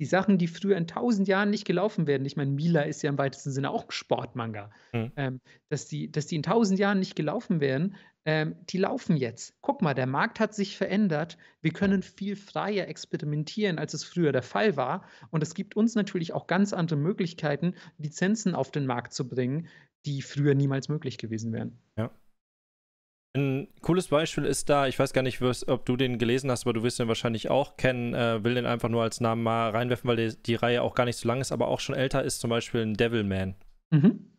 die Sachen, die früher in tausend Jahren nicht gelaufen werden, ich meine, Mila ist ja im weitesten Sinne auch ein Sportmanga, mhm. ähm, dass, die, dass die in tausend Jahren nicht gelaufen werden, ähm, die laufen jetzt. Guck mal, der Markt hat sich verändert. Wir können viel freier experimentieren, als es früher der Fall war. Und es gibt uns natürlich auch ganz andere Möglichkeiten, Lizenzen auf den Markt zu bringen, die früher niemals möglich gewesen wären. Ja. Ein cooles Beispiel ist da, ich weiß gar nicht, ob du den gelesen hast, aber du wirst ihn wahrscheinlich auch kennen, äh, will den einfach nur als Namen mal reinwerfen, weil die, die, Reihe auch gar nicht so lang ist, aber auch schon älter ist, zum Beispiel ein Devilman. Mhm.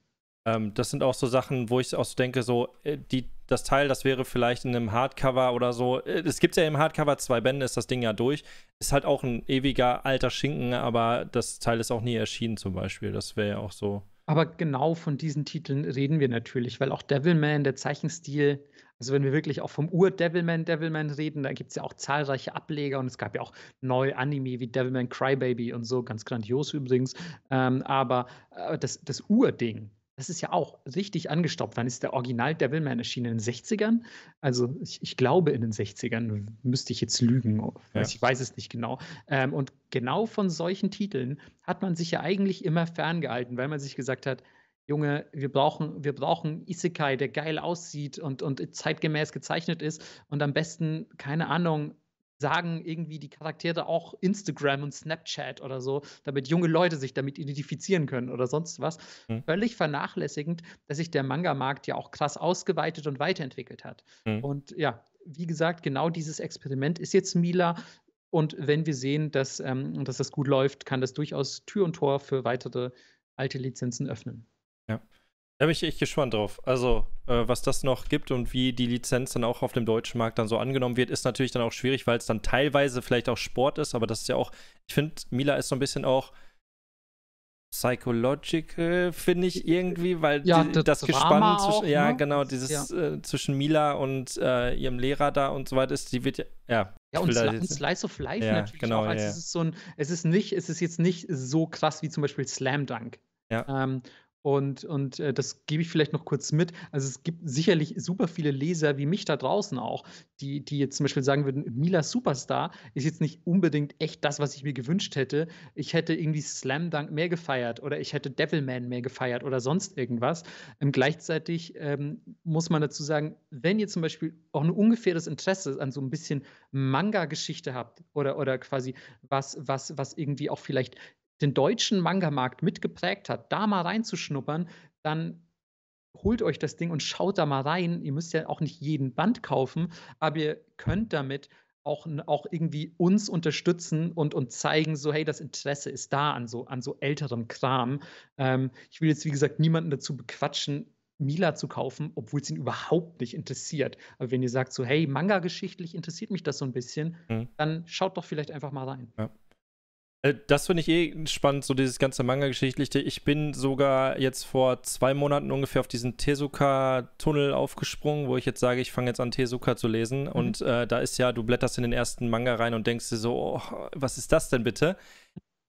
Ähm, das sind auch so Sachen, wo ich auch so denke, so, äh, die, das Teil, das wäre vielleicht in einem Hardcover oder so. Äh, es gibt ja im Hardcover zwei Bände, ist das Ding ja durch. Ist halt auch ein ewiger alter Schinken, aber das Teil ist auch nie erschienen, zum Beispiel. Das wäre ja auch so. Aber genau von diesen Titeln reden wir natürlich, weil auch Devilman, der Zeichenstil, also wenn wir wirklich auch vom Ur-Devilman Devilman reden, da gibt es ja auch zahlreiche Ableger und es gab ja auch neue Anime wie Devilman Crybaby und so, ganz grandios übrigens. Ähm, aber äh, das, das Ur-Ding, das ist ja auch richtig angestoppt. Wann ist der Original Devilman erschienen? In den 60ern? Also ich, ich glaube in den 60ern müsste ich jetzt lügen. Oh, ja. Ich weiß es nicht genau. Ähm, und genau von solchen Titeln hat man sich ja eigentlich immer ferngehalten, weil man sich gesagt hat, Junge, wir brauchen, wir brauchen Isekai, der geil aussieht und, und zeitgemäß gezeichnet ist und am besten, keine Ahnung, sagen irgendwie die Charaktere auch Instagram und Snapchat oder so, damit junge Leute sich damit identifizieren können oder sonst was. Mhm. Völlig vernachlässigend, dass sich der Manga-Markt ja auch krass ausgeweitet und weiterentwickelt hat. Mhm. Und ja, wie gesagt, genau dieses Experiment ist jetzt Mila. Und wenn wir sehen, dass, ähm, dass das gut läuft, kann das durchaus Tür und Tor für weitere alte Lizenzen öffnen. Ja. Da bin ich echt gespannt drauf. Also, äh, was das noch gibt und wie die Lizenz dann auch auf dem deutschen Markt dann so angenommen wird, ist natürlich dann auch schwierig, weil es dann teilweise vielleicht auch Sport ist, aber das ist ja auch, ich finde, Mila ist so ein bisschen auch psychological, finde ich irgendwie, weil ja, die, das, das Gespann auch, zwischen, ja, ne? genau, dieses ja. Äh, zwischen Mila und äh, ihrem Lehrer da und so weiter ist, die wird ja, ja. Ja, und, Sli Slice of Life ja, natürlich genau, auch. Also es ist so ein, es ist nicht, es ist jetzt nicht so krass wie zum Beispiel Slam Dunk. Ja. Ähm, und, und äh, das gebe ich vielleicht noch kurz mit. Also es gibt sicherlich super viele Leser wie mich da draußen auch, die, die jetzt zum Beispiel sagen würden, Mila Superstar ist jetzt nicht unbedingt echt das, was ich mir gewünscht hätte. Ich hätte irgendwie Slam Dunk mehr gefeiert oder ich hätte Devilman mehr gefeiert oder sonst irgendwas. Ähm, gleichzeitig ähm, muss man dazu sagen, wenn ihr zum Beispiel auch ein ungefähres Interesse an so ein bisschen Manga-Geschichte habt oder, oder quasi was, was, was irgendwie auch vielleicht den deutschen Manga-Markt mitgeprägt hat, da mal reinzuschnuppern, dann holt euch das Ding und schaut da mal rein. Ihr müsst ja auch nicht jeden Band kaufen, aber ihr könnt damit auch, auch irgendwie uns unterstützen und, und zeigen, so, hey, das Interesse ist da an so, an so älterem Kram. Ähm, ich will jetzt, wie gesagt, niemanden dazu bequatschen, Mila zu kaufen, obwohl es ihn überhaupt nicht interessiert. Aber wenn ihr sagt, so, hey, Manga-geschichtlich interessiert mich das so ein bisschen, mhm. dann schaut doch vielleicht einfach mal rein. Ja. Äh, das finde ich eh spannend, so dieses ganze Manga-Geschichtliche. Ich bin sogar jetzt vor zwei Monaten ungefähr auf diesen Tezuka-Tunnel aufgesprungen, wo ich jetzt sage, ich fange jetzt an Tezuka zu lesen. Mhm. Und äh, da ist ja, du blätterst in den ersten Manga rein und denkst dir so, oh, was ist das denn bitte?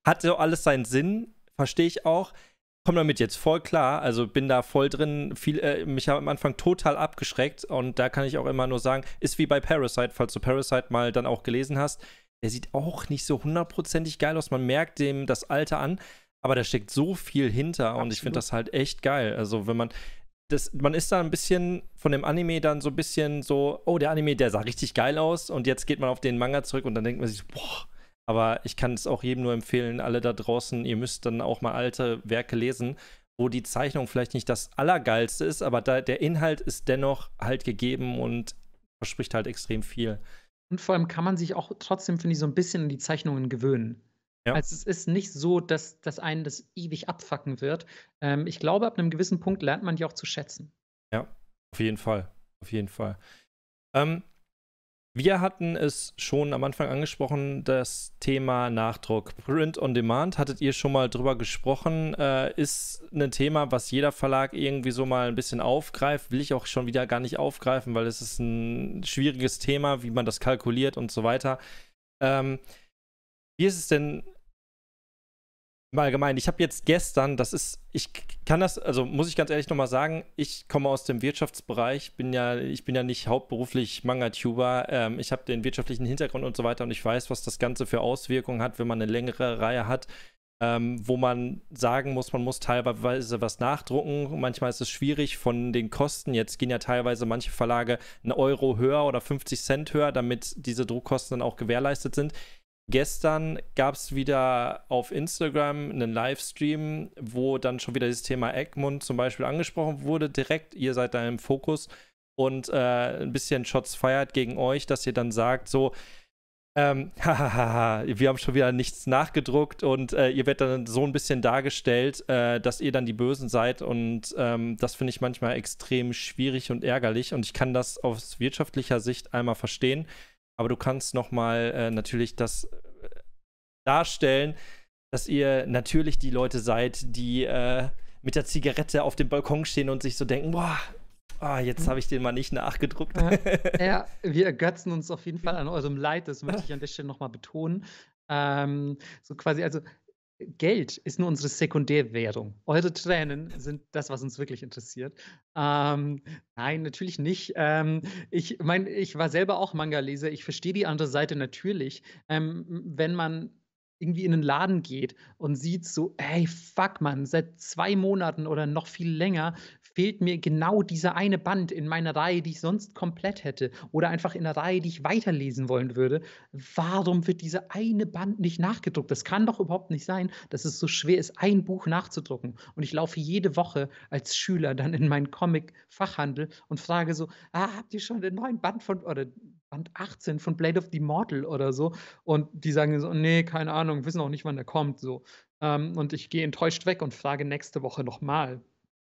Hat so alles seinen Sinn, verstehe ich auch. Komm damit jetzt voll klar, also bin da voll drin. Viel, äh, mich am Anfang total abgeschreckt und da kann ich auch immer nur sagen, ist wie bei Parasite, falls du Parasite mal dann auch gelesen hast der sieht auch nicht so hundertprozentig geil aus. Man merkt dem das Alter an, aber da steckt so viel hinter Absolut. und ich finde das halt echt geil. Also, wenn man. Das, man ist da ein bisschen von dem Anime dann so ein bisschen so, oh, der Anime, der sah richtig geil aus und jetzt geht man auf den Manga zurück und dann denkt man sich, boah, aber ich kann es auch jedem nur empfehlen, alle da draußen, ihr müsst dann auch mal alte Werke lesen, wo die Zeichnung vielleicht nicht das Allergeilste ist, aber da, der Inhalt ist dennoch halt gegeben und verspricht halt extrem viel. Und vor allem kann man sich auch trotzdem, finde ich, so ein bisschen an die Zeichnungen gewöhnen. Ja. Also es ist nicht so, dass, dass einen das ewig abfacken wird. Ähm, ich glaube, ab einem gewissen Punkt lernt man die auch zu schätzen. Ja, auf jeden Fall. Auf jeden Fall. Ähm, wir hatten es schon am Anfang angesprochen, das Thema Nachdruck. Print on Demand, hattet ihr schon mal drüber gesprochen, äh, ist ein Thema, was jeder Verlag irgendwie so mal ein bisschen aufgreift. Will ich auch schon wieder gar nicht aufgreifen, weil es ist ein schwieriges Thema, wie man das kalkuliert und so weiter. Ähm, wie ist es denn im Allgemeinen, ich habe jetzt gestern, das ist, ich kann das, also muss ich ganz ehrlich nochmal sagen, ich komme aus dem Wirtschaftsbereich, bin ja, ich bin ja nicht hauptberuflich Manga-Tuber, ähm, ich habe den wirtschaftlichen Hintergrund und so weiter und ich weiß, was das Ganze für Auswirkungen hat, wenn man eine längere Reihe hat, ähm, wo man sagen muss, man muss teilweise was nachdrucken. Manchmal ist es schwierig von den Kosten. Jetzt gehen ja teilweise manche Verlage einen Euro höher oder 50 Cent höher, damit diese Druckkosten dann auch gewährleistet sind. Gestern gab es wieder auf Instagram einen Livestream, wo dann schon wieder dieses Thema Egmund zum Beispiel angesprochen wurde. Direkt, ihr seid da im Fokus und äh, ein bisschen Shots feiert gegen euch, dass ihr dann sagt, so, ähm, wir haben schon wieder nichts nachgedruckt und äh, ihr werdet dann so ein bisschen dargestellt, äh, dass ihr dann die Bösen seid und ähm, das finde ich manchmal extrem schwierig und ärgerlich und ich kann das aus wirtschaftlicher Sicht einmal verstehen aber du kannst nochmal äh, natürlich das äh, darstellen, dass ihr natürlich die Leute seid, die äh, mit der Zigarette auf dem Balkon stehen und sich so denken, boah, ah, jetzt habe ich den mal nicht nachgedruckt. Ja, ja, wir ergötzen uns auf jeden Fall an eurem Leid, das möchte ich an der Stelle nochmal betonen. Ähm, so quasi, also Geld ist nur unsere Sekundärwährung. Eure Tränen sind das, was uns wirklich interessiert. Ähm, nein, natürlich nicht. Ähm, ich meine, ich war selber auch Manga-Leser. Ich verstehe die andere Seite natürlich. Ähm, wenn man irgendwie in einen Laden geht und sieht so, hey, fuck man, seit zwei Monaten oder noch viel länger fehlt mir genau dieser eine Band in meiner Reihe, die ich sonst komplett hätte oder einfach in der Reihe, die ich weiterlesen wollen würde. Warum wird dieser eine Band nicht nachgedruckt? Das kann doch überhaupt nicht sein, dass es so schwer ist, ein Buch nachzudrucken. Und ich laufe jede Woche als Schüler dann in meinen Comic-Fachhandel und frage so, ah, habt ihr schon den neuen Band von, oder Band 18 von Blade of the Mortal oder so. Und die sagen so, nee, keine Ahnung, wissen auch nicht, wann der kommt. So. Ähm, und ich gehe enttäuscht weg und frage nächste Woche nochmal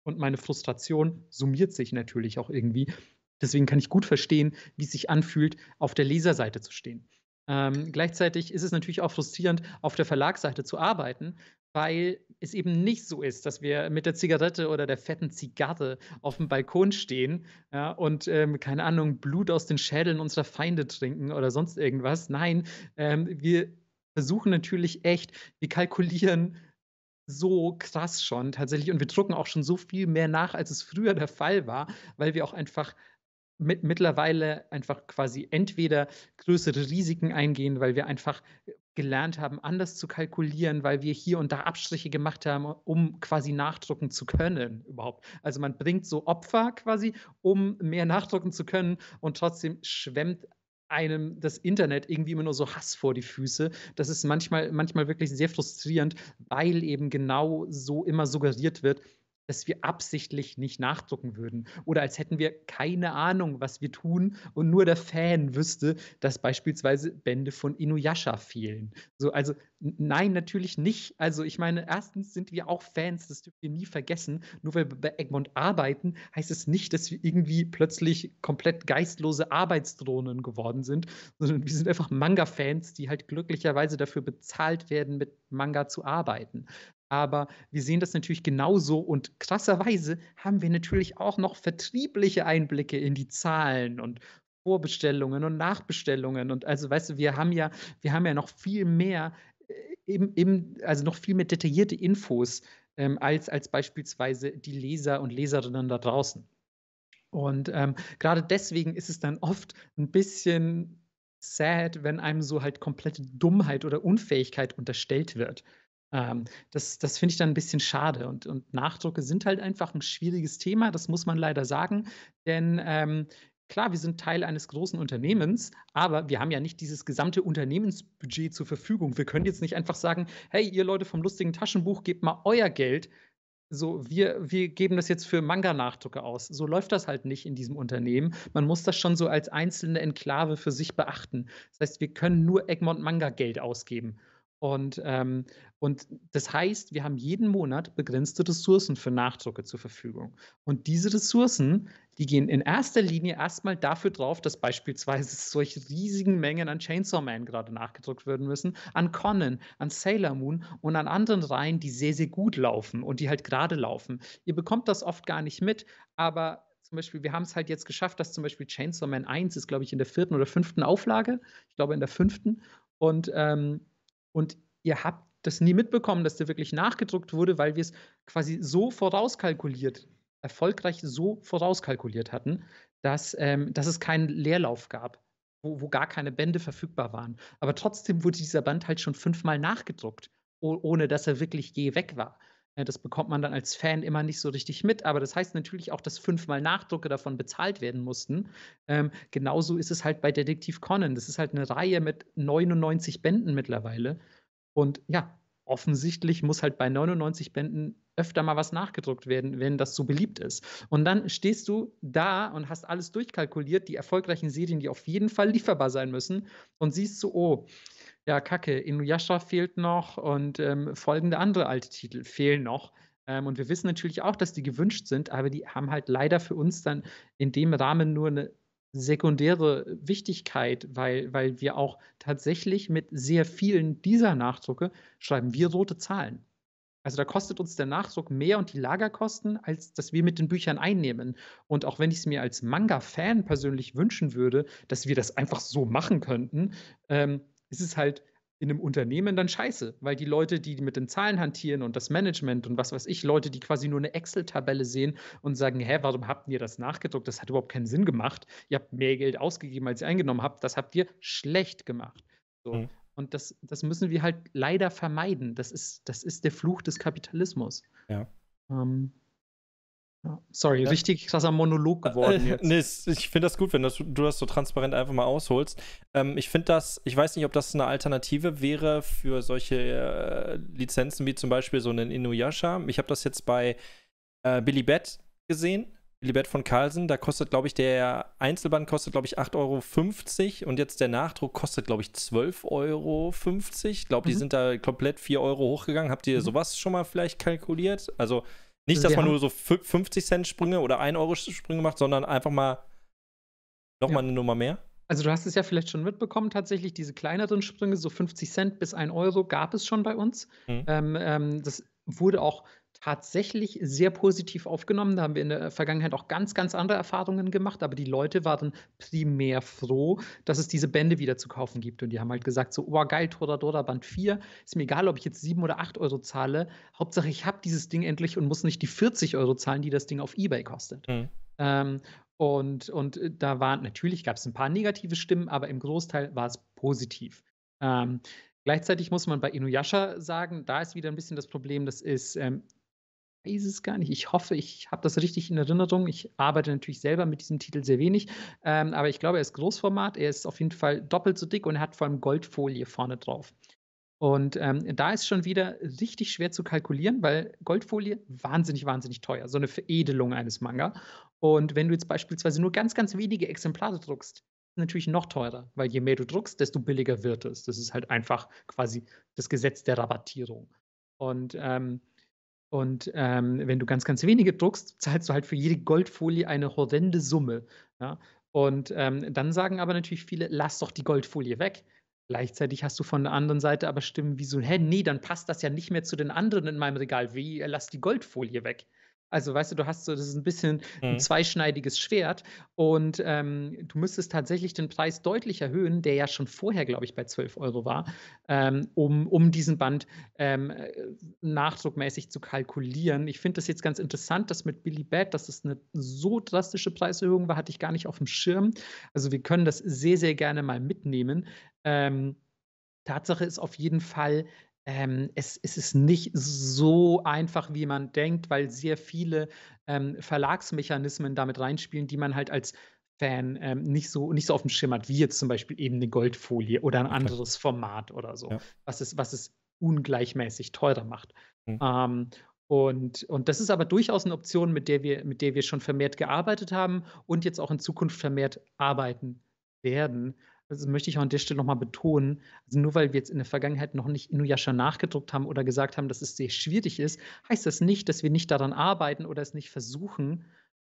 und meine Frustration summiert sich natürlich auch irgendwie. Deswegen kann ich gut verstehen, wie es sich anfühlt, auf der Leserseite zu stehen. Ähm, gleichzeitig ist es natürlich auch frustrierend, auf der Verlagsseite zu arbeiten, weil es eben nicht so ist, dass wir mit der Zigarette oder der fetten Zigarre auf dem Balkon stehen ja, und ähm, keine Ahnung, Blut aus den Schädeln unserer Feinde trinken oder sonst irgendwas. Nein, ähm, wir versuchen natürlich echt, wir kalkulieren so krass schon tatsächlich. Und wir drucken auch schon so viel mehr nach, als es früher der Fall war, weil wir auch einfach mit, mittlerweile einfach quasi entweder größere Risiken eingehen, weil wir einfach gelernt haben, anders zu kalkulieren, weil wir hier und da Abstriche gemacht haben, um quasi nachdrucken zu können überhaupt. Also man bringt so Opfer quasi, um mehr nachdrucken zu können und trotzdem schwemmt einem das Internet irgendwie immer nur so Hass vor die Füße. Das ist manchmal, manchmal wirklich sehr frustrierend, weil eben genau so immer suggeriert wird, dass wir absichtlich nicht nachdrucken würden oder als hätten wir keine Ahnung, was wir tun und nur der Fan wüsste, dass beispielsweise Bände von Inuyasha fehlen. So, also nein, natürlich nicht. Also ich meine, erstens sind wir auch Fans, das dürfen wir nie vergessen. Nur weil wir bei Egmont arbeiten, heißt es nicht, dass wir irgendwie plötzlich komplett geistlose Arbeitsdrohnen geworden sind, sondern wir sind einfach Manga-Fans, die halt glücklicherweise dafür bezahlt werden, mit Manga zu arbeiten. Aber wir sehen das natürlich genauso und krasserweise haben wir natürlich auch noch vertriebliche Einblicke in die Zahlen und Vorbestellungen und Nachbestellungen. Und also, weißt du, wir haben ja, wir haben ja noch viel mehr, äh, im, im, also noch viel mehr detaillierte Infos ähm, als, als beispielsweise die Leser und Leserinnen da draußen. Und ähm, gerade deswegen ist es dann oft ein bisschen sad, wenn einem so halt komplette Dummheit oder Unfähigkeit unterstellt wird. Ähm, das das finde ich dann ein bisschen schade. Und, und Nachdrucke sind halt einfach ein schwieriges Thema, das muss man leider sagen. Denn ähm, klar, wir sind Teil eines großen Unternehmens, aber wir haben ja nicht dieses gesamte Unternehmensbudget zur Verfügung. Wir können jetzt nicht einfach sagen, hey, ihr Leute vom lustigen Taschenbuch, gebt mal euer Geld. So, wir, wir geben das jetzt für Manga-Nachdrucke aus. So läuft das halt nicht in diesem Unternehmen. Man muss das schon so als einzelne Enklave für sich beachten. Das heißt, wir können nur Egmont Manga Geld ausgeben. Und, ähm, und das heißt, wir haben jeden Monat begrenzte Ressourcen für Nachdrucke zur Verfügung. Und diese Ressourcen, die gehen in erster Linie erstmal dafür drauf, dass beispielsweise solche riesigen Mengen an Chainsaw Man gerade nachgedruckt werden müssen, an Conan, an Sailor Moon und an anderen Reihen, die sehr, sehr gut laufen und die halt gerade laufen. Ihr bekommt das oft gar nicht mit, aber zum Beispiel, wir haben es halt jetzt geschafft, dass zum Beispiel Chainsaw Man 1 ist, glaube ich, in der vierten oder fünften Auflage, ich glaube in der fünften, und ähm, und ihr habt das nie mitbekommen, dass der wirklich nachgedruckt wurde, weil wir es quasi so vorauskalkuliert, erfolgreich so vorauskalkuliert hatten, dass, ähm, dass es keinen Leerlauf gab, wo, wo gar keine Bände verfügbar waren. Aber trotzdem wurde dieser Band halt schon fünfmal nachgedruckt, ohne dass er wirklich je weg war. Äh, das bekommt man dann als Fan immer nicht so richtig mit. Aber das heißt natürlich auch, dass fünfmal Nachdrucke davon bezahlt werden mussten. Ähm, genauso ist es halt bei Detektiv Conan. Das ist halt eine Reihe mit 99 Bänden mittlerweile. Und ja, offensichtlich muss halt bei 99 Bänden öfter mal was nachgedruckt werden, wenn das so beliebt ist. Und dann stehst du da und hast alles durchkalkuliert, die erfolgreichen Serien, die auf jeden Fall lieferbar sein müssen, und siehst so, oh, ja, kacke, Inuyasha fehlt noch und ähm, folgende andere alte Titel fehlen noch. Ähm, und wir wissen natürlich auch, dass die gewünscht sind, aber die haben halt leider für uns dann in dem Rahmen nur eine sekundäre Wichtigkeit, weil, weil wir auch tatsächlich mit sehr vielen dieser Nachdrucke schreiben wir rote Zahlen. Also da kostet uns der Nachdruck mehr und die Lagerkosten, als dass wir mit den Büchern einnehmen. Und auch wenn ich es mir als Manga-Fan persönlich wünschen würde, dass wir das einfach so machen könnten, ähm, ist es halt in einem Unternehmen dann scheiße, weil die Leute, die mit den Zahlen hantieren und das Management und was weiß ich, Leute, die quasi nur eine Excel-Tabelle sehen und sagen, hä, warum habt ihr das nachgedruckt? Das hat überhaupt keinen Sinn gemacht. Ihr habt mehr Geld ausgegeben, als ihr eingenommen habt. Das habt ihr schlecht gemacht. So. Mhm. Und das, das müssen wir halt leider vermeiden. Das ist, das ist der Fluch des Kapitalismus. Ja. Ähm, Sorry, ja. richtig krasser Monolog äh, geworden äh, jetzt. nee, ich finde das gut, wenn das, du das so transparent einfach mal ausholst. Ähm, ich finde das, ich weiß nicht, ob das eine Alternative wäre für solche äh, Lizenzen wie zum Beispiel so einen Inuyasha. Ich habe das jetzt bei äh, Billy Bett gesehen. Billy Bett von Carlsen, da kostet, glaube ich, der Einzelband kostet, glaube ich, 8,50 Euro und jetzt der Nachdruck kostet, glaube ich, 12,50 Euro. Ich glaube, mhm. die sind da komplett 4 Euro hochgegangen. Habt ihr mhm. sowas schon mal vielleicht kalkuliert? Also nicht, also dass man nur so 50 Cent Sprünge oder 1 Euro Sprünge macht, sondern einfach mal nochmal ja. eine Nummer mehr. Also du hast es ja vielleicht schon mitbekommen, tatsächlich diese kleineren Sprünge, so 50 Cent bis 1 Euro, gab es schon bei uns. Mhm. Ähm, ähm, das wurde auch tatsächlich sehr positiv aufgenommen. Da haben wir in der äh, Vergangenheit auch ganz, ganz andere Erfahrungen gemacht, aber die Leute waren primär froh, dass es diese Bände wieder zu kaufen gibt. Und die haben halt gesagt, so, oh geil, Toradora Band 4, ist mir egal, ob ich jetzt 7 oder 8 Euro zahle, Hauptsache ich habe dieses Ding endlich und muss nicht die 40 Euro zahlen, die das Ding auf Ebay kostet. Mhm. Ähm, und, und äh, da waren, natürlich gab es ein paar negative Stimmen, aber im Großteil war es positiv. Ähm, Gleichzeitig muss man bei Inuyasha sagen, da ist wieder ein bisschen das Problem, das ist ähm, weiß es gar nicht. Ich hoffe, ich habe das richtig in Erinnerung. Ich arbeite natürlich selber mit diesem Titel sehr wenig, ähm, aber ich glaube, er ist Großformat. Er ist auf jeden Fall doppelt so dick und er hat vor allem Goldfolie vorne drauf. Und ähm, da ist schon wieder richtig schwer zu kalkulieren, weil Goldfolie wahnsinnig, wahnsinnig teuer. So eine Veredelung eines Manga. Und wenn du jetzt beispielsweise nur ganz, ganz wenige Exemplare druckst, natürlich noch teurer, weil je mehr du druckst, desto billiger wird es. Das ist halt einfach quasi das Gesetz der Rabattierung. Und ähm, und ähm, wenn du ganz, ganz wenige druckst, zahlst du halt für jede Goldfolie eine horrende Summe. Ja? Und ähm, dann sagen aber natürlich viele, lass doch die Goldfolie weg. Gleichzeitig hast du von der anderen Seite aber Stimmen wie so, hä, nee, dann passt das ja nicht mehr zu den anderen in meinem Regal. Wie, äh, lass die Goldfolie weg. Also, weißt du, du hast so, das ist ein bisschen ein mhm. zweischneidiges Schwert und ähm, du müsstest tatsächlich den Preis deutlich erhöhen, der ja schon vorher, glaube ich, bei 12 Euro war, ähm, um, um diesen Band ähm, äh, nachdruckmäßig zu kalkulieren. Ich finde das jetzt ganz interessant, dass mit Billy Bad, dass es eine so drastische Preiserhöhung war, hatte ich gar nicht auf dem Schirm. Also, wir können das sehr, sehr gerne mal mitnehmen. Ähm, Tatsache ist auf jeden Fall, ähm, es, es, ist nicht so einfach, wie man denkt, weil sehr viele ähm, Verlagsmechanismen damit reinspielen, die man halt als Fan ähm, nicht, so, nicht so auf dem Schirm hat, wie jetzt zum Beispiel eben eine Goldfolie oder ein anderes Format oder so, ja. was, es, was es ungleichmäßig teurer macht. Mhm. Ähm, und, und das ist aber durchaus eine Option, mit der, wir, mit der wir schon vermehrt gearbeitet haben und jetzt auch in Zukunft vermehrt arbeiten werden das möchte ich auch an der Stelle nochmal betonen, also nur weil wir jetzt in der Vergangenheit noch nicht Inuyasha nachgedruckt haben oder gesagt haben, dass es sehr schwierig ist, heißt das nicht, dass wir nicht daran arbeiten oder es nicht versuchen.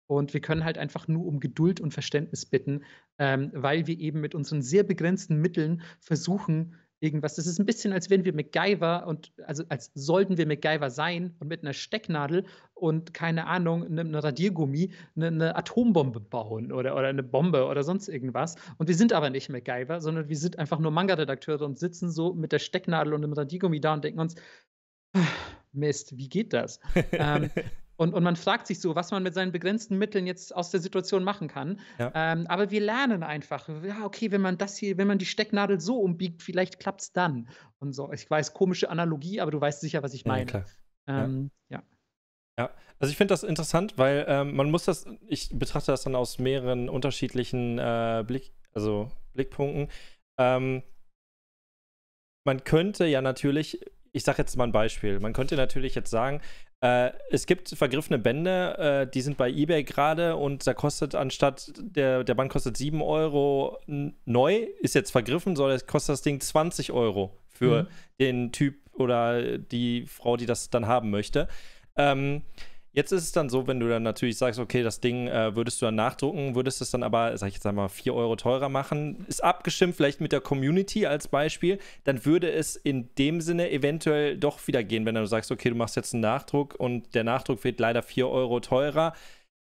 Und wir können halt einfach nur um Geduld und Verständnis bitten, ähm, weil wir eben mit unseren sehr begrenzten Mitteln versuchen, irgendwas. Das ist ein bisschen, als wenn wir MacGyver und also als sollten wir MacGyver sein und mit einer Stecknadel und keine Ahnung, einem eine ne Radiergummi eine, eine, Atombombe bauen oder, oder eine Bombe oder sonst irgendwas. Und wir sind aber nicht MacGyver, sondern wir sind einfach nur Manga-Redakteure und sitzen so mit der Stecknadel und einem Radiergummi da und denken uns, Mist, wie geht das? ähm, und, und man fragt sich so, was man mit seinen begrenzten Mitteln jetzt aus der Situation machen kann. Ja. Ähm, aber wir lernen einfach, ja, okay, wenn man das hier, wenn man die Stecknadel so umbiegt, vielleicht klappt es dann. Und so, ich weiß, komische Analogie, aber du weißt sicher, was ich meine. Ja, klar. Ähm, ja. ja. Ja, also ich finde das interessant, weil ähm, man muss das, ich betrachte das dann aus mehreren unterschiedlichen äh, Blick, also Blickpunkten. Ähm, man könnte ja natürlich, ich sage jetzt mal ein Beispiel, man könnte natürlich jetzt sagen, äh, es gibt vergriffene Bände, äh, die sind bei eBay gerade und da kostet anstatt der, der Band kostet 7 Euro neu, ist jetzt vergriffen, soll kostet das Ding 20 Euro für mhm. den Typ oder die Frau, die das dann haben möchte. Ähm, Jetzt ist es dann so, wenn du dann natürlich sagst, okay, das Ding äh, würdest du dann nachdrucken, würdest es dann aber, sag ich jetzt einmal, 4 Euro teurer machen, ist abgeschimpft vielleicht mit der Community als Beispiel, dann würde es in dem Sinne eventuell doch wieder gehen, wenn du sagst, okay, du machst jetzt einen Nachdruck und der Nachdruck wird leider 4 Euro teurer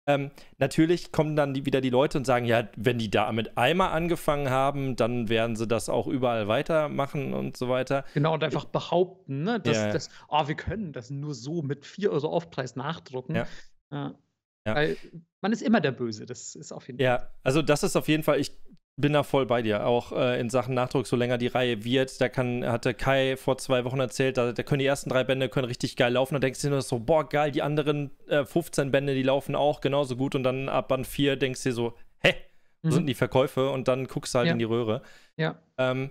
ähm, natürlich kommen dann die, wieder die Leute und sagen, ja, wenn die da mit einmal angefangen haben, dann werden sie das auch überall weitermachen und so weiter. Genau, und einfach behaupten, ne, dass, ja, dass oh, ah, wir können das nur so mit 4 Euro Aufpreis nachdrucken. Ja. ja. Weil man ist immer der Böse, das ist auf jeden Fall. Ja, also das ist auf jeden Fall, ich bin da voll bei dir. Auch äh, in Sachen Nachdruck, so länger die Reihe wird, da kann, hatte Kai vor zwei Wochen erzählt, da, da können die ersten drei Bände können richtig geil laufen. Da denkst du dir so, boah, geil, die anderen äh, 15 Bände, die laufen auch genauso gut. Und dann ab Band 4 denkst du dir so, hä, wo mhm. sind die Verkäufe? Und dann guckst du halt ja. in die Röhre. Ja. Ähm,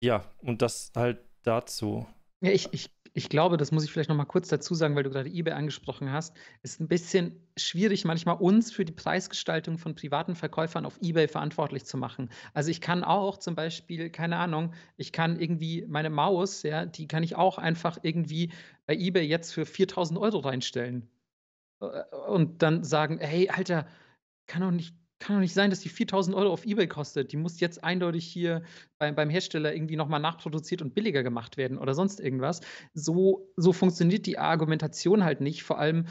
ja, und das halt dazu. Ja, ich, ich ich glaube, das muss ich vielleicht noch mal kurz dazu sagen, weil du gerade eBay angesprochen hast, ist ein bisschen schwierig, manchmal uns für die Preisgestaltung von privaten Verkäufern auf eBay verantwortlich zu machen. Also ich kann auch zum Beispiel, keine Ahnung, ich kann irgendwie meine Maus, ja, die kann ich auch einfach irgendwie bei eBay jetzt für 4000 Euro reinstellen äh, und dann sagen, hey, Alter, kann doch nicht kann doch nicht sein, dass die 4000 Euro auf Ebay kostet. Die muss jetzt eindeutig hier beim, beim Hersteller irgendwie nochmal nachproduziert und billiger gemacht werden oder sonst irgendwas. So, so funktioniert die Argumentation halt nicht. Vor allem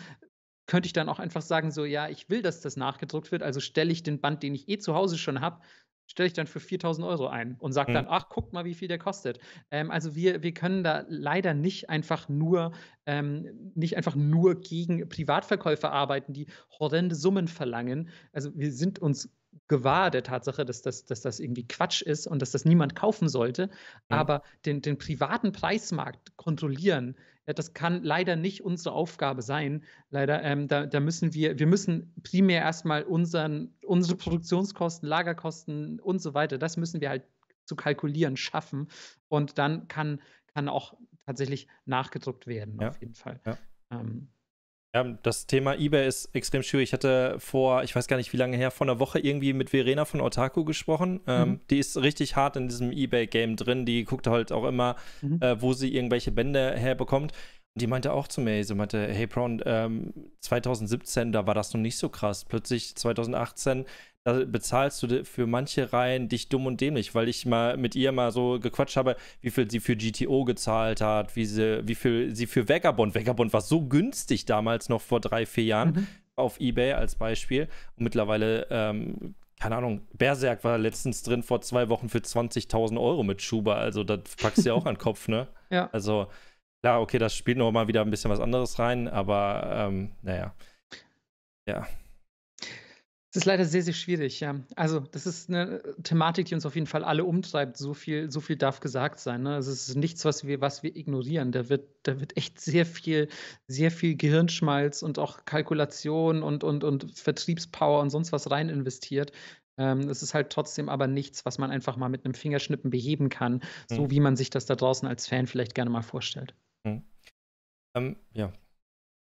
könnte ich dann auch einfach sagen, so ja, ich will, dass das nachgedruckt wird, also stelle ich den Band, den ich eh zu Hause schon habe, stelle ich dann für 4000 Euro ein und sage dann, mhm. ach, guck mal, wie viel der kostet. Ähm, also wir, wir können da leider nicht einfach nur, ähm, nicht einfach nur gegen Privatverkäufer arbeiten, die horrende Summen verlangen. Also wir sind uns gewahr der Tatsache, dass das, dass das irgendwie Quatsch ist und dass das niemand kaufen sollte. Ja. Aber den, den privaten Preismarkt kontrollieren, ja, das kann leider nicht unsere Aufgabe sein. Leider, ähm, da, da, müssen wir, wir müssen primär erstmal unseren, unsere Produktionskosten, Lagerkosten und so weiter, das müssen wir halt zu kalkulieren schaffen. Und dann kann, kann auch tatsächlich nachgedruckt werden, ja. auf jeden Fall. Ja. Ähm, ja, das Thema eBay ist extrem schwierig. Ich hatte vor, ich weiß gar nicht wie lange her, vor einer Woche irgendwie mit Verena von Otaku gesprochen. Ähm, mhm. Ähm, die ist richtig hart in diesem eBay-Game drin. Die guckt halt auch immer, mhm. äh, wo sie irgendwelche Bände herbekommt. Und die meinte auch zu mir, sie meinte, hey Brown, ähm, 2017, da war das noch nicht so krass. Plötzlich 2018, da bezahlst du für manche Reihen dich dumm und dämlich, weil ich mal mit ihr mal so gequatscht habe, wie viel sie für GTO gezahlt hat, wie, sie, wie viel sie für Vagabond, Vagabond war so günstig damals noch vor drei, vier Jahren mhm. auf Ebay als Beispiel und mittlerweile ähm, keine Ahnung, Berserk war letztens drin vor zwei Wochen für 20.000 Euro mit Schuber. Also, das packst du ja auch an den Kopf, ne? Ja. Also, klar, okay, das spielt noch mal wieder ein bisschen was anderes rein, aber ähm, naja. Ja. Das ist leider sehr, sehr schwierig, ja. Also, das ist eine Thematik, die uns auf jeden Fall alle umtreibt. So viel, so viel darf gesagt sein. Ne? Also, es ist nichts, was wir, was wir ignorieren. Da wird, da wird echt sehr viel, sehr viel Gehirnschmalz und auch Kalkulation und, und, und Vertriebspower und sonst was rein investiert. Ähm, es ist halt trotzdem aber nichts, was man einfach mal mit einem Fingerschnippen beheben kann, so mhm. wie man sich das da draußen als Fan vielleicht gerne mal vorstellt. Mhm. Ähm, ja,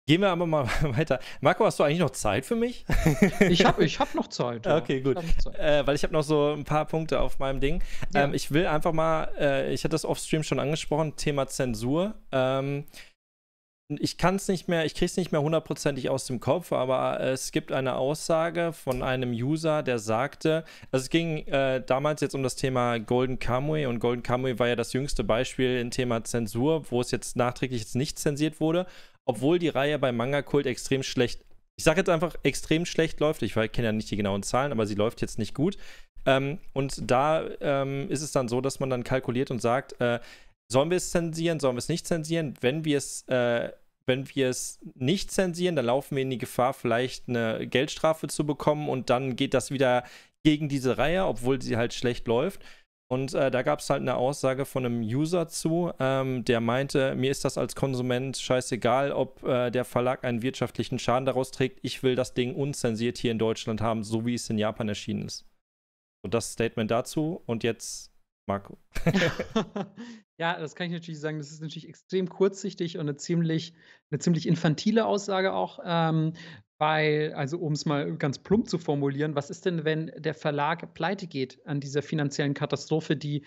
Gehen wir aber mal weiter. Marco, hast du eigentlich noch Zeit für mich? ich habe ich hab noch Zeit. Ja. Okay, gut. Ich Äh, weil ich habe noch so ein paar Punkte auf meinem Ding. Ja. Ähm, ich will einfach mal, äh, ich hatte das offstream schon angesprochen, Thema Zensur. Ähm, ich kann es nicht mehr, ich kriege es nicht mehr hundertprozentig aus dem Kopf, aber äh, es gibt eine Aussage von einem User, der sagte, also es ging äh, damals jetzt um das Thema Golden Kamui und Golden Kamui war ja das jüngste Beispiel im Thema Zensur, wo es jetzt nachträglich jetzt nicht zensiert wurde obwohl die Reihe bei Manga Kult extrem schlecht, ich sage jetzt einfach extrem schlecht läuft, ich kenne ja nicht die genauen Zahlen, aber sie läuft jetzt nicht gut. Ähm, und da ähm, ist es dann so, dass man dann kalkuliert und sagt, äh, sollen wir es zensieren, sollen wir es nicht zensieren? Wenn wir es, äh, wenn wir es nicht zensieren, dann laufen wir in die Gefahr, vielleicht eine Geldstrafe zu bekommen und dann geht das wieder gegen diese Reihe, obwohl sie halt schlecht läuft. Und äh, da gab es halt eine Aussage von einem User zu, ähm, der meinte, mir ist das als Konsument scheißegal, ob äh, der Verlag einen wirtschaftlichen Schaden daraus trägt. Ich will das Ding unzensiert hier in Deutschland haben, so wie es in Japan erschienen ist. Und das Statement dazu. Und jetzt Marco. ja, das kann ich natürlich sagen. Das ist natürlich extrem kurzsichtig und eine ziemlich, eine ziemlich infantile Aussage auch, ähm, weil, also um es mal ganz plump zu formulieren, was ist denn, wenn der Verlag pleite geht an dieser finanziellen Katastrophe, die,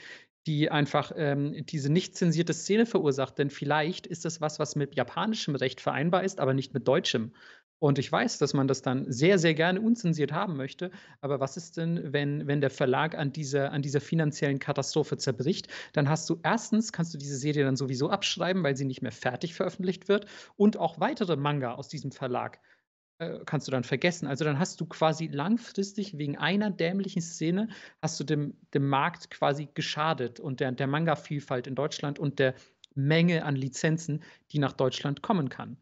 die einfach ähm, diese nicht zensierte Szene verursacht? Denn vielleicht ist das was, was mit japanischem Recht vereinbar ist, aber nicht mit deutschem. Und ich weiß, dass man das dann sehr, sehr gerne unzensiert haben möchte. Aber was ist denn, wenn, wenn der Verlag an dieser, an dieser finanziellen Katastrophe zerbricht? Dann hast du erstens, kannst du diese Serie dann sowieso abschreiben, weil sie nicht mehr fertig veröffentlicht wird. Und auch weitere Manga aus diesem Verlag äh, kannst du dann vergessen. Also dann hast du quasi langfristig wegen einer dämlichen Szene hast du dem, dem Markt quasi geschadet und der, der Manga-Vielfalt in Deutschland und der Menge an Lizenzen, die nach Deutschland kommen kann.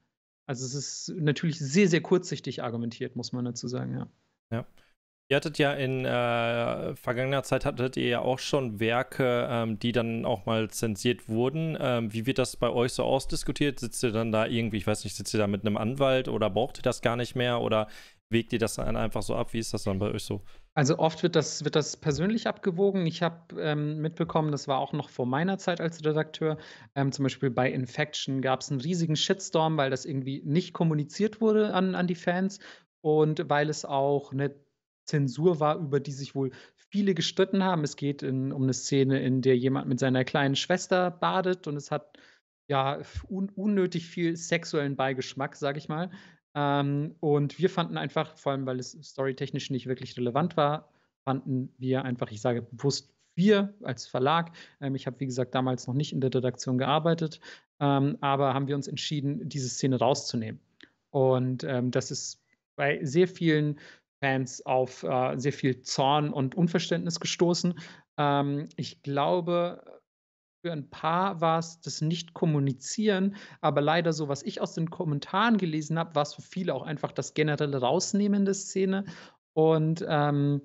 Also es ist natürlich sehr, sehr kurzsichtig argumentiert, muss man dazu sagen, ja. Ja. Ihr hattet ja in äh, vergangener Zeit hattet ihr ja auch schon Werke, ähm, die dann auch mal zensiert wurden. Ähm, wie wird das bei euch so ausdiskutiert? Sitzt ihr dann da irgendwie, ich weiß nicht, sitzt ihr da mit einem Anwalt oder braucht ihr das gar nicht mehr oder wegt ihr das dann einfach so ab? Wie ist das dann bei euch so? Also oft wird das, wird das persönlich abgewogen. Ich habe ähm, mitbekommen, das war auch noch vor meiner Zeit als Redakteur. Ähm, zum Beispiel bei Infection gab es einen riesigen Shitstorm, weil das irgendwie nicht kommuniziert wurde an, an die Fans und weil es auch eine Zensur war, über die sich wohl viele gestritten haben. Es geht in, um eine Szene, in der jemand mit seiner kleinen Schwester badet und es hat ja un unnötig viel sexuellen Beigeschmack, sage ich mal. Ähm, und wir fanden einfach, vor allem weil es storytechnisch nicht wirklich relevant war, fanden wir einfach, ich sage bewusst wir als Verlag, ähm, ich habe wie gesagt damals noch nicht in der Redaktion gearbeitet, ähm, aber haben wir uns entschieden, diese Szene rauszunehmen. Und ähm, das ist bei sehr vielen Fans auf äh, sehr viel Zorn und Unverständnis gestoßen. Ähm, ich glaube, für ein paar war es das Nicht-Kommunizieren, aber leider so, was ich aus den Kommentaren gelesen habe, war es für viele auch einfach das generelle Rausnehmen der Szene. Und ähm,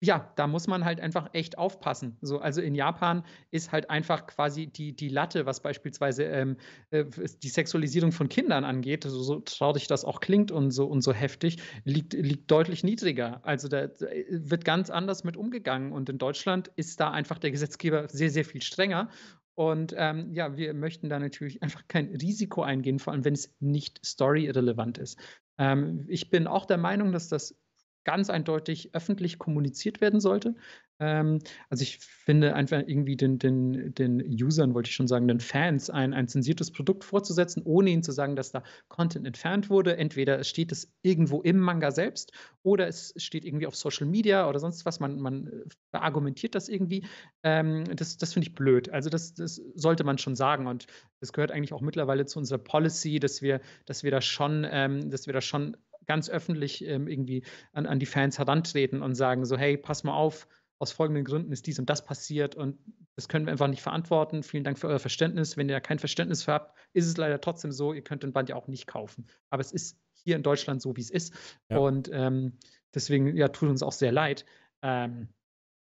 ja, da muss man halt einfach echt aufpassen. So, also in Japan ist halt einfach quasi die, die Latte, was beispielsweise ähm, äh, die Sexualisierung von Kindern angeht, so, so traurig das auch klingt und so und so heftig, liegt, liegt deutlich niedriger. Also da äh, wird ganz anders mit umgegangen. Und in Deutschland ist da einfach der Gesetzgeber sehr, sehr viel strenger. Und ähm, ja, wir möchten da natürlich einfach kein Risiko eingehen, vor allem wenn es nicht story-relevant ist. Ähm, ich bin auch der Meinung, dass das ganz eindeutig öffentlich kommuniziert werden sollte. Ähm, also ich finde einfach irgendwie den, den, den Usern, wollte ich schon sagen, den Fans ein, ein zensiertes Produkt vorzusetzen, ohne ihnen zu sagen, dass da Content entfernt wurde. Entweder steht es irgendwo im Manga selbst oder es steht irgendwie auf Social Media oder sonst was. Man, man äh, argumentiert das irgendwie. Ähm, das das finde ich blöd. Also das, das sollte man schon sagen. Und das gehört eigentlich auch mittlerweile zu unserer Policy, dass wir, dass wir da schon, ähm, dass wir da schon ganz öffentlich ähm, irgendwie an, an die Fans herantreten und sagen so, hey, pass mal auf, aus folgenden Gründen ist dies und das passiert und das können wir einfach nicht verantworten. Vielen Dank für euer Verständnis. Wenn ihr da kein Verständnis für habt, ist es leider trotzdem so, ihr könnt den Band ja auch nicht kaufen. Aber es ist hier in Deutschland so, wie es ist. Ja. Und ähm, deswegen, ja, tut uns auch sehr leid. Ähm,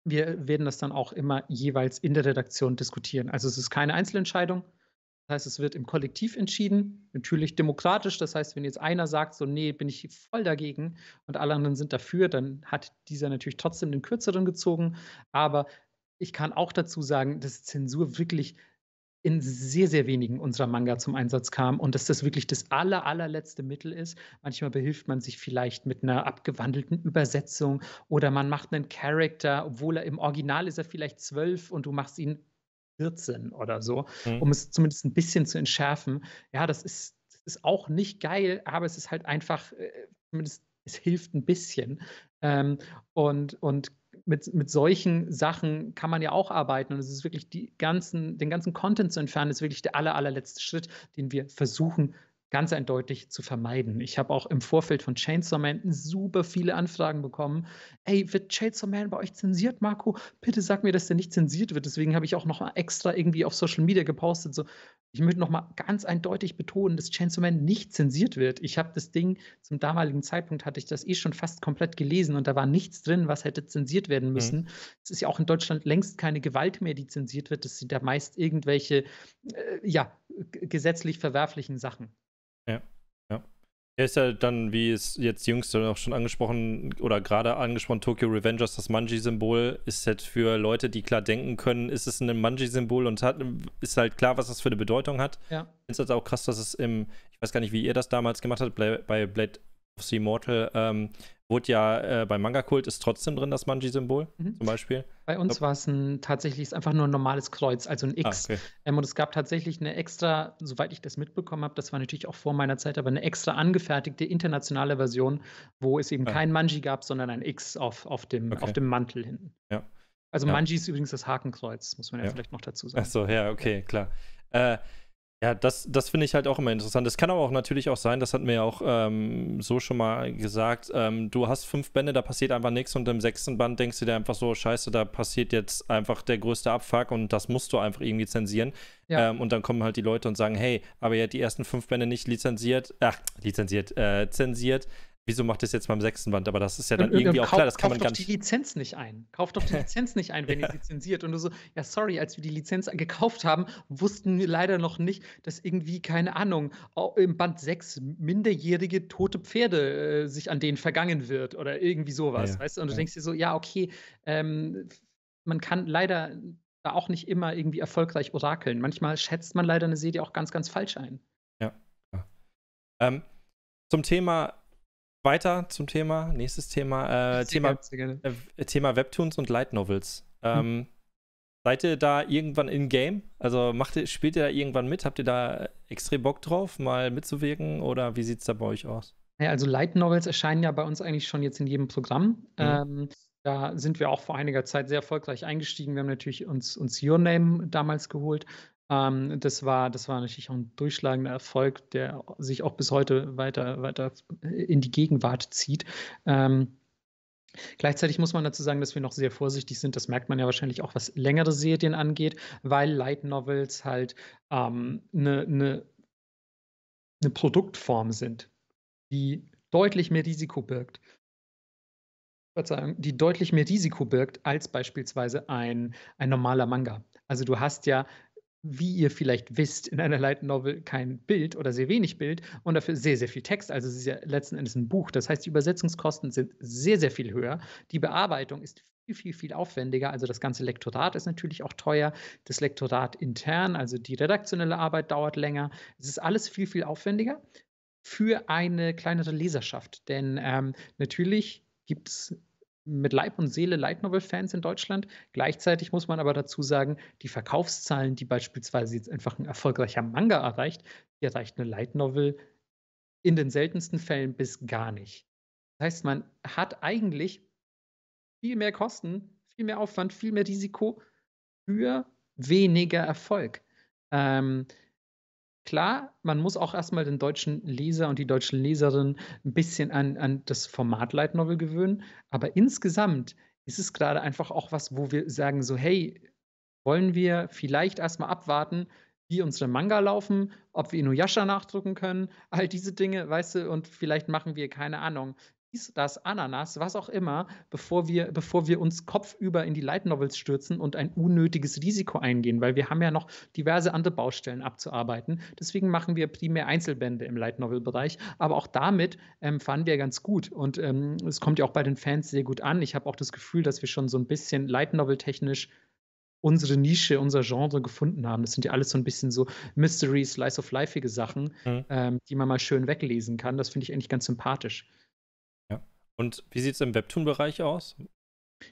wir werden das dann auch immer jeweils in der Redaktion diskutieren. Also es ist keine Einzelentscheidung, heißt, es wird im Kollektiv entschieden, natürlich demokratisch. Das heißt, wenn jetzt einer sagt, so, nee, bin ich voll dagegen und alle anderen sind dafür, dann hat dieser natürlich trotzdem den Kürzeren gezogen. Aber ich kann auch dazu sagen, dass Zensur wirklich in sehr, sehr wenigen unserer Manga zum Einsatz kam und dass das wirklich das aller, allerletzte Mittel ist. Manchmal behilft man sich vielleicht mit einer abgewandelten Übersetzung oder man macht einen Character, obwohl er im Original ist er vielleicht zwölf und du machst ihn 14 oder so, mhm. um es zumindest ein bisschen zu entschärfen. Ja, das ist, das ist auch nicht geil, aber es ist halt einfach, äh, zumindest es hilft ein bisschen. Ähm, und, und mit, mit solchen Sachen kann man ja auch arbeiten. Und es ist wirklich die ganzen, den ganzen Content zu entfernen, ist wirklich der aller, allerletzte Schritt, den wir versuchen ganz eindeutig zu vermeiden. Ich habe auch im Vorfeld von Chainsaw Man super viele Anfragen bekommen. Ey, wird Chainsaw Man bei euch zensiert, Marco? Bitte sag mir, dass der nicht zensiert wird. Deswegen habe ich auch noch mal extra irgendwie auf Social Media gepostet. So, ich möchte noch mal ganz eindeutig betonen, dass Chainsaw Man nicht zensiert wird. Ich habe das Ding zum damaligen Zeitpunkt hatte ich das eh schon fast komplett gelesen und da war nichts drin, was hätte zensiert werden mhm. müssen. Mhm. Es ist ja auch in Deutschland längst keine Gewalt mehr, die zensiert wird. Das sind da meist irgendwelche äh, ja gesetzlich verwerflichen Sachen. Ja. ja. Er ist ja dann, wie es jetzt jüngst auch schon angesprochen oder gerade angesprochen, Tokyo Revengers, das Manji-Symbol ist halt für Leute, die klar denken können, ist es ein Manji-Symbol und hat, ist halt klar, was das für eine Bedeutung hat. Ja. Ich finde es halt auch krass, dass es im, ich weiß gar nicht, wie ihr das damals gemacht habt, bei Blade of the Immortal, ähm, Wurde ja äh, bei Manga-Kult ist trotzdem drin das Manji-Symbol mhm. zum Beispiel. Bei uns war es ein, tatsächlich ist einfach nur ein normales Kreuz, also ein ah, X. Ah, okay. ähm, und es gab tatsächlich eine extra, soweit ich das mitbekommen habe, das war natürlich auch vor meiner Zeit, aber eine extra angefertigte internationale Version, wo es eben ja. Ah. kein Manji gab, sondern ein X auf, auf, dem, okay. auf dem Mantel hinten. Ja. Also ja. Manji ist übrigens das Hakenkreuz, muss man ja, ja. vielleicht noch dazu sagen. Ach so, ja, okay, klar. Äh, ja, das, das finde ich halt auch immer interessant. Das kann aber auch natürlich auch sein, das hat mir ja auch ähm, so schon mal gesagt, ähm, du hast fünf Bände, da passiert einfach nichts und im sechsten Band denkst du dir einfach so, scheiße, da passiert jetzt einfach der größte Abfuck und das musst du einfach irgendwie zensieren. Ja. Ähm, und dann kommen halt die Leute und sagen, hey, aber ihr habt die ersten fünf Bände nicht lizenziert, ach, lizenziert, äh, zensiert, wieso macht das jetzt beim sechsten Band? Aber das ist ja dann und, irgendwie und, auch klar, das kann man gar nicht. Kauft doch die Lizenz nicht ein. Kauft doch die Lizenz nicht ein, wenn ja. ihr lizenziert. Und du so, ja, sorry, als wir die Lizenz gekauft haben, wussten wir leider noch nicht, dass irgendwie, keine Ahnung, im Band 6 minderjährige tote Pferde äh, sich an denen vergangen wird oder irgendwie sowas, ja, weißt du? Und du ja. denkst dir so, ja, okay, ähm, man kann leider da auch nicht immer irgendwie erfolgreich orakeln. Manchmal schätzt man leider eine Serie auch ganz, ganz falsch ein. Ja. Ähm, zum Thema weiter zum Thema. Nächstes Thema. Äh, Thema, äh, Thema Webtoons und Light Novels. Hm. Ähm, hm. Seid ihr da irgendwann in-game? Also macht ihr, spielt ihr da irgendwann mit? Habt ihr da extrem Bock drauf, mal mitzuwirken? Oder wie sieht es da bei euch aus? also Light Novels erscheinen ja bei uns eigentlich schon jetzt in jedem Programm. Mhm. Ähm, da sind wir auch vor einiger Zeit sehr erfolgreich eingestiegen. Wir haben natürlich uns, uns Your Name damals geholt. Ähm, das, war, das war natürlich auch ein durchschlagender Erfolg, der sich auch bis heute weiter, weiter in die Gegenwart zieht. Ähm, Gleichzeitig muss man dazu sagen, dass wir noch sehr vorsichtig sind. Das merkt man ja wahrscheinlich auch, was längere Serien angeht, weil Light Novels halt eine ähm, ne, ne, ne, Produktform sind, die deutlich mehr Risiko birgt. Verzeihung, die deutlich mehr Risiko birgt als beispielsweise ein, ein normaler Manga. Also du hast ja wie ihr vielleicht wisst, in einer Light Novel kein Bild oder sehr wenig Bild und dafür sehr, sehr viel Text. Also es ist ja letzten Endes ein Buch. Das heißt, die Übersetzungskosten sind sehr, sehr viel höher. Die Bearbeitung ist viel, viel, viel aufwendiger. Also das ganze Lektorat ist natürlich auch teuer. Das Lektorat intern, also die redaktionelle Arbeit dauert länger. Es ist alles viel, viel aufwendiger für eine kleinere Leserschaft. Denn ähm, natürlich gibt es mit Leib und Seele Light Novel Fans in Deutschland. Gleichzeitig muss man aber dazu sagen, die Verkaufszahlen, die beispielsweise jetzt einfach ein erfolgreicher Manga erreicht, die erreicht eine Light Novel in den seltensten Fällen bis gar nicht. Das heißt, man hat eigentlich viel mehr Kosten, viel mehr Aufwand, viel mehr Risiko für weniger Erfolg. Ähm, klar, man muss auch erstmal den deutschen Leser und die deutschen Leserinnen ein bisschen an, an das Format Light Novel gewöhnen. Aber insgesamt ist es gerade einfach auch was, wo wir sagen so, hey, wollen wir vielleicht erstmal abwarten, wie unsere Manga laufen, ob wir Inuyasha nachdrucken können, all diese Dinge, weißt du, und vielleicht machen wir, keine Ahnung, dies, das, Ananas, was auch immer, bevor wir, bevor wir uns kopfüber in die Light Novels stürzen und ein unnötiges Risiko eingehen, weil wir haben ja noch diverse andere Baustellen abzuarbeiten. Deswegen machen wir primär Einzelbände im Light Novel-Bereich, aber auch damit ähm, fahren wir ganz gut und ähm, es kommt ja auch bei den Fans sehr gut an. Ich habe auch das Gefühl, dass wir schon so ein bisschen Light Novel-technisch unsere Nische, unser Genre gefunden haben. Das sind ja alles so ein bisschen so Mystery, Slice of Lifeige Sachen, mhm. ähm, die man mal schön weglesen kann. Das finde ich eigentlich ganz sympathisch. Und wie sieht es im Webtoon-Bereich aus?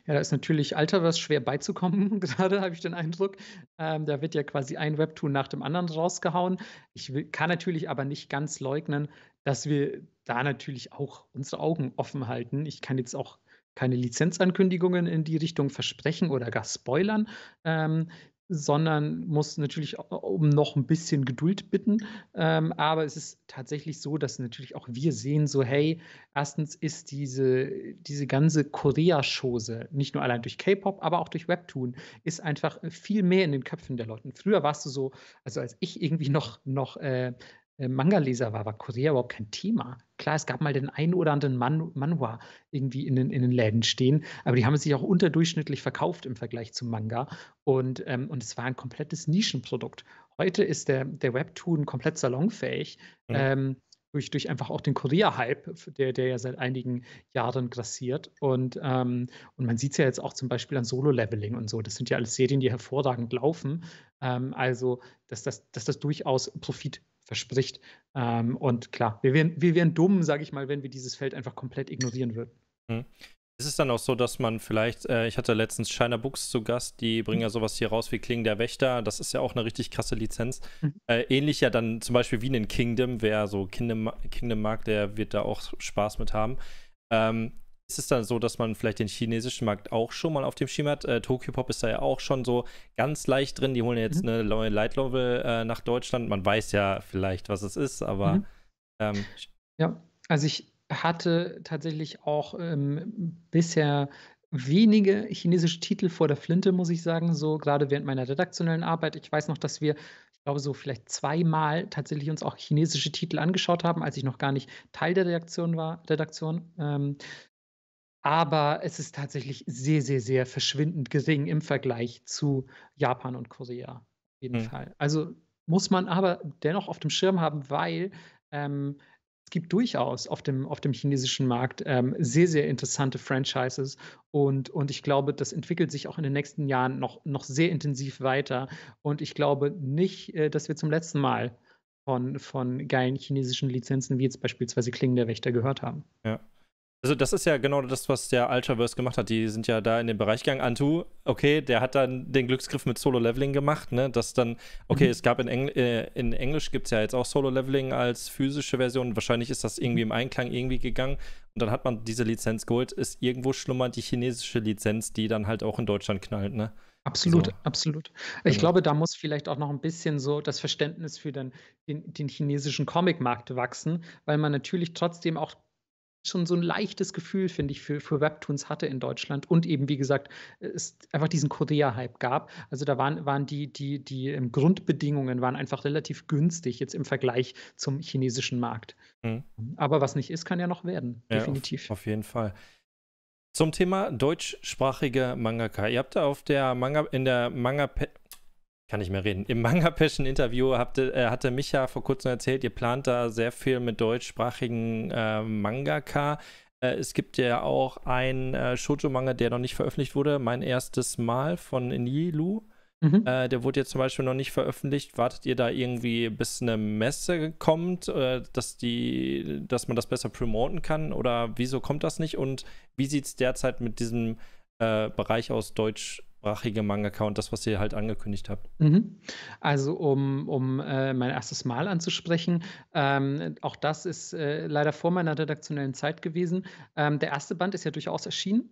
Ja, da ist natürlich Alters schwer beizukommen, gerade habe ich den Eindruck. Ähm, da wird ja quasi ein Webtoon nach dem anderen rausgehauen. Ich will, kann natürlich aber nicht ganz leugnen, dass wir da natürlich auch unsere Augen offen halten. Ich kann jetzt auch keine Lizenzankündigungen in die Richtung versprechen oder gar spoilern. Ähm, sondern muss natürlich um noch ein bisschen Geduld bitten. Ähm, aber es ist tatsächlich so, dass natürlich auch wir sehen, so hey, erstens ist diese, diese ganze Korea-Chose, nicht nur allein durch K-Pop, aber auch durch Webtoon, ist einfach viel mehr in den Köpfen der Leute. Früher warst du so, also als ich irgendwie noch, noch äh, äh, Manga-Leser war, war Korea überhaupt kein Thema. Klar, es gab mal den einen oder anderen Man Manhwa irgendwie in den, in den Läden stehen, aber die haben sich auch unterdurchschnittlich verkauft im Vergleich zum Manga und, ähm, und es war ein komplettes Nischenprodukt. Heute ist der, der Webtoon komplett salonfähig. Mhm. Ähm, durch, durch einfach auch den Korea-Hype, der, der ja seit einigen Jahren grassiert. Und, ähm, und man sieht es ja jetzt auch zum Beispiel an Solo-Leveling und so. Das sind ja alles Serien, die hervorragend laufen. Ähm, also, dass das, dass das durchaus Profit verspricht. Ähm, und klar, wir wären, wir wären dumm, sage ich mal, wenn wir dieses Feld einfach komplett ignorieren würden. Mhm. Ist es dann auch so, dass man vielleicht, äh, ich hatte letztens China Books zu Gast, die mhm. bringen ja sowas hier raus wie Kling der Wächter, das ist ja auch eine richtig krasse Lizenz. Mhm. Äh, ähnlich ja dann zum Beispiel wie in Kingdom, wer so Kingdom, Kingdom mag, der wird da auch Spaß mit haben. Ähm, ist es dann so, dass man vielleicht den chinesischen Markt auch schon mal auf dem Schirm hat? Äh, Tokyo Pop ist da ja auch schon so ganz leicht drin. Die holen jetzt mhm. eine neue Light Level äh, nach Deutschland. Man weiß ja vielleicht, was es ist, aber. Mhm. Ähm, ja, also ich hatte tatsächlich auch ähm, bisher wenige chinesische Titel vor der Flinte, muss ich sagen, so gerade während meiner redaktionellen Arbeit. Ich weiß noch, dass wir, ich glaube, so vielleicht zweimal tatsächlich uns auch chinesische Titel angeschaut haben, als ich noch gar nicht Teil der Redaktion war. Redaktion. Ähm, aber es ist tatsächlich sehr, sehr, sehr verschwindend gering im Vergleich zu Japan und Korea. Auf jeden mhm. Fall. Also muss man aber dennoch auf dem Schirm haben, weil ähm, es gibt durchaus auf dem, auf dem chinesischen Markt ähm, sehr, sehr interessante Franchises und, und ich glaube, das entwickelt sich auch in den nächsten Jahren noch, noch sehr intensiv weiter und ich glaube nicht, äh, dass wir zum letzten Mal von, von geilen chinesischen Lizenzen wie jetzt beispielsweise Klingen der Wächter gehört haben. Ja. Also das ist ja genau das, was der Ultraverse gemacht hat. Die sind ja da in den Bereich gegangen. Antu, okay, der hat dann den Glücksgriff mit Solo-Leveling gemacht, ne? Dass dann, okay, mhm. es gab in, Engl äh, in Englisch gibt es ja jetzt auch Solo-Leveling als physische Version. Wahrscheinlich ist das irgendwie im Einklang irgendwie gegangen. Und dann hat man diese Lizenz geholt. Ist irgendwo schlummert die chinesische Lizenz, die dann halt auch in Deutschland knallt, ne? Absolut, so. absolut. Ich genau. glaube, da muss vielleicht auch noch ein bisschen so das Verständnis für den, den, den chinesischen Comicmarkt wachsen, weil man natürlich trotzdem auch schon so ein leichtes Gefühl, finde ich, für, für Webtoons hatte in Deutschland und eben, wie gesagt, es einfach diesen Korea-Hype gab. Also da waren, waren die, die, die ähm, Grundbedingungen waren einfach relativ günstig jetzt im Vergleich zum chinesischen Markt. Mhm. Aber was nicht ist, kann ja noch werden, ja, definitiv. Auf, auf jeden Fall. Zum Thema deutschsprachige Mangaka. Ihr habt da auf der Manga, in der Manga, kann nicht mehr reden. Im Manga Passion Interview hatte, äh, hatte Micha vor kurzem erzählt, ihr plant da sehr viel mit deutschsprachigen äh, Mangaka. Äh, es gibt ja auch einen äh, Shoujo-Manga, der noch nicht veröffentlicht wurde. Mein erstes Mal von Nilu. Mhm. Äh, der wurde jetzt zum Beispiel noch nicht veröffentlicht. Wartet ihr da irgendwie, bis eine Messe kommt, äh, dass, die, dass man das besser promoten kann? Oder wieso kommt das nicht? Und wie sieht es derzeit mit diesem äh, Bereich aus Deutsch deutschsprachige Mangaka und das, was ihr halt angekündigt habt. Mhm. Also um, um äh, mein erstes Mal anzusprechen, ähm, auch das ist äh, leider vor meiner redaktionellen Zeit gewesen. Ähm, der erste Band ist ja durchaus erschienen.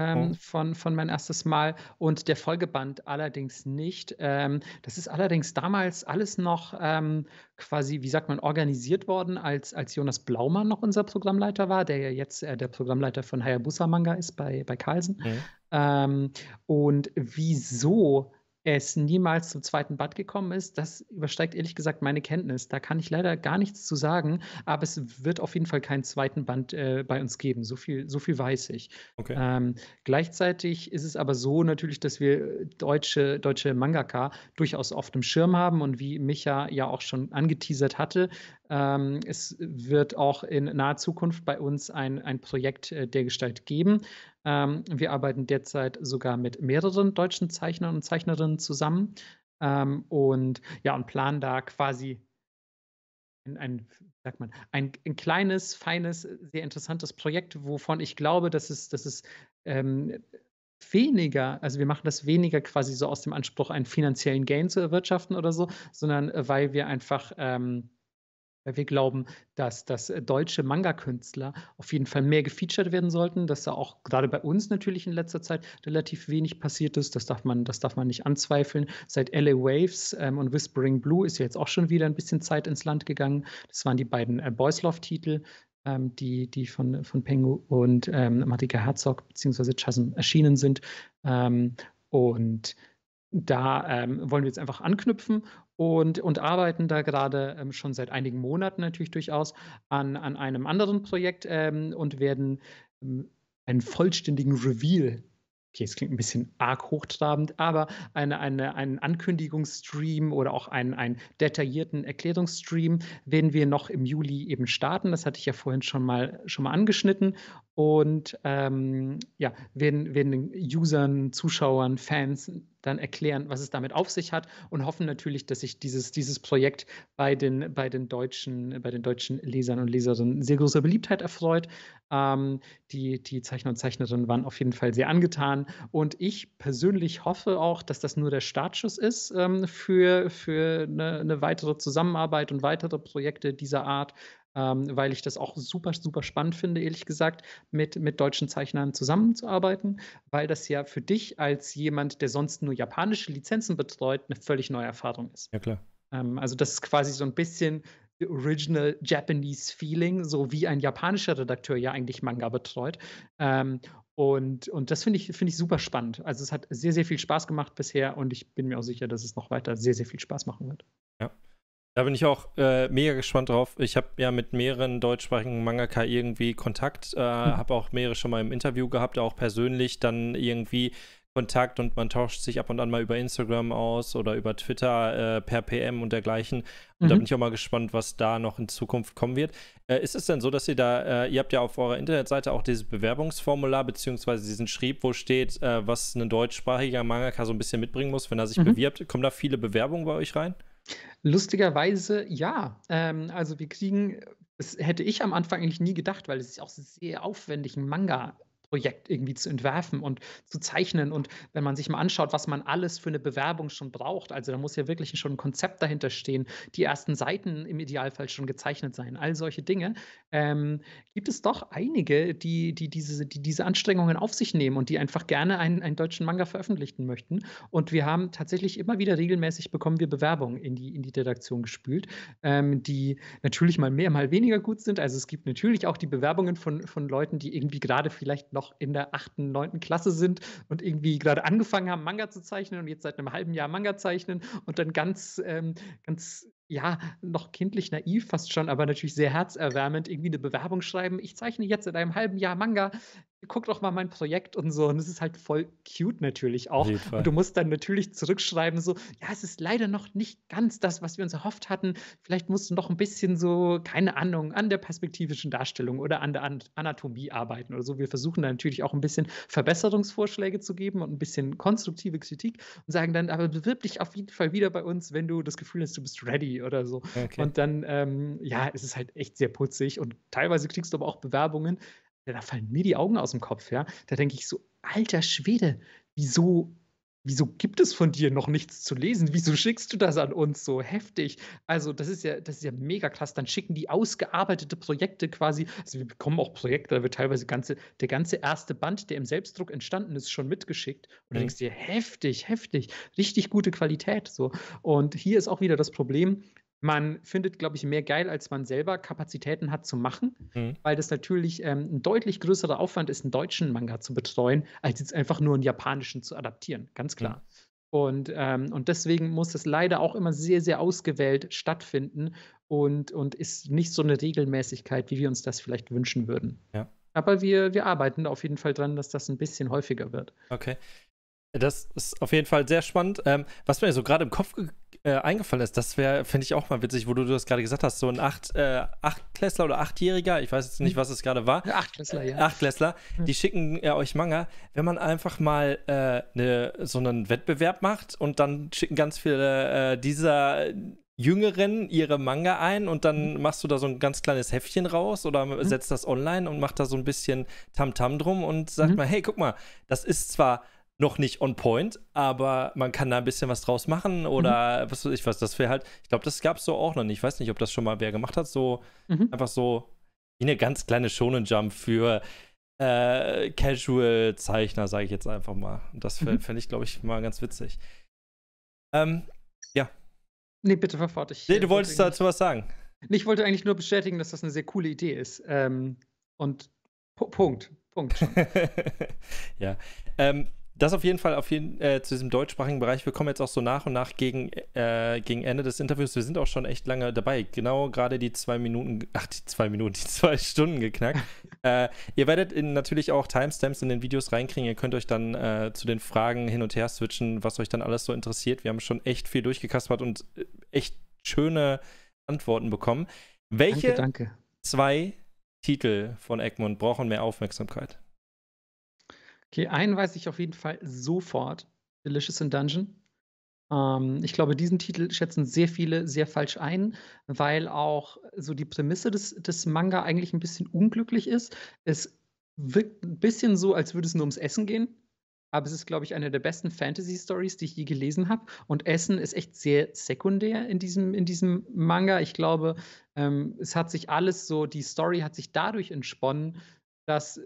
Oh. ähm, oh. von, von mein erstes Mal und der Folgeband allerdings nicht. Ähm, das ist allerdings damals alles noch ähm, quasi, wie sagt man, organisiert worden, als, als Jonas Blaumann noch unser Programmleiter war, der ja jetzt äh, der Programmleiter von Hayabusa Manga ist bei, bei Carlsen. Mhm. und wieso es niemals zum zweiten Band gekommen ist, das übersteigt ehrlich gesagt meine Kenntnis. Da kann ich leider gar nichts zu sagen, aber es wird auf jeden Fall keinen zweiten Band äh, bei uns geben. So viel, so viel weiß ich. Okay. Ähm, gleichzeitig ist es aber so natürlich, dass wir deutsche, deutsche Mangaka durchaus auf dem Schirm haben und wie Micha ja auch schon angeteasert hatte, ähm, es wird auch in naher Zukunft bei uns ein, ein Projekt äh, Gestalt geben. Ähm, wir arbeiten derzeit sogar mit mehreren deutschen Zeichnern und Zeichnerinnen zusammen ähm, und ja, und planen da quasi ein, ein, sagt man, ein, ein, kleines, feines, sehr interessantes Projekt, wovon ich glaube, dass es, dass es ähm, weniger, also wir machen das weniger quasi so aus dem Anspruch, einen finanziellen Gain zu erwirtschaften oder so, sondern weil wir einfach ähm, weil wir glauben, dass, dass äh, deutsche Manga-Künstler auf jeden Fall mehr gefeatured werden sollten, dass da auch gerade bei uns natürlich in letzter Zeit relativ wenig passiert ist. Das darf man, das darf man nicht anzweifeln. Seit LA Waves ähm, und Whispering Blue ist ja jetzt auch schon wieder ein bisschen Zeit ins Land gegangen. Das waren die beiden äh, Boys Love-Titel, ähm, die, die von, von Pengu und ähm, Marika Herzog bzw. Chasm erschienen sind. Ähm, und da ähm, wollen wir jetzt einfach anknüpfen und, und arbeiten da gerade ähm, schon seit einigen Monaten natürlich durchaus an, an einem anderen Projekt ähm, und werden ähm, einen vollständigen Reveal. Okay, es klingt ein bisschen arg hochtrabend, aber eine, eine, einen Ankündigungsstream oder auch einen, einen detaillierten Erklärungsstream werden wir noch im Juli eben starten. Das hatte ich ja vorhin schon mal, schon mal angeschnitten. Und ähm, ja, werden, werden Usern, Zuschauern, Fans dann erklären, was es damit auf sich hat und hoffen natürlich, dass sich dieses, dieses Projekt bei den, bei, den deutschen, bei den deutschen Lesern und Leserinnen sehr großer Beliebtheit erfreut. Ähm, die, die Zeichner und Zeichnerinnen waren auf jeden Fall sehr angetan und ich persönlich hoffe auch, dass das nur der Startschuss ist ähm, für, für eine, eine weitere Zusammenarbeit und weitere Projekte dieser Art, ähm, weil ich das auch super, super spannend finde, ehrlich gesagt, mit, mit deutschen Zeichnern zusammenzuarbeiten, weil das ja für dich als jemand, der sonst nur japanische Lizenzen betreut, eine völlig neue Erfahrung ist. Ja, klar. Ähm, also, das ist quasi so ein bisschen Original Japanese Feeling, so wie ein japanischer Redakteur ja eigentlich Manga betreut. Ähm, und, und das finde ich, find ich super spannend. Also es hat sehr, sehr viel Spaß gemacht bisher und ich bin mir auch sicher, dass es noch weiter sehr, sehr viel Spaß machen wird. Ja. Da bin ich auch äh, mega gespannt drauf. Ich habe ja mit mehreren deutschsprachigen Mangaka irgendwie Kontakt, äh, hm. habe auch mehrere schon mal im Interview gehabt, auch persönlich dann irgendwie Kontakt und man tauscht sich ab und an mal über Instagram aus oder über Twitter äh, per PM und dergleichen. Und mhm. da bin ich auch mal gespannt, was da noch in Zukunft kommen wird. Äh, ist es denn so, dass ihr da, äh, ihr habt ja auf eurer Internetseite auch dieses Bewerbungsformular beziehungsweise diesen Schrieb, wo steht, äh, was ein deutschsprachiger Mangaka so ein bisschen mitbringen muss, wenn er sich mhm. bewirbt. Kommen da viele Bewerbungen bei euch rein? Lustigerweise ja. Ähm, also wir kriegen, das hätte ich am Anfang eigentlich nie gedacht, weil es ist auch sehr aufwendig, ein Manga Projekt irgendwie zu entwerfen und zu zeichnen. Und wenn man sich mal anschaut, was man alles für eine Bewerbung schon braucht, also da muss ja wirklich schon ein Konzept dahinter stehen, die ersten Seiten im Idealfall schon gezeichnet sein, all solche Dinge, ähm, gibt es doch einige, die, die, diese, die diese Anstrengungen auf sich nehmen und die einfach gerne einen, einen deutschen Manga veröffentlichen möchten. Und wir haben tatsächlich immer wieder regelmäßig bekommen wir Bewerbungen in die, in die Redaktion gespült, ähm, die natürlich mal mehr, mal weniger gut sind. Also es gibt natürlich auch die Bewerbungen von, von Leuten, die irgendwie gerade vielleicht noch noch in der achten, neunten Klasse sind und irgendwie gerade angefangen haben, Manga zu zeichnen und jetzt seit einem halben Jahr Manga zeichnen und dann ganz, ähm, ganz ja, noch kindlich naiv fast schon, aber natürlich sehr herzerwärmend, irgendwie eine Bewerbung schreiben. Ich zeichne jetzt in einem halben Jahr Manga guck doch mal mein Projekt und so. Und es ist halt voll cute natürlich auch. Und du musst dann natürlich zurückschreiben, so, ja, es ist leider noch nicht ganz das, was wir uns erhofft hatten. Vielleicht musst du noch ein bisschen so, keine Ahnung, an der perspektivischen Darstellung oder an der Anatomie arbeiten oder so. Wir versuchen dann natürlich auch ein bisschen Verbesserungsvorschläge zu geben und ein bisschen konstruktive Kritik und sagen dann, aber bewirb dich auf jeden Fall wieder bei uns, wenn du das Gefühl hast, du bist ready oder so. Okay. Und dann, ähm, ja, es ist halt echt sehr putzig und teilweise kriegst du aber auch Bewerbungen, da fallen mir die Augen aus dem Kopf, ja. Da denke ich so, alter Schwede, wieso, wieso gibt es von dir noch nichts zu lesen? Wieso schickst du das an uns so heftig? Also, das ist ja, das ist ja mega krass. Dann schicken die ausgearbeitete Projekte quasi. Also, wir bekommen auch Projekte, da wird teilweise ganze, der ganze erste Band, der im Selbstdruck entstanden ist, schon mitgeschickt. Und mhm. du denkst dir, heftig, heftig, richtig gute Qualität. So. Und hier ist auch wieder das Problem, man findet, glaube ich, mehr geil, als man selber Kapazitäten hat zu machen, mhm. weil das natürlich ähm, ein deutlich größerer Aufwand ist, einen deutschen Manga zu betreuen, als jetzt einfach nur einen japanischen zu adaptieren, ganz klar. Mhm. Und, ähm, und deswegen muss das leider auch immer sehr, sehr ausgewählt stattfinden und, und ist nicht so eine Regelmäßigkeit, wie wir uns das vielleicht wünschen würden. Ja. Aber wir, wir arbeiten auf jeden Fall dran, dass das ein bisschen häufiger wird. Okay. Das ist auf jeden Fall sehr spannend. Ähm, was mir so gerade im Kopf ge äh, eingefallen ist, das wäre, finde ich auch mal witzig, wo du, du das gerade gesagt hast, so ein Acht, äh, Achtklässler oder Achtjähriger, ich weiß jetzt nicht, was es gerade war. Achtklässler, ja. Achtklässler, hm. die schicken äh, euch Manga, wenn man einfach mal äh, ne, so einen Wettbewerb macht und dann schicken ganz viele äh, dieser Jüngeren ihre Manga ein und dann mhm. machst du da so ein ganz kleines Heftchen raus oder mhm. setzt das online und macht da so ein bisschen Tamtam -Tam drum und sagt mhm. mal, hey, guck mal, das ist zwar noch nicht on point, aber man kann da ein bisschen was draus machen oder mhm. was weiß ich was. Das wäre halt, ich glaube, das gab es so auch noch nicht. Ich weiß nicht, ob das schon mal wer gemacht hat. So mhm. einfach so wie eine ganz kleine Shonen Jump für äh, Casual Zeichner, sage ich jetzt einfach mal. Das mhm. fände ich, glaube ich, mal ganz witzig. Ähm, ja. Nee, bitte verfort ich. Nee, du äh, wolltest dazu was sagen. Ich wollte eigentlich nur bestätigen, dass das eine sehr coole Idee ist. Ähm, und Punkt. Punkt. ja. Ähm, das auf jeden Fall auf jeden, äh, zu diesem deutschsprachigen Bereich. Wir kommen jetzt auch so nach und nach gegen, äh, gegen Ende des Interviews. Wir sind auch schon echt lange dabei. Genau gerade die zwei Minuten, ach, die zwei Minuten, die zwei Stunden geknackt. äh, ihr werdet in, natürlich auch Timestamps in den Videos reinkriegen. Ihr könnt euch dann äh, zu den Fragen hin und her switchen, was euch dann alles so interessiert. Wir haben schon echt viel durchgekaspert und äh, echt schöne Antworten bekommen. Welche danke, danke. zwei Titel von Egmont brauchen mehr Aufmerksamkeit? Okay, einen weiß ich auf jeden Fall sofort. Delicious in Dungeon. Ähm, ich glaube, diesen Titel schätzen sehr viele sehr falsch ein, weil auch so die Prämisse des, des Manga eigentlich ein bisschen unglücklich ist. Es wirkt ein bisschen so, als würde es nur ums Essen gehen. Aber es ist, glaube ich, eine der besten Fantasy-Stories, die ich je gelesen habe. Und Essen ist echt sehr sekundär in diesem, in diesem Manga. Ich glaube, ähm, es hat sich alles so, die Story hat sich dadurch entsponnen, dass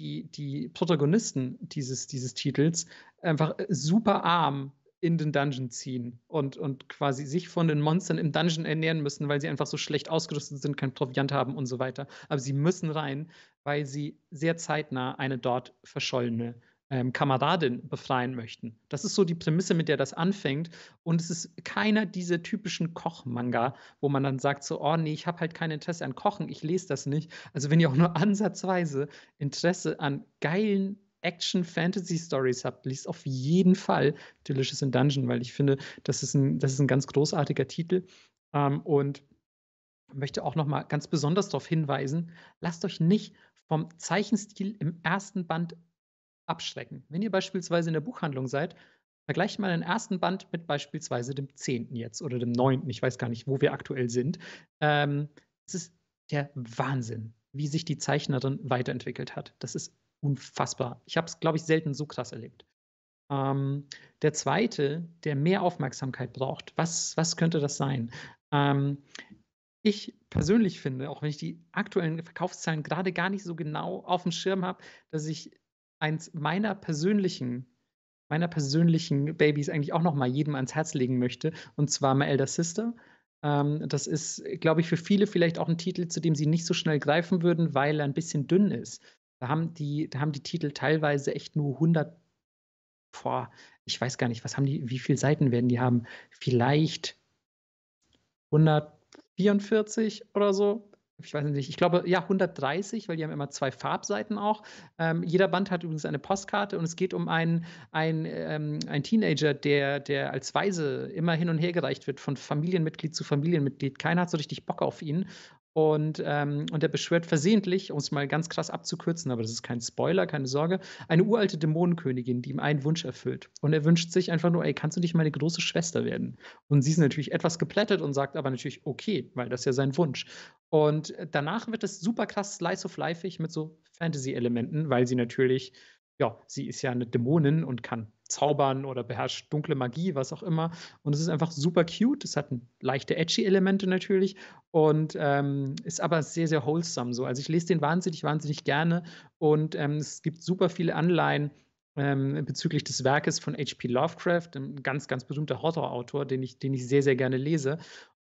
die, die Protagonisten dieses, dieses Titels einfach super arm in den Dungeon ziehen und, und quasi sich von den Monstern im Dungeon ernähren müssen, weil sie einfach so schlecht ausgerüstet sind, kein Proviant haben und so weiter. Aber sie müssen rein, weil sie sehr zeitnah eine dort verschollene ähm, Kameradin befreien möchten. Das ist so die Prämisse, mit der das anfängt. Und es ist keiner dieser typischen Koch-Manga, wo man dann sagt so, oh nee, ich habe halt kein Interesse an Kochen, ich lese das nicht. Also wenn ihr auch nur ansatzweise Interesse an geilen Action-Fantasy-Stories habt, liest auf jeden Fall Delicious in Dungeon, weil ich finde, das ist ein, das ist ein ganz großartiger Titel. Ähm, und möchte auch noch mal ganz besonders darauf hinweisen, lasst euch nicht vom Zeichenstil im ersten Band abschrecken. Wenn ihr beispielsweise in der Buchhandlung seid, vergleicht mal den ersten Band mit beispielsweise dem zehnten jetzt oder dem neunten. Ich weiß gar nicht, wo wir aktuell sind. Ähm, es ist der Wahnsinn, wie sich die Zeichnerin weiterentwickelt hat. Das ist unfassbar. Ich habe es, glaube ich, selten so krass erlebt. Ähm, der zweite, der mehr Aufmerksamkeit braucht, was, was könnte das sein? Ähm, ich persönlich finde, auch wenn ich die aktuellen Verkaufszahlen gerade gar nicht so genau auf dem Schirm habe, dass ich eins meiner persönlichen meiner persönlichen Babys eigentlich auch nochmal jedem ans Herz legen möchte, und zwar My Elder Sister. Ähm, das ist, glaube ich, für viele vielleicht auch ein Titel, zu dem sie nicht so schnell greifen würden, weil er ein bisschen dünn ist. Da haben die, da haben die Titel teilweise echt nur 100, boah, ich weiß gar nicht, was haben die, wie viele Seiten werden die haben? Vielleicht 144 oder so ich weiß nicht, ich glaube, ja, 130, weil die haben immer zwei Farbseiten auch. Ähm, jeder Band hat übrigens eine Postkarte und es geht um einen, einen, ähm, einen Teenager, der, der als Weise immer hin und her gereicht wird, von Familienmitglied zu Familienmitglied. Keiner hat so richtig Bock auf ihn und, ähm, und er beschwört versehentlich, um es mal ganz krass abzukürzen, aber das ist kein Spoiler, keine Sorge, eine uralte Dämonenkönigin, die ihm einen Wunsch erfüllt. Und er wünscht sich einfach nur, ey, kannst du nicht meine große Schwester werden? Und sie ist natürlich etwas geplättet und sagt aber natürlich, okay, weil das ist ja sein Wunsch. Und danach wird es super krass slice of lifeig mit so Fantasy-Elementen, weil sie natürlich, ja, sie ist ja eine Dämonin und kann Zaubern oder beherrscht dunkle Magie, was auch immer. Und es ist einfach super cute. Es hat leichte edgy Elemente natürlich und ähm, ist aber sehr, sehr wholesome so. Also ich lese den wahnsinnig, wahnsinnig gerne und ähm, es gibt super viele Anleihen ähm, bezüglich des Werkes von H.P. Lovecraft, ein ganz, ganz berühmter Horrorautor, den ich, den ich sehr, sehr gerne lese.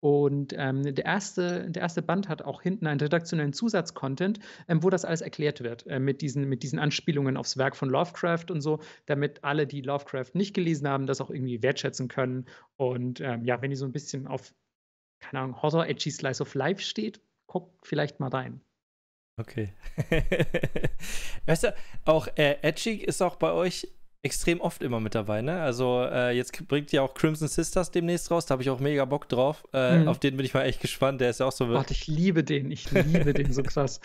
Und ähm, der, erste, der erste Band hat auch hinten einen redaktionellen Zusatzcontent, ähm, wo das alles erklärt wird, äh, mit, diesen, mit diesen Anspielungen aufs Werk von Lovecraft und so, damit alle, die Lovecraft nicht gelesen haben, das auch irgendwie wertschätzen können. Und ähm, ja, wenn ihr so ein bisschen auf, keine Ahnung, Horror, Edgy Slice of Life steht, guckt vielleicht mal rein. Okay. weißt du, auch äh, Edgy ist auch bei euch extrem oft immer mit dabei, ne? Also äh, jetzt bringt ja auch Crimson Sisters demnächst raus, da habe ich auch mega Bock drauf. Äh, mhm. Auf den bin ich mal echt gespannt, der ist ja auch so. Warte, ich liebe den, ich liebe den so krass.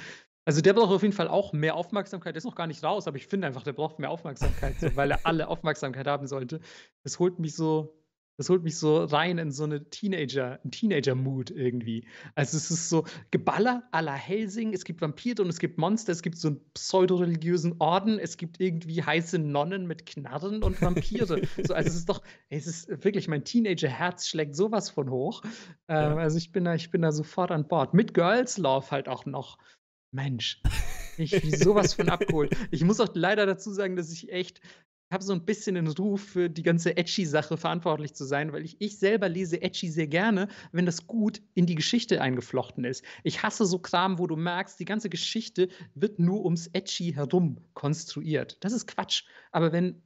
Also der braucht auf jeden Fall auch mehr Aufmerksamkeit. Der ist noch gar nicht raus, aber ich finde einfach, der braucht mehr Aufmerksamkeit, so, weil er alle Aufmerksamkeit haben sollte. Das holt mich so das holt mich so rein in so eine Teenager, Teenager-Mood irgendwie. Also es ist so Geballer à la Helsing, es gibt Vampire und es gibt Monster, es gibt so einen pseudoreligiösen Orden, es gibt irgendwie heiße Nonnen mit Knarren und Vampire. so, also es ist doch, es ist wirklich, mein Teenager-Herz schlägt sowas von hoch. Ähm, Also ich bin da, ich bin da sofort an Bord. Mit Girls Love halt auch noch. Mensch, ich bin sowas von abgeholt. Ich muss auch leider dazu sagen, dass ich echt habe so ein bisschen den Ruf, für die ganze Edgy-Sache verantwortlich zu sein, weil ich, ich selber lese Edgy sehr gerne, wenn das gut in die Geschichte eingeflochten ist. Ich hasse so Kram, wo du merkst, die ganze Geschichte wird nur ums Edgy herum konstruiert. Das ist Quatsch. Aber wenn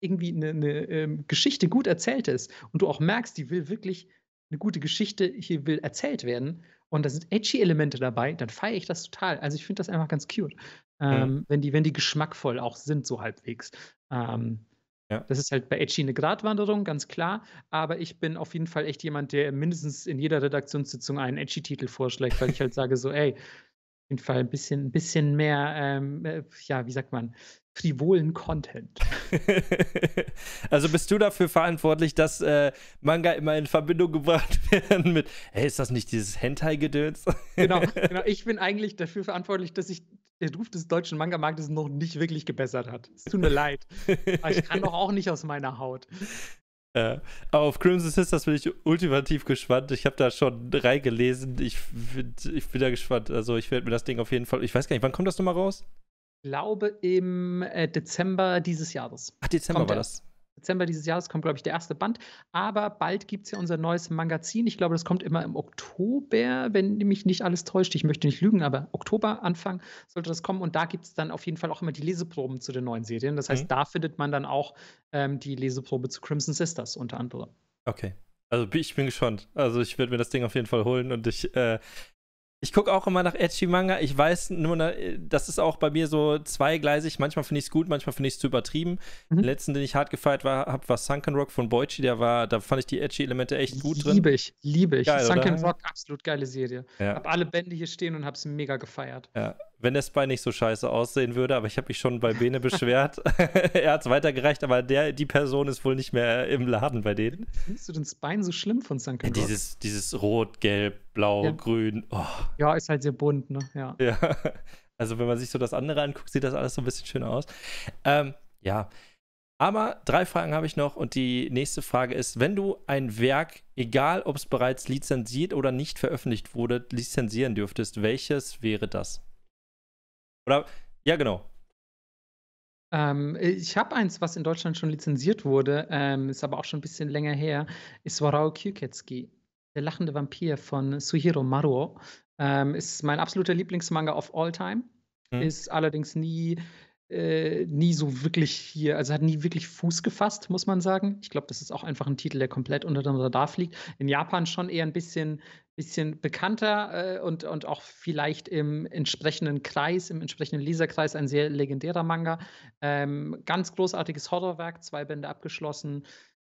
irgendwie eine, eine ähm, Geschichte gut erzählt ist und du auch merkst, die will wirklich eine gute Geschichte hier will erzählt werden und da sind edgy Elemente dabei, dann feiere ich das total. Also ich finde das einfach ganz cute. Ähm, mhm. wenn, die, wenn die geschmackvoll auch sind, so halbwegs. Ähm, ja. Das ist halt bei Edgy eine Gratwanderung, ganz klar. Aber ich bin auf jeden Fall echt jemand, der mindestens in jeder Redaktionssitzung einen Edgy-Titel vorschlägt, weil ich halt sage so, ey, jeden Fall ein bisschen, ein bisschen mehr, ähm, äh, ja, wie sagt man, frivolen Content. also bist du dafür verantwortlich, dass äh, Manga immer in Verbindung gebracht werden mit, hey, ist das nicht dieses Hentai-Gedöns? genau, genau, ich bin eigentlich dafür verantwortlich, dass sich der Ruf des deutschen Manga-Marktes noch nicht wirklich gebessert hat. Es tut mir leid. Aber ich kann doch auch nicht aus meiner Haut. Äh, auf Crimson Sisters bin ich ultimativ gespannt. Ich habe da schon drei gelesen. Ich, ich bin da gespannt. Also ich werde mir das Ding auf jeden Fall. Ich weiß gar nicht, wann kommt das nochmal raus? Ich glaube im äh, Dezember dieses Jahres. Ach, Dezember kommt war das. Dezember dieses Jahres kommt, glaube ich, der erste Band. Aber bald gibt es ja unser neues Magazin. Ich glaube, das kommt immer im Oktober, wenn mich nicht alles täuscht. Ich möchte nicht lügen, aber Oktober Anfang sollte das kommen. Und da gibt es dann auf jeden Fall auch immer die Leseproben zu den neuen Serien. Das heißt, mhm. da findet man dann auch ähm, die Leseprobe zu Crimson Sisters unter anderem. Okay. Also ich bin gespannt. Also ich werde mir das Ding auf jeden Fall holen und ich äh, ich gucke auch immer nach Edgy Manga. Ich weiß nur, das ist auch bei mir so zweigleisig. Manchmal finde ich es gut, manchmal finde ich es zu übertrieben. Mhm. Den letzten, den ich hart gefeiert habe, war Sunken Rock von Boichi. Der war, da fand ich die Edgy Elemente echt gut drin. Liebe ich, liebe ich. Geil, Sunken oder? Rock, absolut geile Serie. Ja. Hab alle Bände hier stehen und habe es mega gefeiert. Ja, wenn das Bein nicht so scheiße aussehen würde, aber ich habe mich schon bei Bene beschwert. er hat es weitergereicht, aber der, die Person ist wohl nicht mehr im Laden bei denen. Findest du den Bein so schlimm von St. Ja, dieses, dieses Rot, Gelb, Blau, ja. Grün. Oh. Ja, ist halt sehr bunt, ne? Ja. ja. Also, wenn man sich so das andere anguckt, sieht das alles so ein bisschen schöner aus. Ähm, ja. Aber drei Fragen habe ich noch und die nächste Frage ist, wenn du ein Werk, egal ob es bereits lizenziert oder nicht veröffentlicht wurde, lizenzieren dürftest, welches wäre das? Oder, ja, genau. Ähm, ich habe eins, was in Deutschland schon lizenziert wurde, ähm, ist aber auch schon ein bisschen länger her, ist Warao Kyuketsuki, der lachende Vampir von Suhiro Maruo. Ähm, ist mein absoluter Lieblingsmanga of all time. Hm. Ist allerdings nie, äh, nie so wirklich hier, also hat nie wirklich Fuß gefasst, muss man sagen. Ich glaube, das ist auch einfach ein Titel, der komplett unter dem Radar fliegt. In Japan schon eher ein bisschen bisschen bekannter äh, und, und auch vielleicht im entsprechenden Kreis, im entsprechenden Leserkreis ein sehr legendärer Manga. Ähm, ganz großartiges Horrorwerk, zwei Bände abgeschlossen.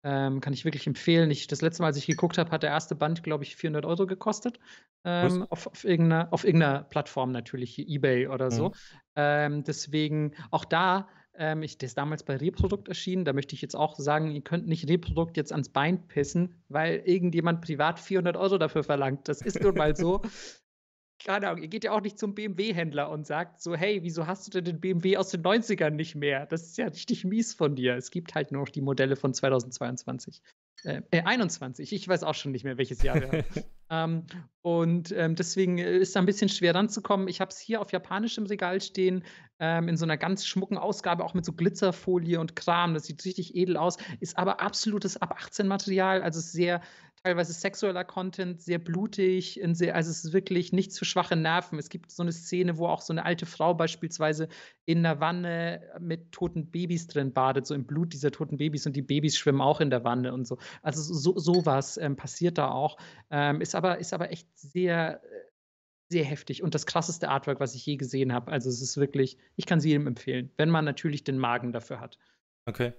Ähm, kann ich wirklich empfehlen. Ich, das letzte Mal, als ich geguckt habe, hat der erste Band, glaube ich, 400 Euro gekostet. Ähm, auf, auf, irgendeiner, auf irgendeiner Plattform natürlich, eBay oder so. Mhm. Ähm, deswegen auch da ähm, ich, das ist damals bei Reprodukt erschienen. Da möchte ich jetzt auch sagen, ihr könnt nicht Reprodukt jetzt ans Bein pissen, weil irgendjemand privat 400 Euro dafür verlangt. Das ist nun mal so. Keine Ahnung, ihr geht ja auch nicht zum BMW-Händler und sagt so, hey, wieso hast du denn den BMW aus den 90ern nicht mehr? Das ist ja richtig mies von dir. Es gibt halt nur noch die Modelle von 2022. Äh, 21, äh, ich weiß auch schon nicht mehr, welches Jahr wir haben. ähm, und ähm, deswegen äh, ist da ein bisschen schwer ranzukommen. Ich habe es hier auf japanischem Regal stehen, ähm, in so einer ganz schmucken Ausgabe, auch mit so Glitzerfolie und Kram. Das sieht richtig edel aus, ist aber absolutes Ab-18-Material, also sehr, teilweise sexueller Content, sehr blutig, sehr, also es ist wirklich nichts für schwache Nerven. Es gibt so eine Szene, wo auch so eine alte Frau beispielsweise in der Wanne mit toten Babys drin badet, so im Blut dieser toten Babys und die Babys schwimmen auch in der Wanne und so. Also so, sowas ähm, passiert da auch. Ähm, ist, aber, ist aber echt sehr, äh, sehr heftig und das krasseste Artwork, was ich je gesehen habe. Also es ist wirklich, ich kann es jedem empfehlen, wenn man natürlich den Magen dafür hat. Okay.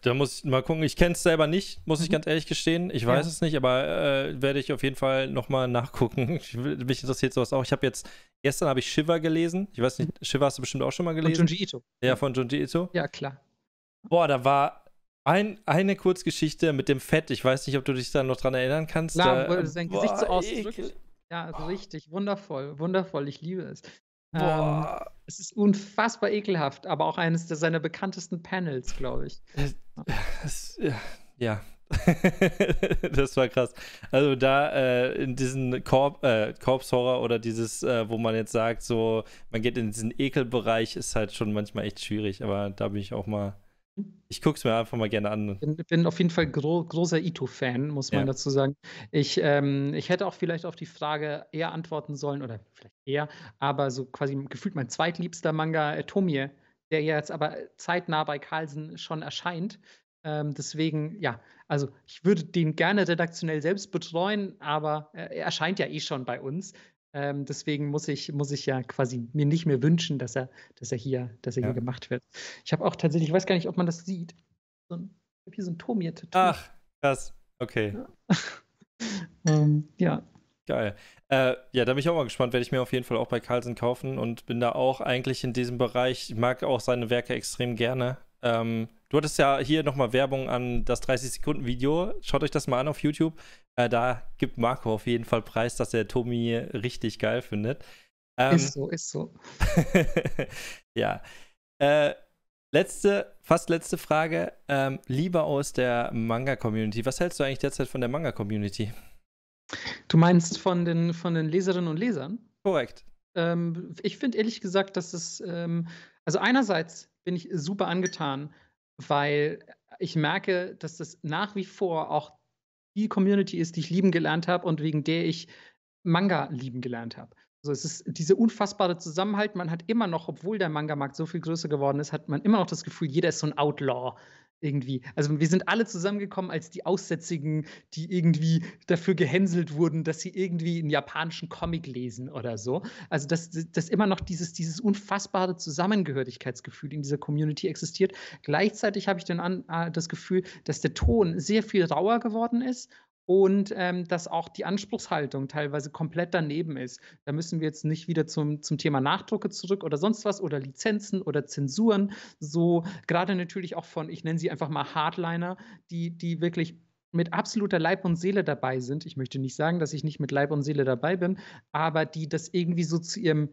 Da muss ich mal gucken. Ich kenne es selber nicht, muss mhm. ich ganz ehrlich gestehen. Ich weiß ja. es nicht, aber äh, werde ich auf jeden Fall nochmal nachgucken. mich interessiert sowas auch. Ich habe jetzt, gestern habe ich Shiva gelesen. Ich weiß nicht, Shiva hast du bestimmt auch schon mal gelesen. Von Junji Ito. Ja, von Junji Ito. Ja, klar. Boah, da war ein, eine Kurzgeschichte mit dem Fett. Ich weiß nicht, ob du dich da noch dran erinnern kannst. Klar, da, wo sein boah, Gesicht so ausdrückt. Ja, also richtig, wundervoll, wundervoll. Ich liebe es. Ähm, Boah. es ist unfassbar ekelhaft, aber auch eines der, seiner bekanntesten Panels, glaube ich. Das, äh, ja. das war krass. Also da äh, in diesen Korb, äh, oder dieses, äh, wo man jetzt sagt, so, man geht in diesen Ekelbereich, ist halt schon manchmal echt schwierig, aber da bin ich auch mal ich gucke es mir einfach mal gerne an. Bin, bin auf jeden Fall gro großer Ito-Fan, muss man ja. dazu sagen. Ich, ähm, ich hätte auch vielleicht auf die Frage eher antworten sollen, oder vielleicht eher, aber so quasi gefühlt mein zweitliebster Manga, äh, Tomie, der jetzt aber zeitnah bei Carlsen schon erscheint. Ähm, deswegen, ja, also ich würde den gerne redaktionell selbst betreuen, aber äh, er erscheint ja eh schon bei uns. Ähm, deswegen muss ich, muss ich ja quasi mir nicht mehr wünschen, dass er, dass er hier, dass er ja. hier gemacht wird. Ich habe auch tatsächlich, ich weiß gar nicht, ob man das sieht. So ein, ich habe hier so ein Tom tattoo Ach, krass. Okay. Ja. Ähm, ja. Geil. Äh, ja, da bin ich auch mal gespannt. Werde ich mir auf jeden Fall auch bei Carlsen kaufen und bin da auch eigentlich in diesem Bereich. Ich mag auch seine Werke extrem gerne. Ähm, Du hattest ja hier nochmal Werbung an das 30-Sekunden-Video. Schaut euch das mal an auf YouTube. Äh, da gibt Marco auf jeden Fall preis, dass er Tommy richtig geil findet. Ähm, ist so, ist so. ja. Äh, letzte, fast letzte Frage. Ähm, lieber aus der Manga-Community. Was hältst du eigentlich derzeit von der Manga-Community? Du meinst von den, von den Leserinnen und Lesern? Korrekt. Ähm, ich finde ehrlich gesagt, dass es, ähm, also einerseits bin ich super angetan weil ich merke, dass das nach wie vor auch die Community ist, die ich lieben gelernt habe und wegen der ich Manga lieben gelernt habe. Also es ist dieser unfassbare Zusammenhalt. Man hat immer noch, obwohl der Manga-Markt so viel größer geworden ist, hat man immer noch das Gefühl, jeder ist so ein Outlaw irgendwie. Also wir sind alle zusammengekommen als die Aussätzigen, die irgendwie dafür gehänselt wurden, dass sie irgendwie einen japanischen Comic lesen oder so. Also dass, dass immer noch dieses, dieses unfassbare Zusammengehörigkeitsgefühl in dieser Community existiert. Gleichzeitig habe ich dann an, äh, das Gefühl, dass der Ton sehr viel rauer geworden ist und ähm, dass auch die Anspruchshaltung teilweise komplett daneben ist. Da müssen wir jetzt nicht wieder zum, zum Thema Nachdrucke zurück oder sonst was oder Lizenzen oder Zensuren. So gerade natürlich auch von, ich nenne sie einfach mal Hardliner, die, die wirklich mit absoluter Leib und Seele dabei sind. Ich möchte nicht sagen, dass ich nicht mit Leib und Seele dabei bin, aber die das irgendwie so zu ihrem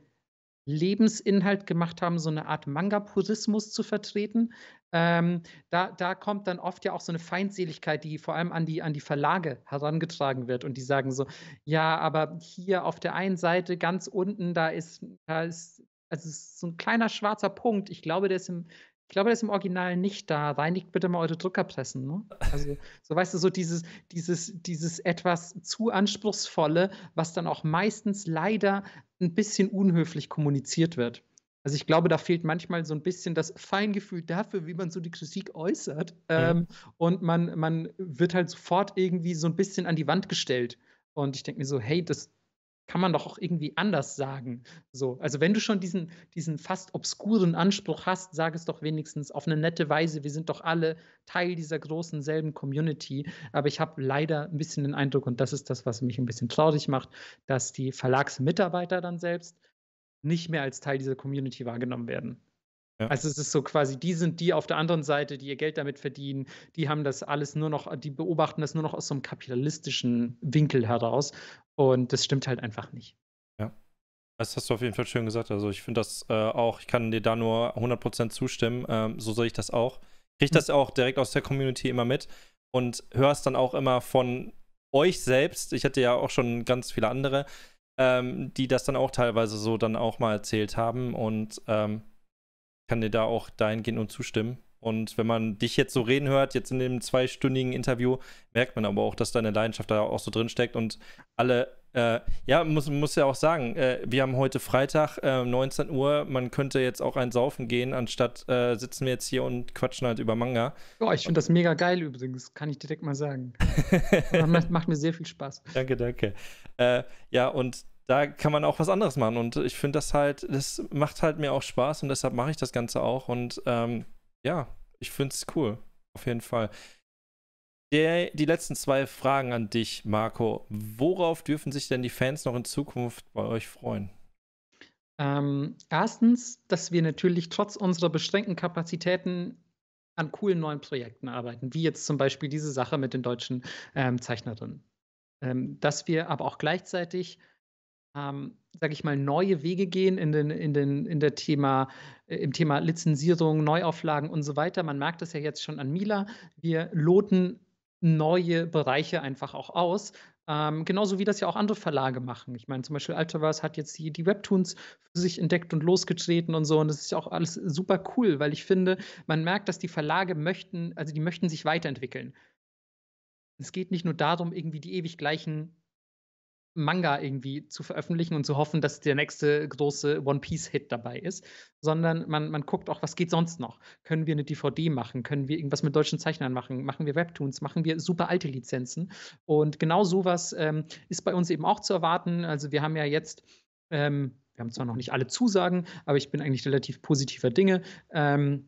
Lebensinhalt gemacht haben, so eine Art Manga-Purismus zu vertreten. Ähm, da, da kommt dann oft ja auch so eine Feindseligkeit, die vor allem an die, an die Verlage herangetragen wird. Und die sagen so, ja, aber hier auf der einen Seite ganz unten, da ist, da ist, also ist so ein kleiner schwarzer Punkt. Ich glaube, der ist im ich glaube, das ist im Original nicht da. Reinigt bitte mal eure Druckerpressen. Ne? Also, so weißt du, so dieses, dieses, dieses etwas zu anspruchsvolle, was dann auch meistens leider ein bisschen unhöflich kommuniziert wird. Also ich glaube, da fehlt manchmal so ein bisschen das Feingefühl dafür, wie man so die Kritik äußert. Mhm. Ähm, und man, man wird halt sofort irgendwie so ein bisschen an die Wand gestellt. Und ich denke mir so, hey, das, kann man doch auch irgendwie anders sagen. So, also wenn du schon diesen, diesen fast obskuren Anspruch hast, sag es doch wenigstens auf eine nette Weise, wir sind doch alle Teil dieser großen selben Community. Aber ich habe leider ein bisschen den Eindruck, und das ist das, was mich ein bisschen traurig macht, dass die Verlagsmitarbeiter dann selbst nicht mehr als Teil dieser Community wahrgenommen werden. Ja. Also es ist so quasi, die sind die auf der anderen Seite, die ihr Geld damit verdienen, die haben das alles nur noch, die beobachten das nur noch aus so einem kapitalistischen Winkel heraus. Und das stimmt halt einfach nicht. Ja. Das hast du auf jeden Fall schön gesagt. Also ich finde das äh, auch, ich kann dir da nur 100% zustimmen. Ähm, so sehe ich das auch. Kriege hm. das auch direkt aus der Community immer mit und höre es dann auch immer von euch selbst. Ich hatte ja auch schon ganz viele andere, ähm, die das dann auch teilweise so dann auch mal erzählt haben. Und ähm, kann dir da auch dahingehend und zustimmen. Und wenn man dich jetzt so reden hört, jetzt in dem zweistündigen Interview, merkt man aber auch, dass deine Leidenschaft da auch so drin steckt und alle äh, ja, muss, muss ja auch sagen, äh, wir haben heute Freitag, äh, 19 Uhr. Man könnte jetzt auch ein Saufen gehen, anstatt äh, sitzen wir jetzt hier und quatschen halt über Manga. Ja, ich finde das mega geil übrigens, kann ich direkt mal sagen. macht, macht, mir sehr viel Spaß. Danke, danke. Äh, ja, und da kann man auch was anderes machen. Und ich finde das halt, das macht halt mir auch Spaß und deshalb mache ich das Ganze auch. Und ähm, ja, ich finde es cool. Auf jeden Fall. Der, die letzten zwei Fragen an dich, Marco. Worauf dürfen sich denn die Fans noch in Zukunft bei euch freuen? Ähm, erstens, dass wir natürlich trotz unserer beschränkten Kapazitäten an coolen neuen Projekten arbeiten, wie jetzt zum Beispiel diese Sache mit den deutschen ähm, Zeichnerinnen. Ähm, dass wir aber auch gleichzeitig ähm, sage ich mal, neue Wege gehen in den, in den, in der Thema, äh, im Thema Lizenzierung, Neuauflagen und so weiter. Man merkt das ja jetzt schon an Mila. Wir loten neue Bereiche einfach auch aus. Ähm, genauso wie das ja auch andere Verlage machen. Ich meine, zum Beispiel Altavers hat jetzt die, die Webtoons für sich entdeckt und losgetreten und so. Und das ist ja auch alles super cool, weil ich finde, man merkt, dass die Verlage möchten, also die möchten sich weiterentwickeln. Es geht nicht nur darum, irgendwie die ewig gleichen Manga irgendwie zu veröffentlichen und zu hoffen, dass der nächste große One Piece-Hit dabei ist, sondern man, man guckt auch, was geht sonst noch? Können wir eine DVD machen? Können wir irgendwas mit deutschen Zeichnern machen? Machen wir Webtoons? Machen wir super alte Lizenzen? Und genau sowas ähm, ist bei uns eben auch zu erwarten. Also wir haben ja jetzt, ähm, wir haben zwar noch nicht alle Zusagen, aber ich bin eigentlich relativ positiver Dinge. Ähm,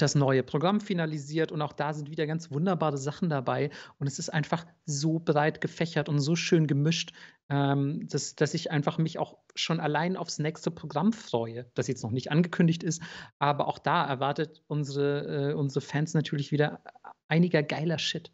das neue Programm finalisiert und auch da sind wieder ganz wunderbare Sachen dabei und es ist einfach so breit gefächert und so schön gemischt, ähm, dass, dass ich einfach mich auch schon allein aufs nächste Programm freue, das jetzt noch nicht angekündigt ist, aber auch da erwartet unsere, äh, unsere Fans natürlich wieder einiger geiler Shit.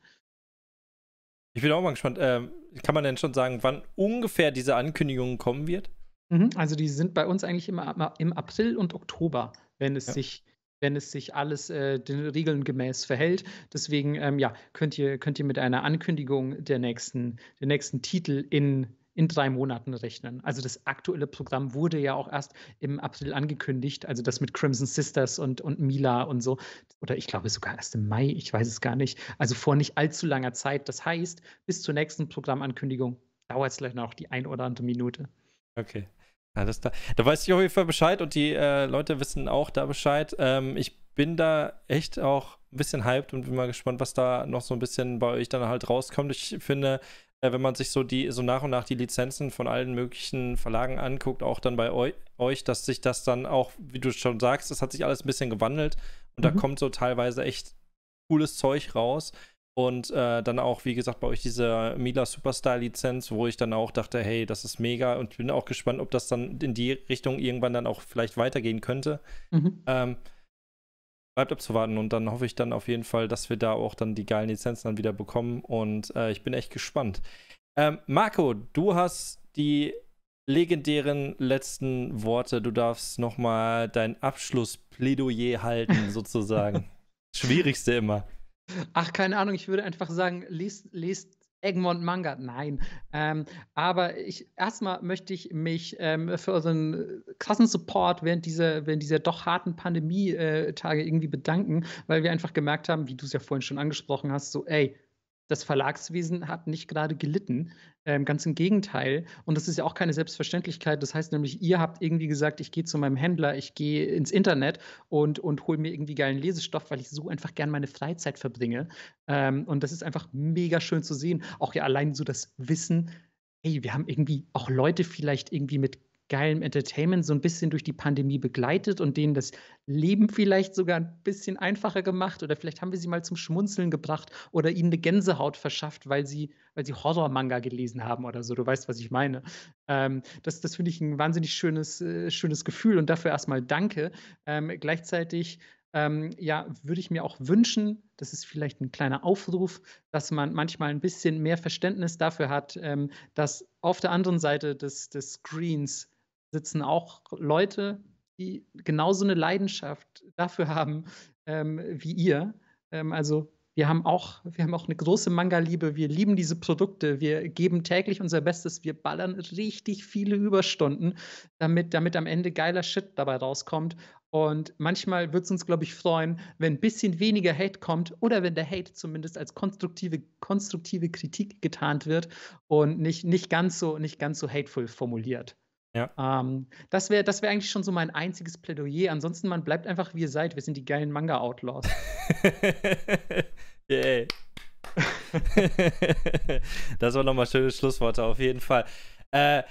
Ich bin auch mal gespannt, äh, kann man denn schon sagen, wann ungefähr diese Ankündigung kommen wird? Mhm, also die sind bei uns eigentlich immer im April und Oktober, wenn es ja. sich wenn es sich alles äh, den Regeln gemäß verhält. Deswegen ähm, ja, könnt, ihr, könnt ihr mit einer Ankündigung der nächsten, der nächsten Titel in, in drei Monaten rechnen. Also das aktuelle Programm wurde ja auch erst im April angekündigt, also das mit Crimson Sisters und, und Mila und so. Oder ich glaube sogar erst im Mai, ich weiß es gar nicht. Also vor nicht allzu langer Zeit. Das heißt, bis zur nächsten Programmankündigung dauert es vielleicht noch die ein oder andere Minute. Okay. Alles klar. Da weiß ich auf jeden Fall Bescheid und die äh, Leute wissen auch da Bescheid. Ähm, ich bin da echt auch ein bisschen hyped und bin mal gespannt, was da noch so ein bisschen bei euch dann halt rauskommt. Ich finde, äh, wenn man sich so die so nach und nach die Lizenzen von allen möglichen Verlagen anguckt, auch dann bei eu euch, dass sich das dann auch, wie du schon sagst, das hat sich alles ein bisschen gewandelt und mhm. da kommt so teilweise echt cooles Zeug raus. Und äh, dann auch, wie gesagt, bei euch diese Mila Superstar-Lizenz, wo ich dann auch dachte, hey, das ist mega. Und ich bin auch gespannt, ob das dann in die Richtung irgendwann dann auch vielleicht weitergehen könnte. Mhm. Ähm, bleibt abzuwarten und dann hoffe ich dann auf jeden Fall, dass wir da auch dann die geilen Lizenzen dann wieder bekommen. Und äh, ich bin echt gespannt. Ähm, Marco, du hast die legendären letzten Worte. Du darfst nochmal dein Abschlussplädoyer halten, sozusagen. Schwierigste immer. Ach, keine Ahnung, ich würde einfach sagen, lest, lest Egmont Manga, nein. Ähm, aber ich erstmal möchte ich mich ähm, für unseren krassen Support während dieser, während dieser doch harten Pandemie-Tage äh, irgendwie bedanken, weil wir einfach gemerkt haben, wie du es ja vorhin schon angesprochen hast, so ey, das Verlagswesen hat nicht gerade gelitten. Ähm, ganz im Gegenteil. Und das ist ja auch keine Selbstverständlichkeit. Das heißt nämlich, ihr habt irgendwie gesagt, ich gehe zu meinem Händler, ich gehe ins Internet und, und hole mir irgendwie geilen Lesestoff, weil ich so einfach gern meine Freizeit verbringe. Ähm, und das ist einfach mega schön zu sehen. Auch ja allein so das Wissen, hey, wir haben irgendwie auch Leute vielleicht irgendwie mit geilem Entertainment so ein bisschen durch die Pandemie begleitet und denen das Leben vielleicht sogar ein bisschen einfacher gemacht oder vielleicht haben wir sie mal zum Schmunzeln gebracht oder ihnen eine Gänsehaut verschafft, weil sie, weil sie Horror-Manga gelesen haben oder so. Du weißt, was ich meine. Ähm, das das finde ich ein wahnsinnig schönes, äh, schönes Gefühl und dafür erstmal danke. Ähm, gleichzeitig ähm, ja, würde ich mir auch wünschen, das ist vielleicht ein kleiner Aufruf, dass man manchmal ein bisschen mehr Verständnis dafür hat, ähm, dass auf der anderen Seite des, des Screens sitzen auch Leute, die genauso eine Leidenschaft dafür haben ähm, wie ihr. Ähm, also wir haben auch, wir haben auch eine große Manga-Liebe. Wir lieben diese Produkte. Wir geben täglich unser Bestes. Wir ballern richtig viele Überstunden, damit, damit am Ende geiler Shit dabei rauskommt. Und manchmal wird es uns, glaube ich, freuen, wenn ein bisschen weniger Hate kommt oder wenn der Hate zumindest als konstruktive, konstruktive Kritik getarnt wird und nicht, nicht, ganz so, nicht ganz so hateful formuliert. Ja. Ähm, das wäre das wär eigentlich schon so mein einziges Plädoyer. Ansonsten, man bleibt einfach, wie ihr seid. Wir sind die geilen Manga-Outlaws. yeah. das waren nochmal schöne Schlussworte auf jeden Fall. Äh,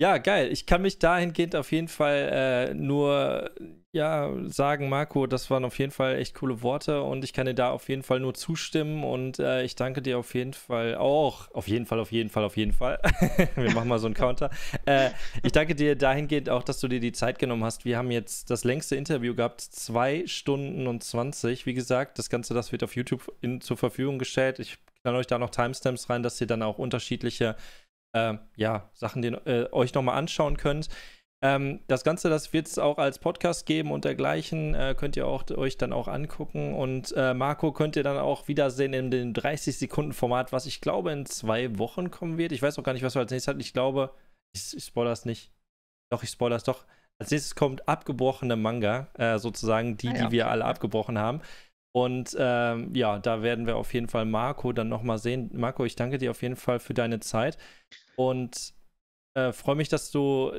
ja, geil. Ich kann mich dahingehend auf jeden Fall äh, nur ja, sagen, Marco, das waren auf jeden Fall echt coole Worte und ich kann dir da auf jeden Fall nur zustimmen und äh, ich danke dir auf jeden Fall auch, auf jeden Fall, auf jeden Fall, auf jeden Fall. Wir machen mal so einen Counter. Äh, ich danke dir dahingehend auch, dass du dir die Zeit genommen hast. Wir haben jetzt das längste Interview gehabt, zwei Stunden und 20. Wie gesagt, das Ganze, das wird auf YouTube in, zur Verfügung gestellt. Ich knall euch da noch Timestamps rein, dass ihr dann auch unterschiedliche äh, ja, Sachen den, äh, euch nochmal anschauen könnt. Ähm, das Ganze, das wird es auch als Podcast geben und dergleichen. Äh, könnt ihr auch, euch dann auch angucken. Und äh, Marco könnt ihr dann auch wiedersehen in dem 30-Sekunden-Format, was ich glaube in zwei Wochen kommen wird. Ich weiß auch gar nicht, was wir als nächstes hatten. Ich glaube, ich, ich spoiler es nicht. Doch, ich spoilere es doch. Als nächstes kommt abgebrochene Manga, äh, sozusagen die, ah, ja, die wir alle abgebrochen haben. Und ähm, ja, da werden wir auf jeden Fall Marco dann nochmal sehen. Marco, ich danke dir auf jeden Fall für deine Zeit. Und äh, freue mich, dass du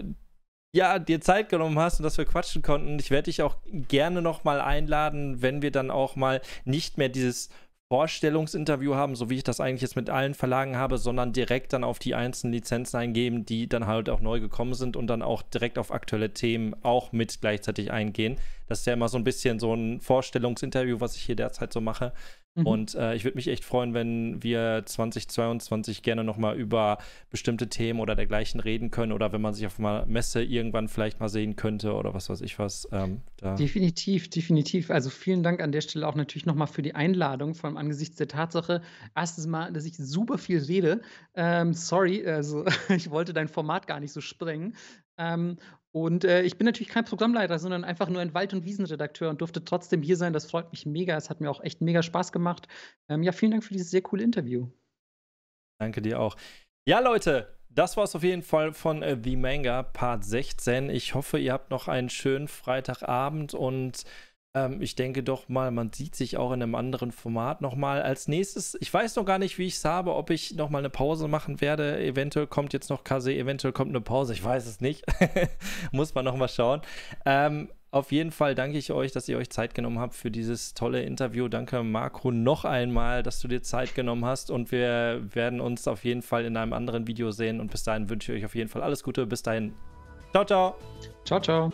ja, dir Zeit genommen hast und dass wir quatschen konnten. Ich werde dich auch gerne nochmal einladen, wenn wir dann auch mal nicht mehr dieses Vorstellungsinterview haben, so wie ich das eigentlich jetzt mit allen Verlagen habe, sondern direkt dann auf die einzelnen Lizenzen eingeben, die dann halt auch neu gekommen sind und dann auch direkt auf aktuelle Themen auch mit gleichzeitig eingehen. Das ist ja immer so ein bisschen so ein Vorstellungsinterview, was ich hier derzeit so mache. Mhm. Und äh, ich würde mich echt freuen, wenn wir 2022 gerne nochmal über bestimmte Themen oder dergleichen reden können oder wenn man sich auf einer Messe irgendwann vielleicht mal sehen könnte oder was weiß ich was. Ähm, definitiv, definitiv. Also vielen Dank an der Stelle auch natürlich nochmal für die Einladung, vor allem angesichts der Tatsache, erstens mal, dass ich super viel rede. Ähm, sorry, also ich wollte dein Format gar nicht so sprengen. Ähm, und äh, ich bin natürlich kein Programmleiter, sondern einfach nur ein Wald- und Wiesenredakteur und durfte trotzdem hier sein. Das freut mich mega. Es hat mir auch echt mega Spaß gemacht. Ähm, ja, vielen Dank für dieses sehr coole Interview. Danke dir auch. Ja, Leute, das war es auf jeden Fall von äh, The Manga Part 16. Ich hoffe, ihr habt noch einen schönen Freitagabend und ähm, ich denke doch mal, man sieht sich auch in einem anderen Format nochmal. Als nächstes, ich weiß noch gar nicht, wie ich es habe, ob ich nochmal eine Pause machen werde. Eventuell kommt jetzt noch Kase, eventuell kommt eine Pause, ich weiß es nicht. Muss man nochmal schauen. Ähm, auf jeden Fall danke ich euch, dass ihr euch Zeit genommen habt für dieses tolle Interview. Danke, Marco, noch einmal, dass du dir Zeit genommen hast. Und wir werden uns auf jeden Fall in einem anderen Video sehen. Und bis dahin wünsche ich euch auf jeden Fall alles Gute. Bis dahin. Ciao, ciao. Ciao, ciao.